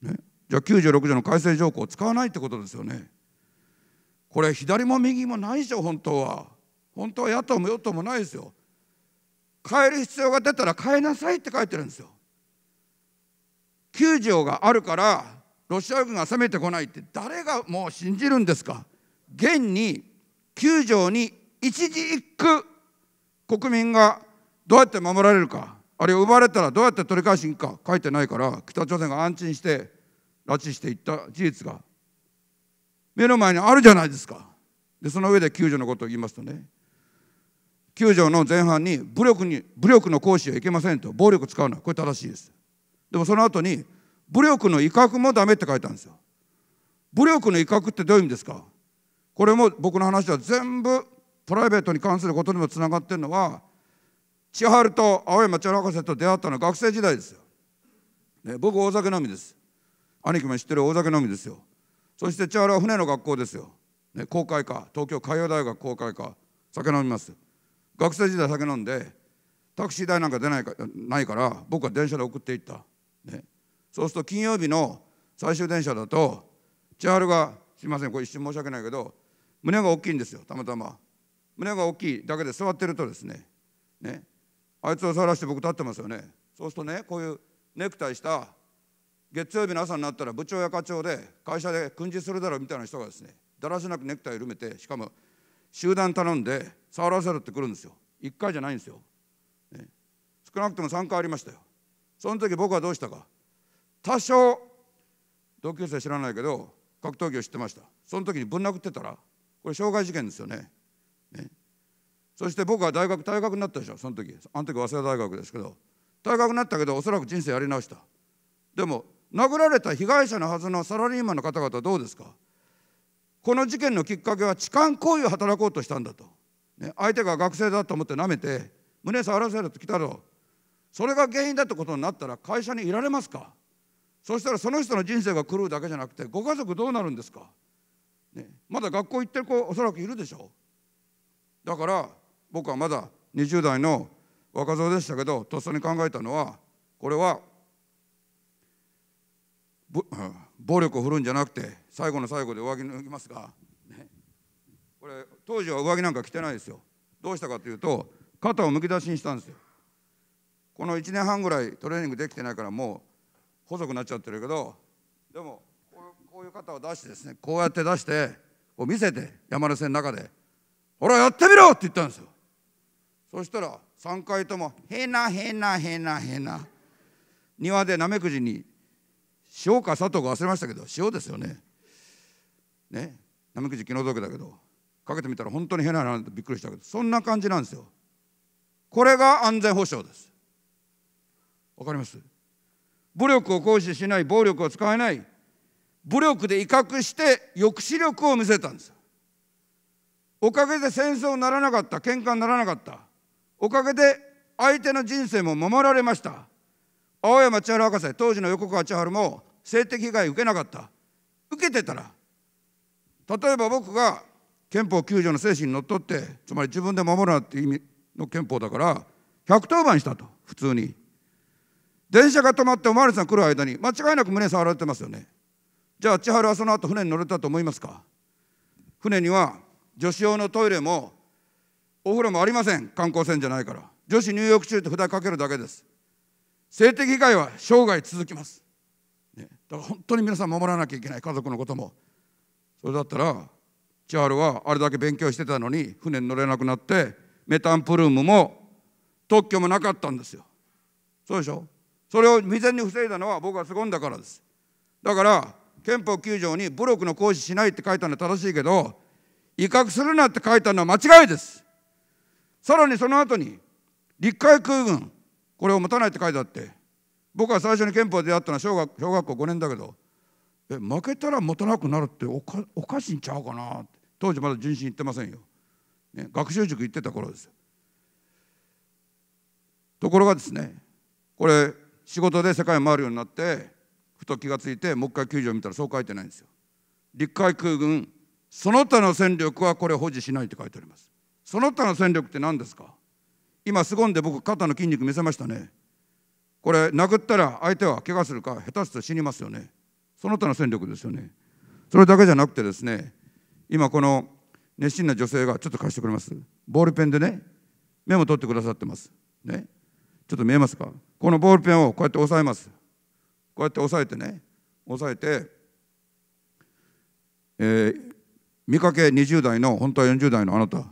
ね、じゃあ96条の改正条項を使わないってことですよね。これ左も右もないでしょ本当は。本当は野党も与党もないですよ。変える必要が出たら変えなさいって書いてるんですよ。9条があるからロシア軍が攻めてこないって誰がもう信じるんですか現に9条に一時一句国民がどうやって守られるかあるいは奪われたらどうやって取り返しに行くか書いてないから北朝鮮が安心して拉致していった事実が目の前にあるじゃないですかでその上で9条のことを言いますとね9条の前半に武力に武力の行使はいけませんと暴力使うのはこれ正しいですでもその後に武力の威嚇もダメって書いたんですよ武力の威嚇ってどういう意味ですかこれも僕の話は全部プライベートに関することにもつながってるのは千春と青山千春博士と出会ったのは学生時代ですよ、ね、僕大酒飲みです兄貴も知ってる大酒飲みですよそして千春は船の学校ですよ、ね、公開か東京海洋大学公開か酒飲みます学生時代酒飲んでタクシー代なんか出ないかないから僕は電車で送っていった、ね、そうすると金曜日の最終電車だと千春がすいませんこれ一瞬申し訳ないけど胸が大きいんですよたまたま胸が大きいだけで座ってるとですねねあいつを触らして僕立ってますよねそうするとねこういうネクタイした月曜日の朝になったら部長や課長で会社で訓示するだろうみたいな人がですねだらしなくネクタイ緩めてしかも集団頼んで触らせろってくるんですよ1回じゃないんですよ、ね、少なくとも3回ありましたよその時僕はどうしたか多少同級生知らないけど格闘技を知ってましたその時にぶん殴ってたらこれ傷害事件ですよねねそして僕は大学大学になったでしょその時あの時早稲田大学ですけど退学になったけどおそらく人生やり直したでも殴られた被害者のはずのサラリーマンの方々はどうですかこの事件のきっかけは痴漢行為を働こうとしたんだと、ね、相手が学生だと思って舐めて胸触らせるときたろそれが原因だってことになったら会社にいられますかそしたらその人の人生が狂うだけじゃなくてご家族どうなるんですか、ね、まだ学校行ってる子おそらくいるでしょう。だから僕はまだ20代の若造でしたけどとっさに考えたのはこれは暴力を振るんじゃなくて最後の最後で上着脱ぎますが、ね、これ当時は上着なんか着てないですよどうしたかというと肩をむき出しにしたんですよこの1年半ぐらいトレーニングできてないからもう細くなっちゃってるけどでもこういう肩を出してですねこうやって出してこう見せて山手線の中で「ほらやってみろ!」って言ったんですよそしたら3回とも「へなへなへなへな」庭でナメクジに塩か砂糖か忘れましたけど塩ですよねねナメクジ気の毒だけどかけてみたら本当に変な話びっくりしたけどそんな感じなんですよこれが安全保障ですわかります武力を行使しない暴力を使えない武力で威嚇して抑止力を見せたんですおかげで戦争にならなかった喧嘩にならなかったおかげで相手の人生も守られました青山千春博士当時の横川千春も性的被害受けなかった受けてたら例えば僕が憲法9条の精神にのっとってつまり自分で守るなっていう意味の憲法だから110番したと普通に電車が止まってお巡りさん来る間に間違いなく胸触られてますよねじゃあ千春はその後船に乗れたと思いますか船には女子用のトイレもお風呂もありません観光船じゃないから女子入浴中って札かけるだけです性的被害は生涯続きます、ね、だから本当に皆さん守らなきゃいけない家族のこともそれだったらールはあれだけ勉強してたのに船に乗れなくなってメタンプルームも特許もなかったんですよそうでしょそれを未然に防いだのは僕はすごいんだからですだから憲法9条に武力の行使しないって書いたのは正しいけど威嚇するなって書いたのは間違いですさらにその後に陸海空軍これを持たないって書いてあって僕は最初に憲法で出会ったのは小学小学校5年だけどえ負けたら持たなくなるっておかおかしいんちゃうかなって当時まだ人心行ってませんよ、ね、学習塾行ってた頃ですところがですねこれ仕事で世界回るようになってふと気がついてもう一回救助を見たらそう書いてないんですよ陸海空軍その他の戦力はこれ保持しないって書いてありますその他の戦力って何ですか今凄んで僕肩の筋肉見せましたねこれ殴ったら相手は怪我するか下手すると死にますよねその他の戦力ですよねそれだけじゃなくてですね今この熱心な女性がちょっと貸してくれますボールペンでねメモ取ってくださってますねちょっと見えますかこのボールペンをこうやって押さえますこうやって押さえてね押さえて、えー、見かけ20代の本当は40代のあなた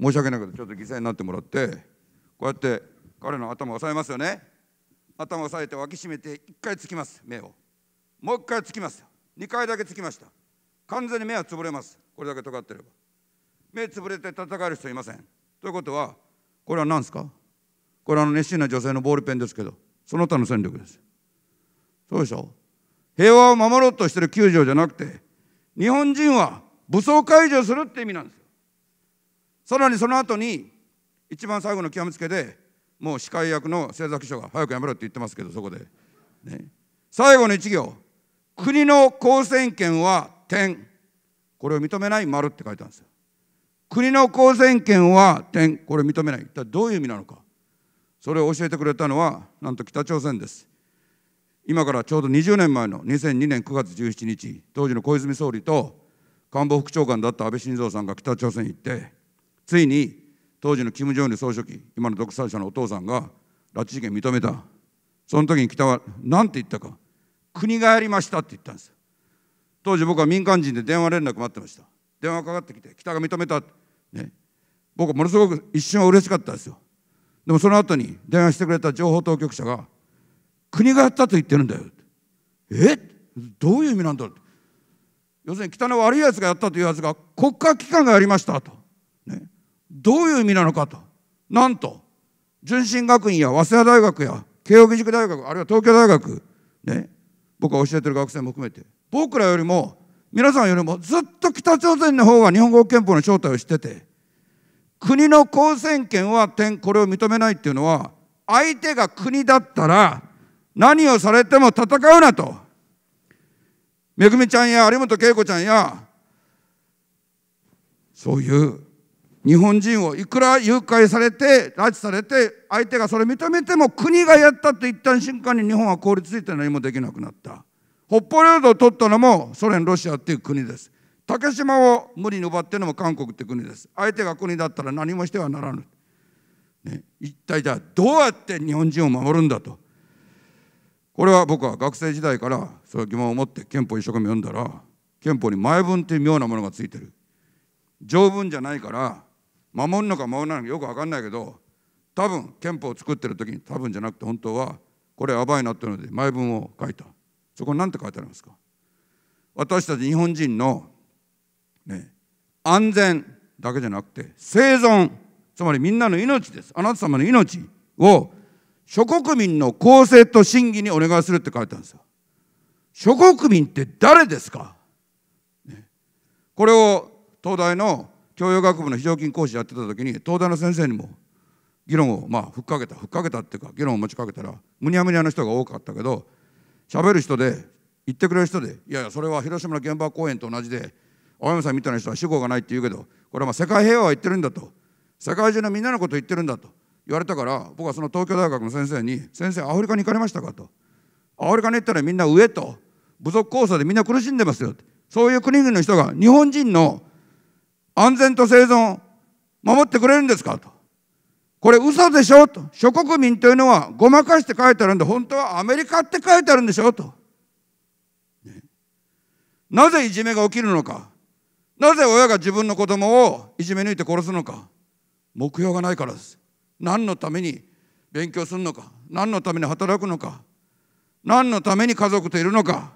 申し訳ないけどちょっと犠牲になってもらってこうやって彼の頭を押さえますよね頭を押さえて脇締めて1回つきます目をもう1回つきます2回だけつきました完全に目は潰れますこれだけ尖ってれば目潰れて戦える人いませんということはこれは何ですかこれはあの熱心な女性のボールペンですけどその他の戦力ですそうでしょ平和を守ろうとしてる9条じゃなくて日本人は武装解除するって意味なんですよさらにその後に一番最後の極めつけでもう司会役の政策秘書が早くやめろって言ってますけどそこで、ね、最後の1行国の公選権は点これを認めない丸って書いてあるんですよ国の公選権は点これを認めない一体どういう意味なのかそれを教えてくれたのはなんと北朝鮮です今からちょうど20年前の2002年9月17日当時の小泉総理と官房副長官だった安倍晋三さんが北朝鮮に行ってついに当時の金正恩総書記、今の独裁者のお父さんが拉致事件認めた。その時に北は何て言ったか、国がやりましたって言ったんです当時僕は民間人で電話連絡待ってました。電話かかってきて、北が認めた。ね、僕はものすごく一瞬は嬉しかったですよ。でもその後に電話してくれた情報当局者が、国がやったと言ってるんだよ。えどういう意味なんだろう要するに北の悪いやつがやったというやつが国家機関がやりましたと。ね、どういう意味なのかと。なんと、純真学院や早稲田大学や慶應義塾大学、あるいは東京大学、ね、僕が教えてる学生も含めて、僕らよりも、皆さんよりもずっと北朝鮮の方が日本国憲法の正体を知ってて、国の公選権は点、これを認めないっていうのは、相手が国だったら、何をされても戦うなと。めぐみちゃんや有本恵子ちゃんや、そういう日本人をいくら誘拐されて拉致されて相手がそれ認めても国がやったと言った瞬間に日本は凍りついて何もできなくなった北方領土を取ったのもソ連ロシアっていう国です竹島を無理に奪ってるのも韓国って国です相手が国だったら何もしてはならぬ、ね、一体じゃあどうやって日本人を守るんだとこれは僕は学生時代からそういう疑問を持って憲法一生懸命読んだら憲法に前文という妙なものがついてる条文じゃないから守るのか守らないのかよく分かんないけど多分憲法を作ってる時に多分じゃなくて本当はこれやばいなっていうので前文を書いたそこに何て書いてありますか私たち日本人の、ね、安全だけじゃなくて生存つまりみんなの命ですあなた様の命を諸国民の公正と審議にお願いするって書いてあるんですよ。諸国民って誰ですか、ね、これを東大の教養学部の非常勤講師やってた時に東大の先生にも議論をまあふっかけたふっかけたっていうか議論を持ちかけたらむにゃむにゃの人が多かったけど喋る人で言ってくれる人でいやいやそれは広島の現場公園と同じで青山さんみたいな人は志向がないって言うけどこれはまあ世界平和は言ってるんだと世界中のみんなのことを言ってるんだと言われたから僕はその東京大学の先生に「先生アフリカに行かれましたか?」と「アフリカに行ったらみんな上と部族交差でみんな苦しんでますよ」そういう国々の人が日本人の安全と生存を守ってくれるんですかと。これ嘘でしょと。諸国民というのはごまかして書いてあるんで、本当はアメリカって書いてあるんでしょと。ね、なぜいじめが起きるのか。なぜ親が自分の子供をいじめ抜いて殺すのか。目標がないからです。何のために勉強するのか。何のために働くのか。何のために家族といるのか。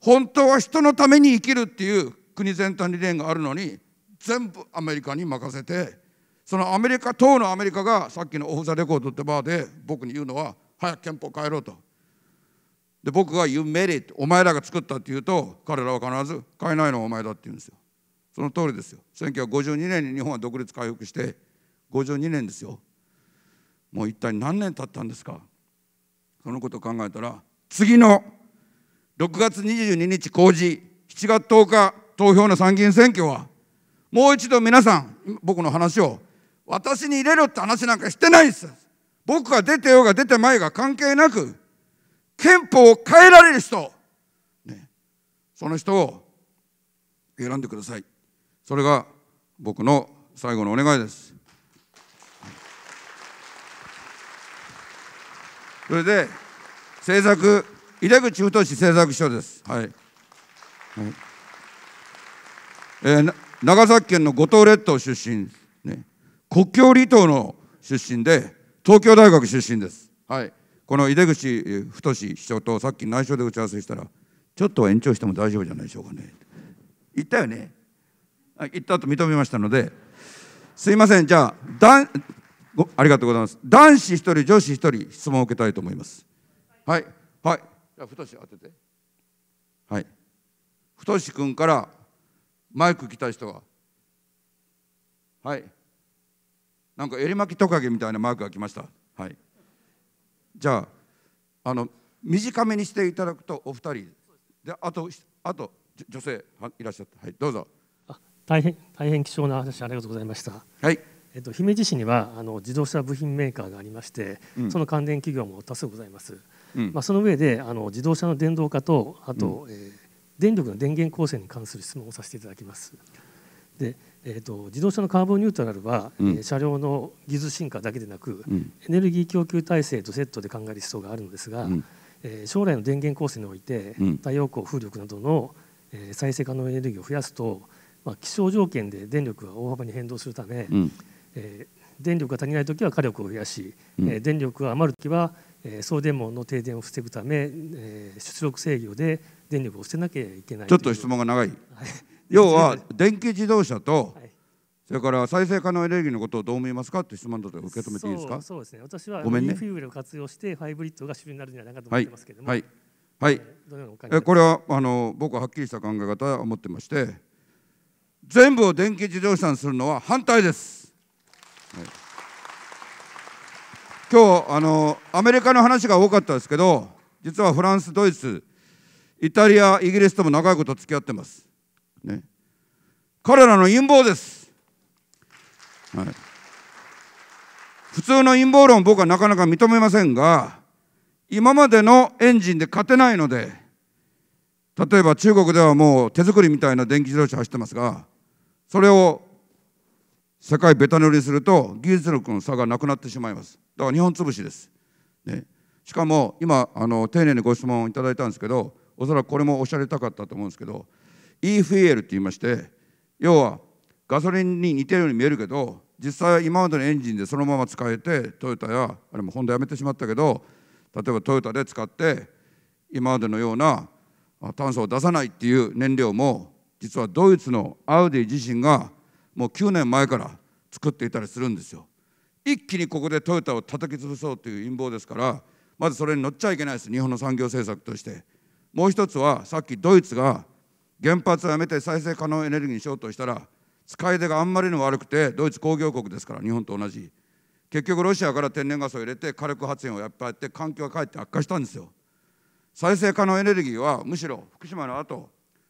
本当は人のために生きるっていう国全体に理念があるのに全部アメリカに任せてそのアメリカ党のアメリカがさっきのオフ・ザ・レコードってバーで僕に言うのは早く憲法変えろと。で僕が「You made it」お前らが作ったって言うと彼らは必ず「変えないのはお前だ」って言うんですよ。その通りですよ。1952年に日本は独立回復して52年ですよ。もう一体何年経ったんですかそのことを考えたら次の6月22日公示7月10日投票の参議院選挙はもう一度皆さん、僕の話を、私に入れろって話なんかしてないんです。僕が出てようが出てまいが関係なく、憲法を変えられる人、ね、その人を選んでください。それが僕の最後のお願いです。それで、政策、井出口太政策秘書です。はい。はい、えー長崎県の五島列島出身、ね、国境離島の出身で東京大学出身です、はい、この井出口太市長とさっき内緒で打ち合わせしたらちょっと延長しても大丈夫じゃないでしょうかね言ったよね言ったと認めましたのですいませんじゃあだんごありがとうございます男子1人女子1人質問を受けたいと思いますはいはいじゃあ太当ててはい太君からマイク来た人ははいなんかエリマキトカゲみたいなマークが来ましたはいじゃああの短めにしていただくとお二人であとあと女性いらっしゃったはいどうぞあ、大変大変貴重な話ありがとうございましたはいえっと、姫路市にはあの自動車部品メーカーがありまして、うん、その関連企業も多数ございます、うん、まあ、その上であの自動車の電動化とあと、うん、えー電力の電源構成に関する質問をさせていただきます。でえーと、自動車のカーボンニュートラルは、うん、車両の技術進化だけでなく、うん、エネルギー供給体制とセットで考える必要があるのですが、うん、えー、将来の電源構成において、太陽光風力などの、えー、再生可能エネルギーを増やすと、まあ、気象条件で電力が大幅に変動するため、うん、えー、電力が足りない時は火力を増やし、うん、えー、電力が余る時は、えー、送電網の停電を防ぐため、えー、出力制御で電力を捨てなきゃいけないちょっと質問が長い、要は電気自動車と、それから再生可能エネルギーのことをどう思いますかって質問だと受け止めていいですかそうですね私はごめん、ね、フューエルを活用してハイブリッドが主流になるんじゃないかと思ってますけどもはい、はい、はい、えこれはあの僕ははっきりした考え方を持ってまして全部を電気自動車にするのは反対です、はい、今日あのアメリカの話が多かったですけど実はフランスドイツイタリアイギリスとも長いこと付き合ってます、ね、彼らの陰謀です、はい、普通の陰謀論僕はなかなか認めませんが今までのエンジンで勝てないので例えば中国ではもう手作りみたいな電気自動車走ってますがそれを世界ベタ塗りすると技術力の差がなくなってしまいますだから日本潰しです、ね、しかも今あの丁寧にご質問いただいたんですけどおそらくこれもおっしゃりたかったと思うんですけど e f e l って言いまして要はガソリンに似てるように見えるけど実際は今までのエンジンでそのまま使えてトヨタやあれもホンダやめてしまったけど例えばトヨタで使って今までのような炭素を出さないっていう燃料も実はドイツのアウディ自身がもう9年前から作っていたりするんですよ。一気にここでトヨタを叩き潰そうという陰謀ですからまずそれに乗っちゃいけないです日本の産業政策として。もう一つはさっきドイツが原発をやめて再生可能エネルギーにしようとしたら使い手があんまりにも悪くてドイツ工業国ですから日本と同じ結局ロシアから天然ガスを入れて火力発電をやっぱやって環境がかえって悪化したんですよ再生可能エネルギーはむしろ福島の後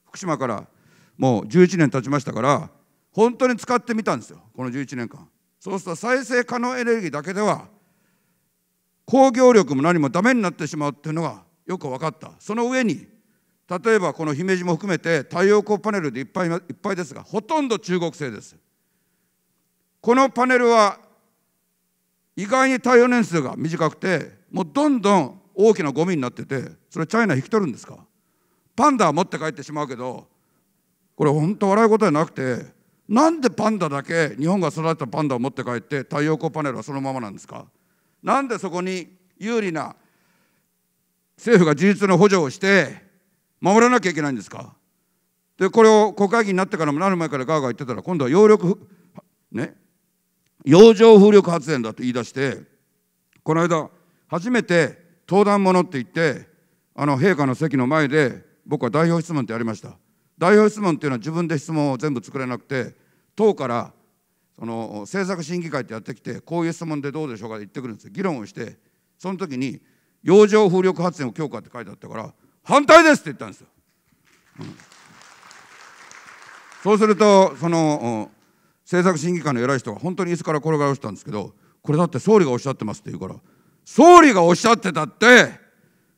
福島からもう11年経ちましたから本当に使ってみたんですよこの11年間そうすると再生可能エネルギーだけでは工業力も何もダメになってしまうっていうのがよく分かったその上に例えばこの姫路も含めて太陽光パネルでいっぱいいっぱいですがほとんど中国製ですこのパネルは意外に耐用年数が短くてもうどんどん大きなゴミになっててそれチャイナ引き取るんですかパンダは持って帰ってしまうけどこれ本当笑うことじゃなくてなんでパンダだけ日本が育てたパンダを持って帰って太陽光パネルはそのままなんですかなんでそこに有利な政府が事実の補助をして守らなきゃいけないんですかでこれを国会議員になってからもなる前からガーガー言ってたら今度は揚力ね洋上風力発電だと言い出してこの間初めて登壇者って言ってあの陛下の席の前で僕は代表質問ってやりました代表質問っていうのは自分で質問を全部作れなくて党からその政策審議会ってやってきてこういう質問でどうでしょうかって言ってくるんですよ議論をしてその時に洋上風力発電を強化って書いてあったから反対ですって言ったんですよ、うん、そうするとその政策審議会の偉い人が本当に椅子から転がり落ちたんですけどこれだって総理がおっしゃってますって言うから総理がおっしゃってたって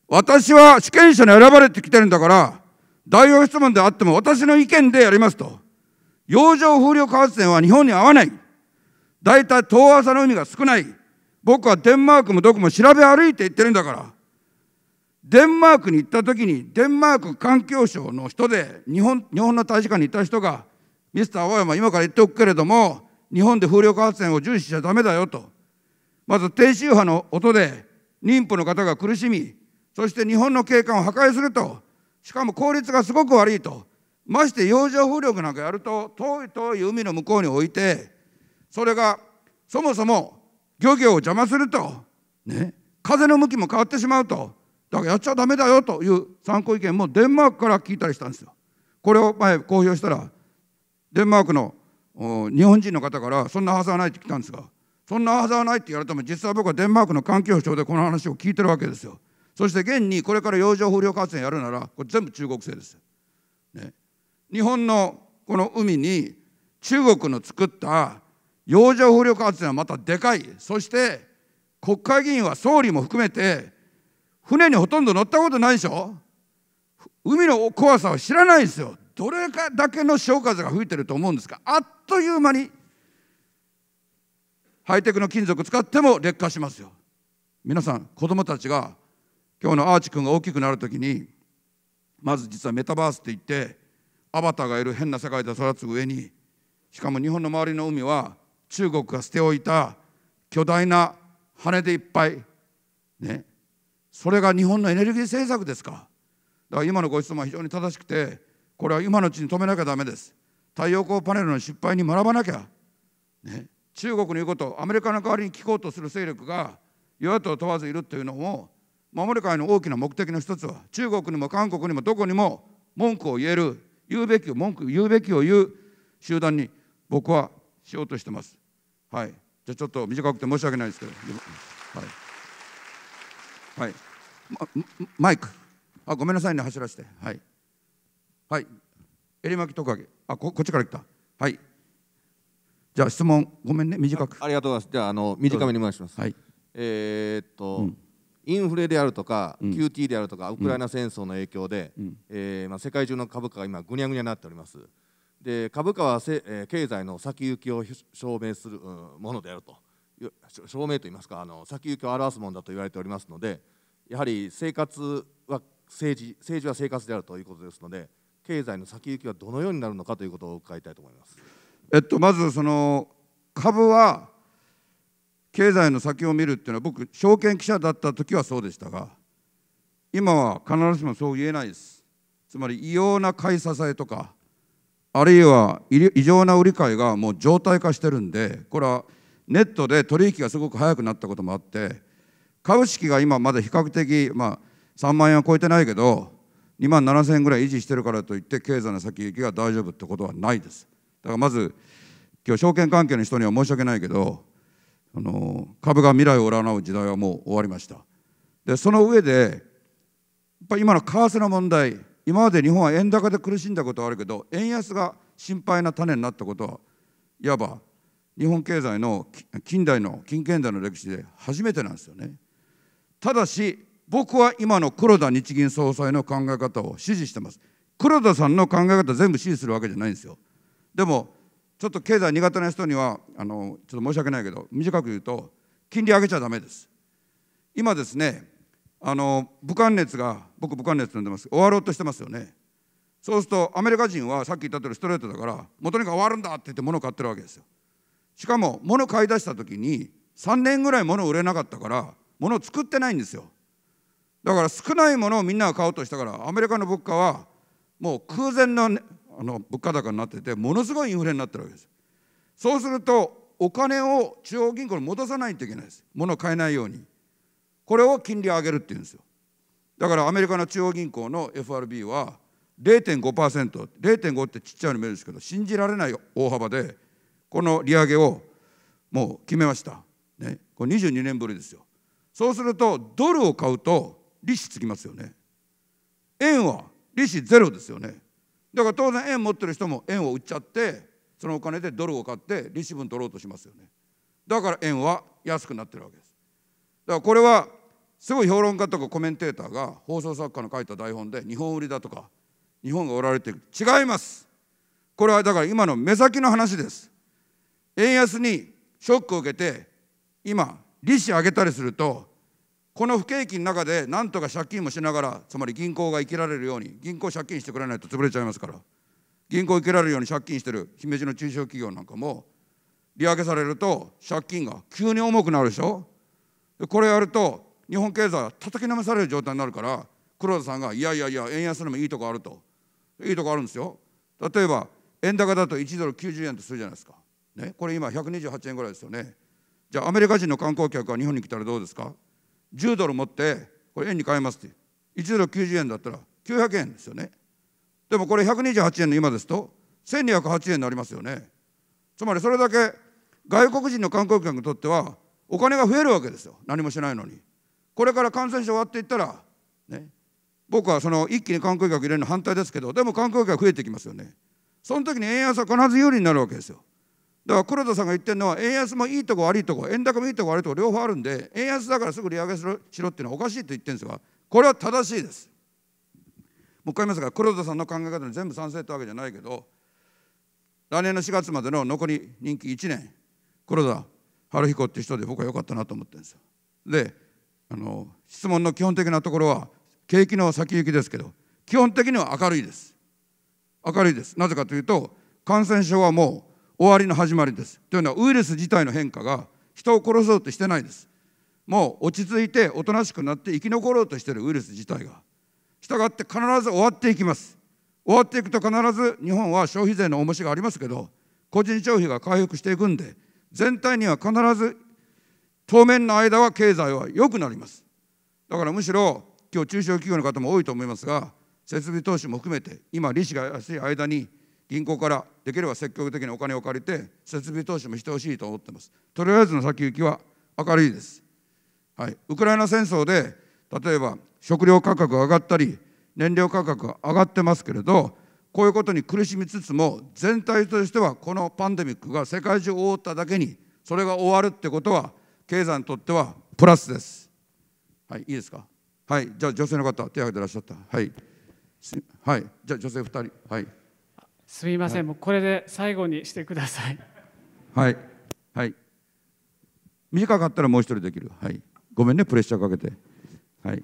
私は主権者に選ばれてきてるんだから代表質問であっても私の意見でやりますと洋上風力発電は日本に合わない大体遠浅の海が少ない僕はデンマークもどこも調べ歩いて行ってるんだから。デンマークに行った時に、デンマーク環境省の人で、日本日本の大使館にいた人が、ミスター青山、今から言っておくけれども、日本で風力発電を重視しちゃだめだよと。まず低周波の音で妊婦の方が苦しみ、そして日本の景観を破壊すると、しかも効率がすごく悪いと、まして洋上風力なんかやると、遠い遠い海の向こうに置いて、それがそもそも漁業を邪魔すると、ね、風の向きも変わってしまうとだからやっちゃだめだよという参考意見もデンマークから聞いたりしたんですよ。これを前公表したらデンマークの日本人の方からそんなはずはないって来たんですがそんなはずはないって言われても実は僕はデンマークの環境省でこの話を聞いてるわけですよ。そして現にこれから洋上風力発電やるならこれ全部中国製です。ね、日本のこの海に中国の作った洋上風力発電はまたでかいそして国会議員は総理も含めて船にほとんど乗ったことないでしょ海の怖さを知らないですよどれかだけの潮風が吹いてると思うんですか、あっという間にハイテクの金属使っても劣化しますよ皆さん子どもたちが今日のアーチ君が大きくなるときにまず実はメタバースって言ってアバターがいる変な世界で育つ上にしかも日本の周りの海は中国が捨ておいた巨大な羽でいっぱい、ね、それが日本のエネルギー政策ですかだから今のご質問は非常に正しくてこれは今のうちに止めなきゃだめです太陽光パネルの失敗に学ばなきゃ、ね、中国の言うことアメリカの代わりに聞こうとする勢力が与野党問わずいるというのも守る会の大きな目的の一つは中国にも韓国にもどこにも文句を言える言うべきを文句言うべきを言う集団に僕はしようとしてますはい、じゃちょっと短くて申し訳ないですけど、はい、はいま、マイク、あごめんなさいね、走らせて、はい、はい、襟巻トカゲ、あここっちから来た、はい、じゃあ質問、ごめんね、短くあ。ありがとうございます、じゃあの短めにお願いします。はい、えー、っと、うんインフレであるとか、うん、QT であるとかウクライナ戦争の影響で、うん、えー、まあ、世界中の株価が今ぐにゃぐにゃになっております、で株価はせ、え経済の先行きを証明するものであると証明といいますかあの先行きを表すものだと言われておりますのでやはり生活は政治政治は生活であるということですので経済の先行きはどのようになるのかということを伺いたいと思います。えっと、まずその株は経済の先を見るっていうのは僕証券記者だった時はそうでしたが今は必ずしもそう言えないですつまり異様な買い支えとかあるいは異常な売り買いがもう常態化してるんでこれはネットで取引がすごく早くなったこともあって株式が今まだ比較的、まあ、3万円は超えてないけど2万7,000円ぐらい維持してるからといって経済の先行きが大丈夫ってことはないですだからまず今日証券関係の人には申し訳ないけどあの株が未来を占う時代はもう終わりましたでその上でやっぱり今の為替の問題今まで日本は円高で苦しんだことはあるけど円安が心配な種になったことはいわば日本経済の近代の近現代の歴史で初めてなんですよね。ただし僕は今の黒田日銀総裁の考え方を支持してます。黒田さんの考え方全部支持するわけじゃないんですよ。でもちょっと経済苦手な人にはあのちょっと申し訳ないけど短く言うと金利上げちゃダメです。今ですねあの武漢熱が僕武漢熱読んでます終わろうとしてますよねそうするとアメリカ人はさっき言った通りストレートだからもうとにかく終わるんだって言って物を買ってるわけですよしかも物買い出した時に3年ぐらい物売れなかったから物を作ってないんですよだから少ないものをみんなが買おうとしたからアメリカの物価はもう空前の,、あの物価高になっててものすごいインフレになってるわけですそうするとお金を中央銀行に戻さないといけないです物を買えないようにこれを金利を上げるっていうんですよだからアメリカの中央銀行の FRB は0.5%、0.5ってちっちゃいように見えるんですけど、信じられない大幅で、この利上げをもう決めました。ね、これ22年ぶりですよ。そうすると、ドルを買うと利子つきますよね。円は利子ゼロですよね。だから当然円持ってる人も円を売っちゃって、そのお金でドルを買って利子分取ろうとしますよね。だから円は安くなってるわけです。だからこれはすごい評論家とかコメンテーターが放送作家の書いた台本で日本売りだとか日本が売られてる違いますこれはだから今の目先の話です円安にショックを受けて今利子上げたりするとこの不景気の中でなんとか借金もしながらつまり銀行が生きられるように銀行借金してくれないと潰れちゃいますから銀行生きられるように借金してる姫路の中小企業なんかも利上げされると借金が急に重くなるでしょこれやると日本経済は叩きのめされる状態になるから黒田さんがいやいやいや円安でもいいとこあるといいとこあるんですよ例えば円高だと1ドル90円とするじゃないですか、ね、これ今128円ぐらいですよねじゃあアメリカ人の観光客が日本に来たらどうですか10ドル持ってこれ円に変えますって1ドル90円だったら900円ですよねでもこれ128円の今ですと1208円になりますよねつまりそれだけ外国人の観光客にとってはお金が増えるわけですよ何もしないのにこれから感染症終わっていったら、ね、僕はその一気に観光客入れるの反対ですけどでも観光客増えてきますよねその時に円安は必ず有利になるわけですよだから黒田さんが言ってるのは円安もいいとこ悪いとこ円高もいいとこ悪いとこ両方あるんで円安だからすぐ利上げしろしろっていうのはおかしいと言ってるんですがこれは正しいですもう一回言いますが黒田さんの考え方に全部賛成ってわけじゃないけど来年の4月までの残り任期1年黒田晴彦って人で僕は良かったなと思ってるんですよであの質問の基本的なところは景気の先行きですけど基本的には明るいです明るいですなぜかというと感染症はもう終わりの始まりですというのはウイルス自体の変化が人を殺そうとしてないですもう落ち着いておとなしくなって生き残ろうとしているウイルス自体がしたがって必ず終わっていきます終わっていくと必ず日本は消費税の重しがありますけど個人消費が回復していくんで全体には必ず当面の間は経済は良くなりますだからむしろ今日中小企業の方も多いと思いますが設備投資も含めて今利子が安い間に銀行からできれば積極的にお金を借りて設備投資もしてほしいと思ってますとりあえずの先行きは明るいです、はい、ウクライナ戦争で例えば食料価格が上がったり燃料価格が上がってますけれどこういうことに苦しみつつも全体としてはこのパンデミックが世界中を覆っただけにそれが終わるってことは経済にとってはプラスです。はい、いいですか。はい、じゃあ女性の方、手を挙げてらっしゃった。はい。はい、じゃあ女性二人。はい。すみません、はい、もうこれで最後にしてください。はい。はい。短かったらもう一人できる。はい。ごめんね、プレッシャーかけて。はい。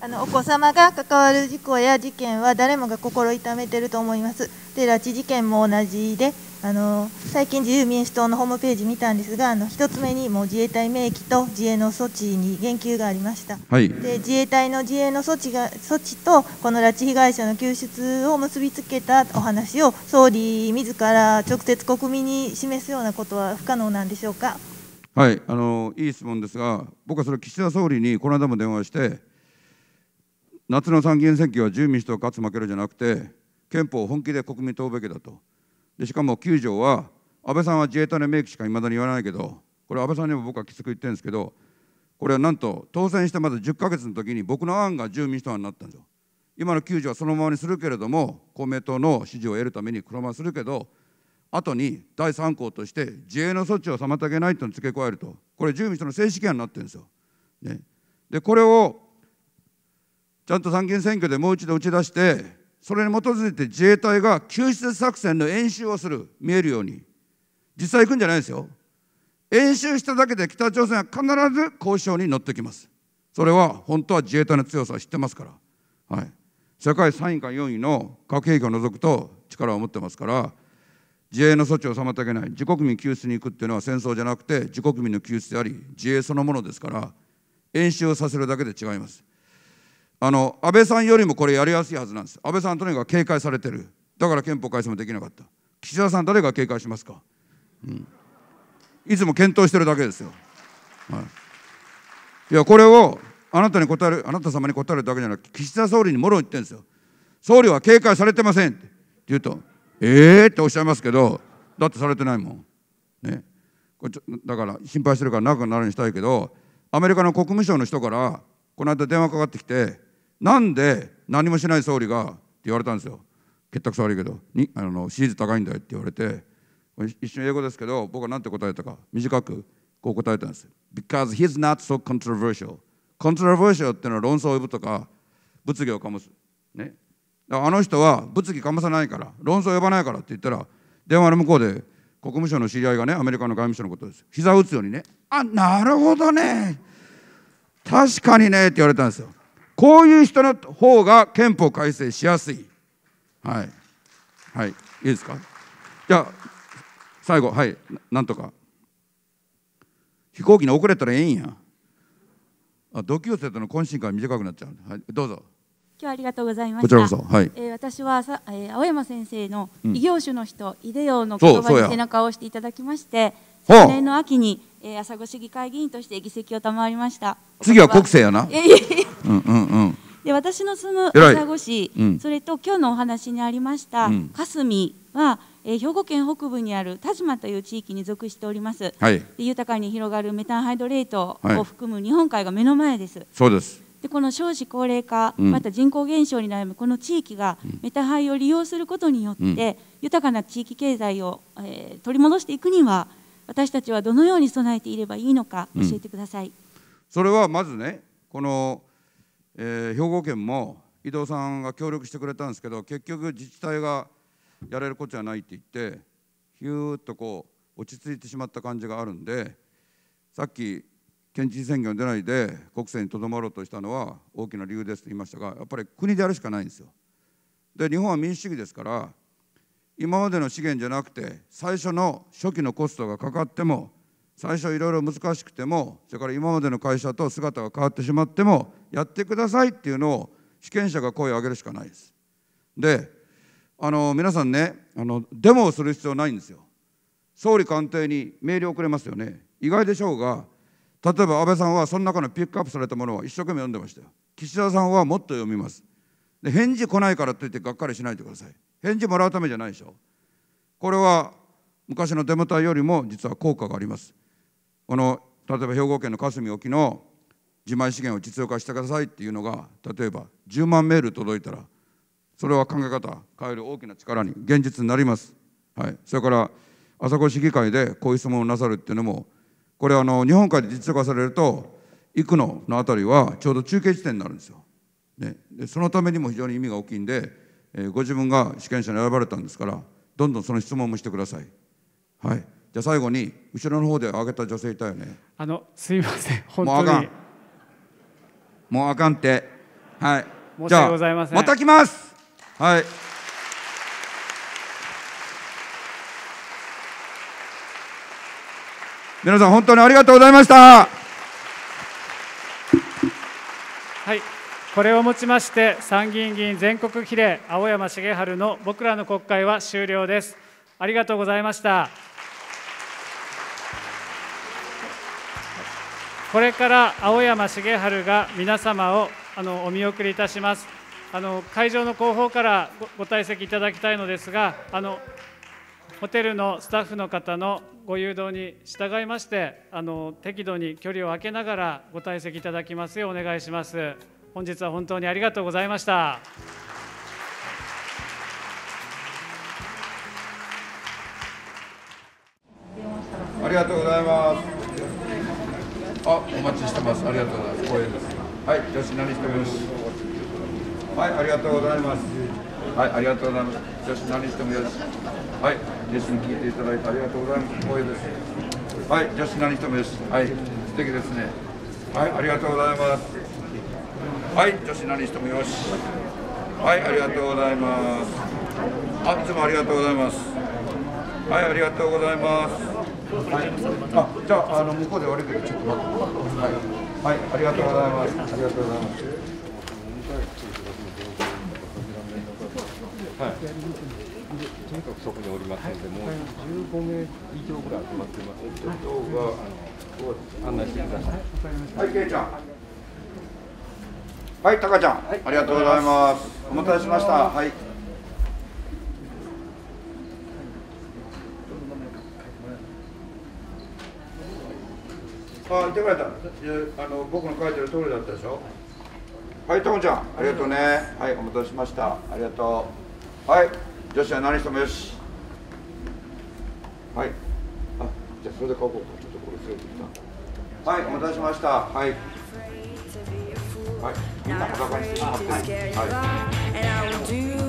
あのお子様が関わる事故や事件は誰もが心痛めてると思います。で、拉致事件も同じで、あの最近、自由民主党のホームページ見たんですが、あの1つ目にも自衛隊明記と自衛の措置に言及がありました、はい、で自衛隊の自衛の措置が措置と、この拉致被害者の救出を結びつけたお話を、総理自ら直接国民に示すようなことは不可能なんでしょうか。はい、あのいい質問ですが、僕はそれ岸田総理にこの間も電話して、夏の参議院選挙は自由民主党勝つ負けるじゃなくて、憲法を本気で国民問うべきだと。でしかも9条は安倍さんは自衛隊の明記しかいまだに言わないけどこれ安倍さんにも僕はきつく言ってるんですけどこれはなんと当選してまだ10ヶ月の時に僕の案が住民主党案になったんですよ。今の9条はそのままにするけれども公明党の支持を得るために黒のするけど後に第3項として自衛の措置を妨げないと付け加えるとこれ住民主党の正式案になってるんですよ。ね、でこれをちゃんと参議院選挙でもう一度打ち出してそれに基づいて自衛隊が救出作戦の演習をする、見えるように。実際行くんじゃないですよ。演習しただけで北朝鮮は必ず交渉に乗ってきます。それは本当は自衛隊の強さを知ってますから。はい。世界3位か4位の核兵器を除くと力を持ってますから、自衛の措置を妨げない、自国民救出に行くっていうのは戦争じゃなくて、自国民の救出であり、自衛そのものですから、演習をさせるだけで違います。あの安倍さんよりもこれやりやすいはずなんです安倍さんとにかく警戒されてるだから憲法改正もできなかった岸田さん誰が警戒しますか、うん、いつも検討してるだけですよ、はい、いやこれをあなたに答えるあなた様に答えるだけじゃなく岸田総理にもろ言ってるんですよ総理は警戒されてませんって言うとええー、っておっしゃいますけどだってされてないもんねこれちょだから心配してるから長くなるにしたいけどアメリカの国務省の人からこの間電話かかってきてなんで何もしない総理がって言われたんですよ結託悪いけどにあの支持率高いんだよって言われて一瞬英語ですけど僕は何て答えたか短くこう答えたんです Because he's not so controversial controversial っていうのは論争を呼ぶとか物議を醸すねあの人は物議かまさないから論争を呼ばないからって言ったら電話の向こうで国務省の知り合いがねアメリカの外務省のことです膝を打つようにねあなるほどね確かにねって言われたんですよこういう人の方が憲法改正しやすい。はい。はい。いいですかじゃあ、最後、はい。なんとか。飛行機に遅れたらええんや。あ、同級生との懇親会短くなっちゃう。はい、どうぞ。今日はありがとうございました。こちらこそ、はい。えー、私はさ、えー、青山先生の異業種の人、うん、イデオの言葉に背中を押していただきまして、昨年の秋にえー、朝来市議会議員として議席を賜りました次は国政やなうんうんうんで私の住む朝来市、うん、それと今日のお話にありました霞、うん、は、えー、兵庫県北部にある田島という地域に属しております、はい、豊かに広がるメタンハイドレートを含む日本海が目の前です、はい、そうですでこの少子高齢化、また人口減少に悩むこの地域がメタハイを利用することによって、豊かな地域経済を、えー、取り戻していくには私たちはどのように備えていればいいのか教えてください、うん、それはまずねこの、えー、兵庫県も伊藤さんが協力してくれたんですけど結局自治体がやれることじゃないって言ってヒューっとこう落ち着いてしまった感じがあるんでさっき県知事選挙に出ないで国政にとどまろうとしたのは大きな理由ですと言いましたがやっぱり国でやるしかないんですよ。で日本は民主主義ですから今までの資源じゃなくて最初の初期のコストがかかっても最初いろいろ難しくてもそれから今までの会社と姿が変わってしまってもやってくださいっていうのを主権者が声を上げるしかないです。であの皆さんねあのデモをする必要ないんですよ。総理官邸に命令をくれますよね。意外でしょうが例えば安倍さんはその中のピックアップされたものは一生懸命読んでましたよ。岸田さんはもっと読みます。で返事来ないからといってがっかりしないでください。返事もらうためじゃないでしょこれは昔のデモ隊よりも実は効果がありますこの例えば兵庫県の霞沖の自前資源を実用化してくださいっていうのが例えば10万メール届いたらそれは考え方変える大きな力に現実になります、はい、それから朝子市議会でこういう質問をなさるっていうのもこれあの日本海で実用化されると幾野の辺りはちょうど中継地点になるんですよ、ね、でそのためにも非常に意味が大きいんでえご自分が主権者に選ばれたんですからどんどんその質問もしてください。はい、じゃあ最後に後ろの方で挙げた女性いたよね。あのすいません本当もうあかん。もうあかんって。はい。じゃあまた来ます。はい。皆さん本当にありがとうございました。これをもちまして参議院議員全国比例青山茂春の僕らの国会は終了ですありがとうございましたこれから青山茂春が皆様をあのお見送りいたしますあの会場の後方からご退席いただきたいのですがあのホテルのスタッフの方のご誘導に従いましてあの適度に距離を空けながらご退席いただきますようお願いします。本日は本当にありがとうございましたありがとうございますあ、お待ちしてますありがとうございます光栄ですはい、吉成瞳ですはい、ありがとうございますはい、ありがとうございます女子吉成もよし。はい、熱心に聞いていただいてありがとうございます光栄ですはい、吉成瞳ですはい、素敵ですねはい、ありがとうございますはい女子何してもよしはいありがとうございますあいつもありがとうございますはいありがとうございますはい、あじゃああの向こうで悪いけどちょっと待ってはい、はい、ありがとうございますありがとうございますはい、とにかくそこにおりますので、もう15名以上ぐらい集まってます。ので、は、あの、案内してください。はい、けいちゃん。はい、たかちゃん、はい、ありがとうございます。お待たせしました。はい。あ、言ってくれた。あの僕の書いてる通りだったでしょ。はい、たカちゃん、ありがとうね。はい、お待たせしました。ありがとう。はい、女子は何してもよし。はい。あ、じゃそれで書こうか。ちょっとこれずれてた。はい、お待たせしました。はい。Not afraid to scare you off, and I will do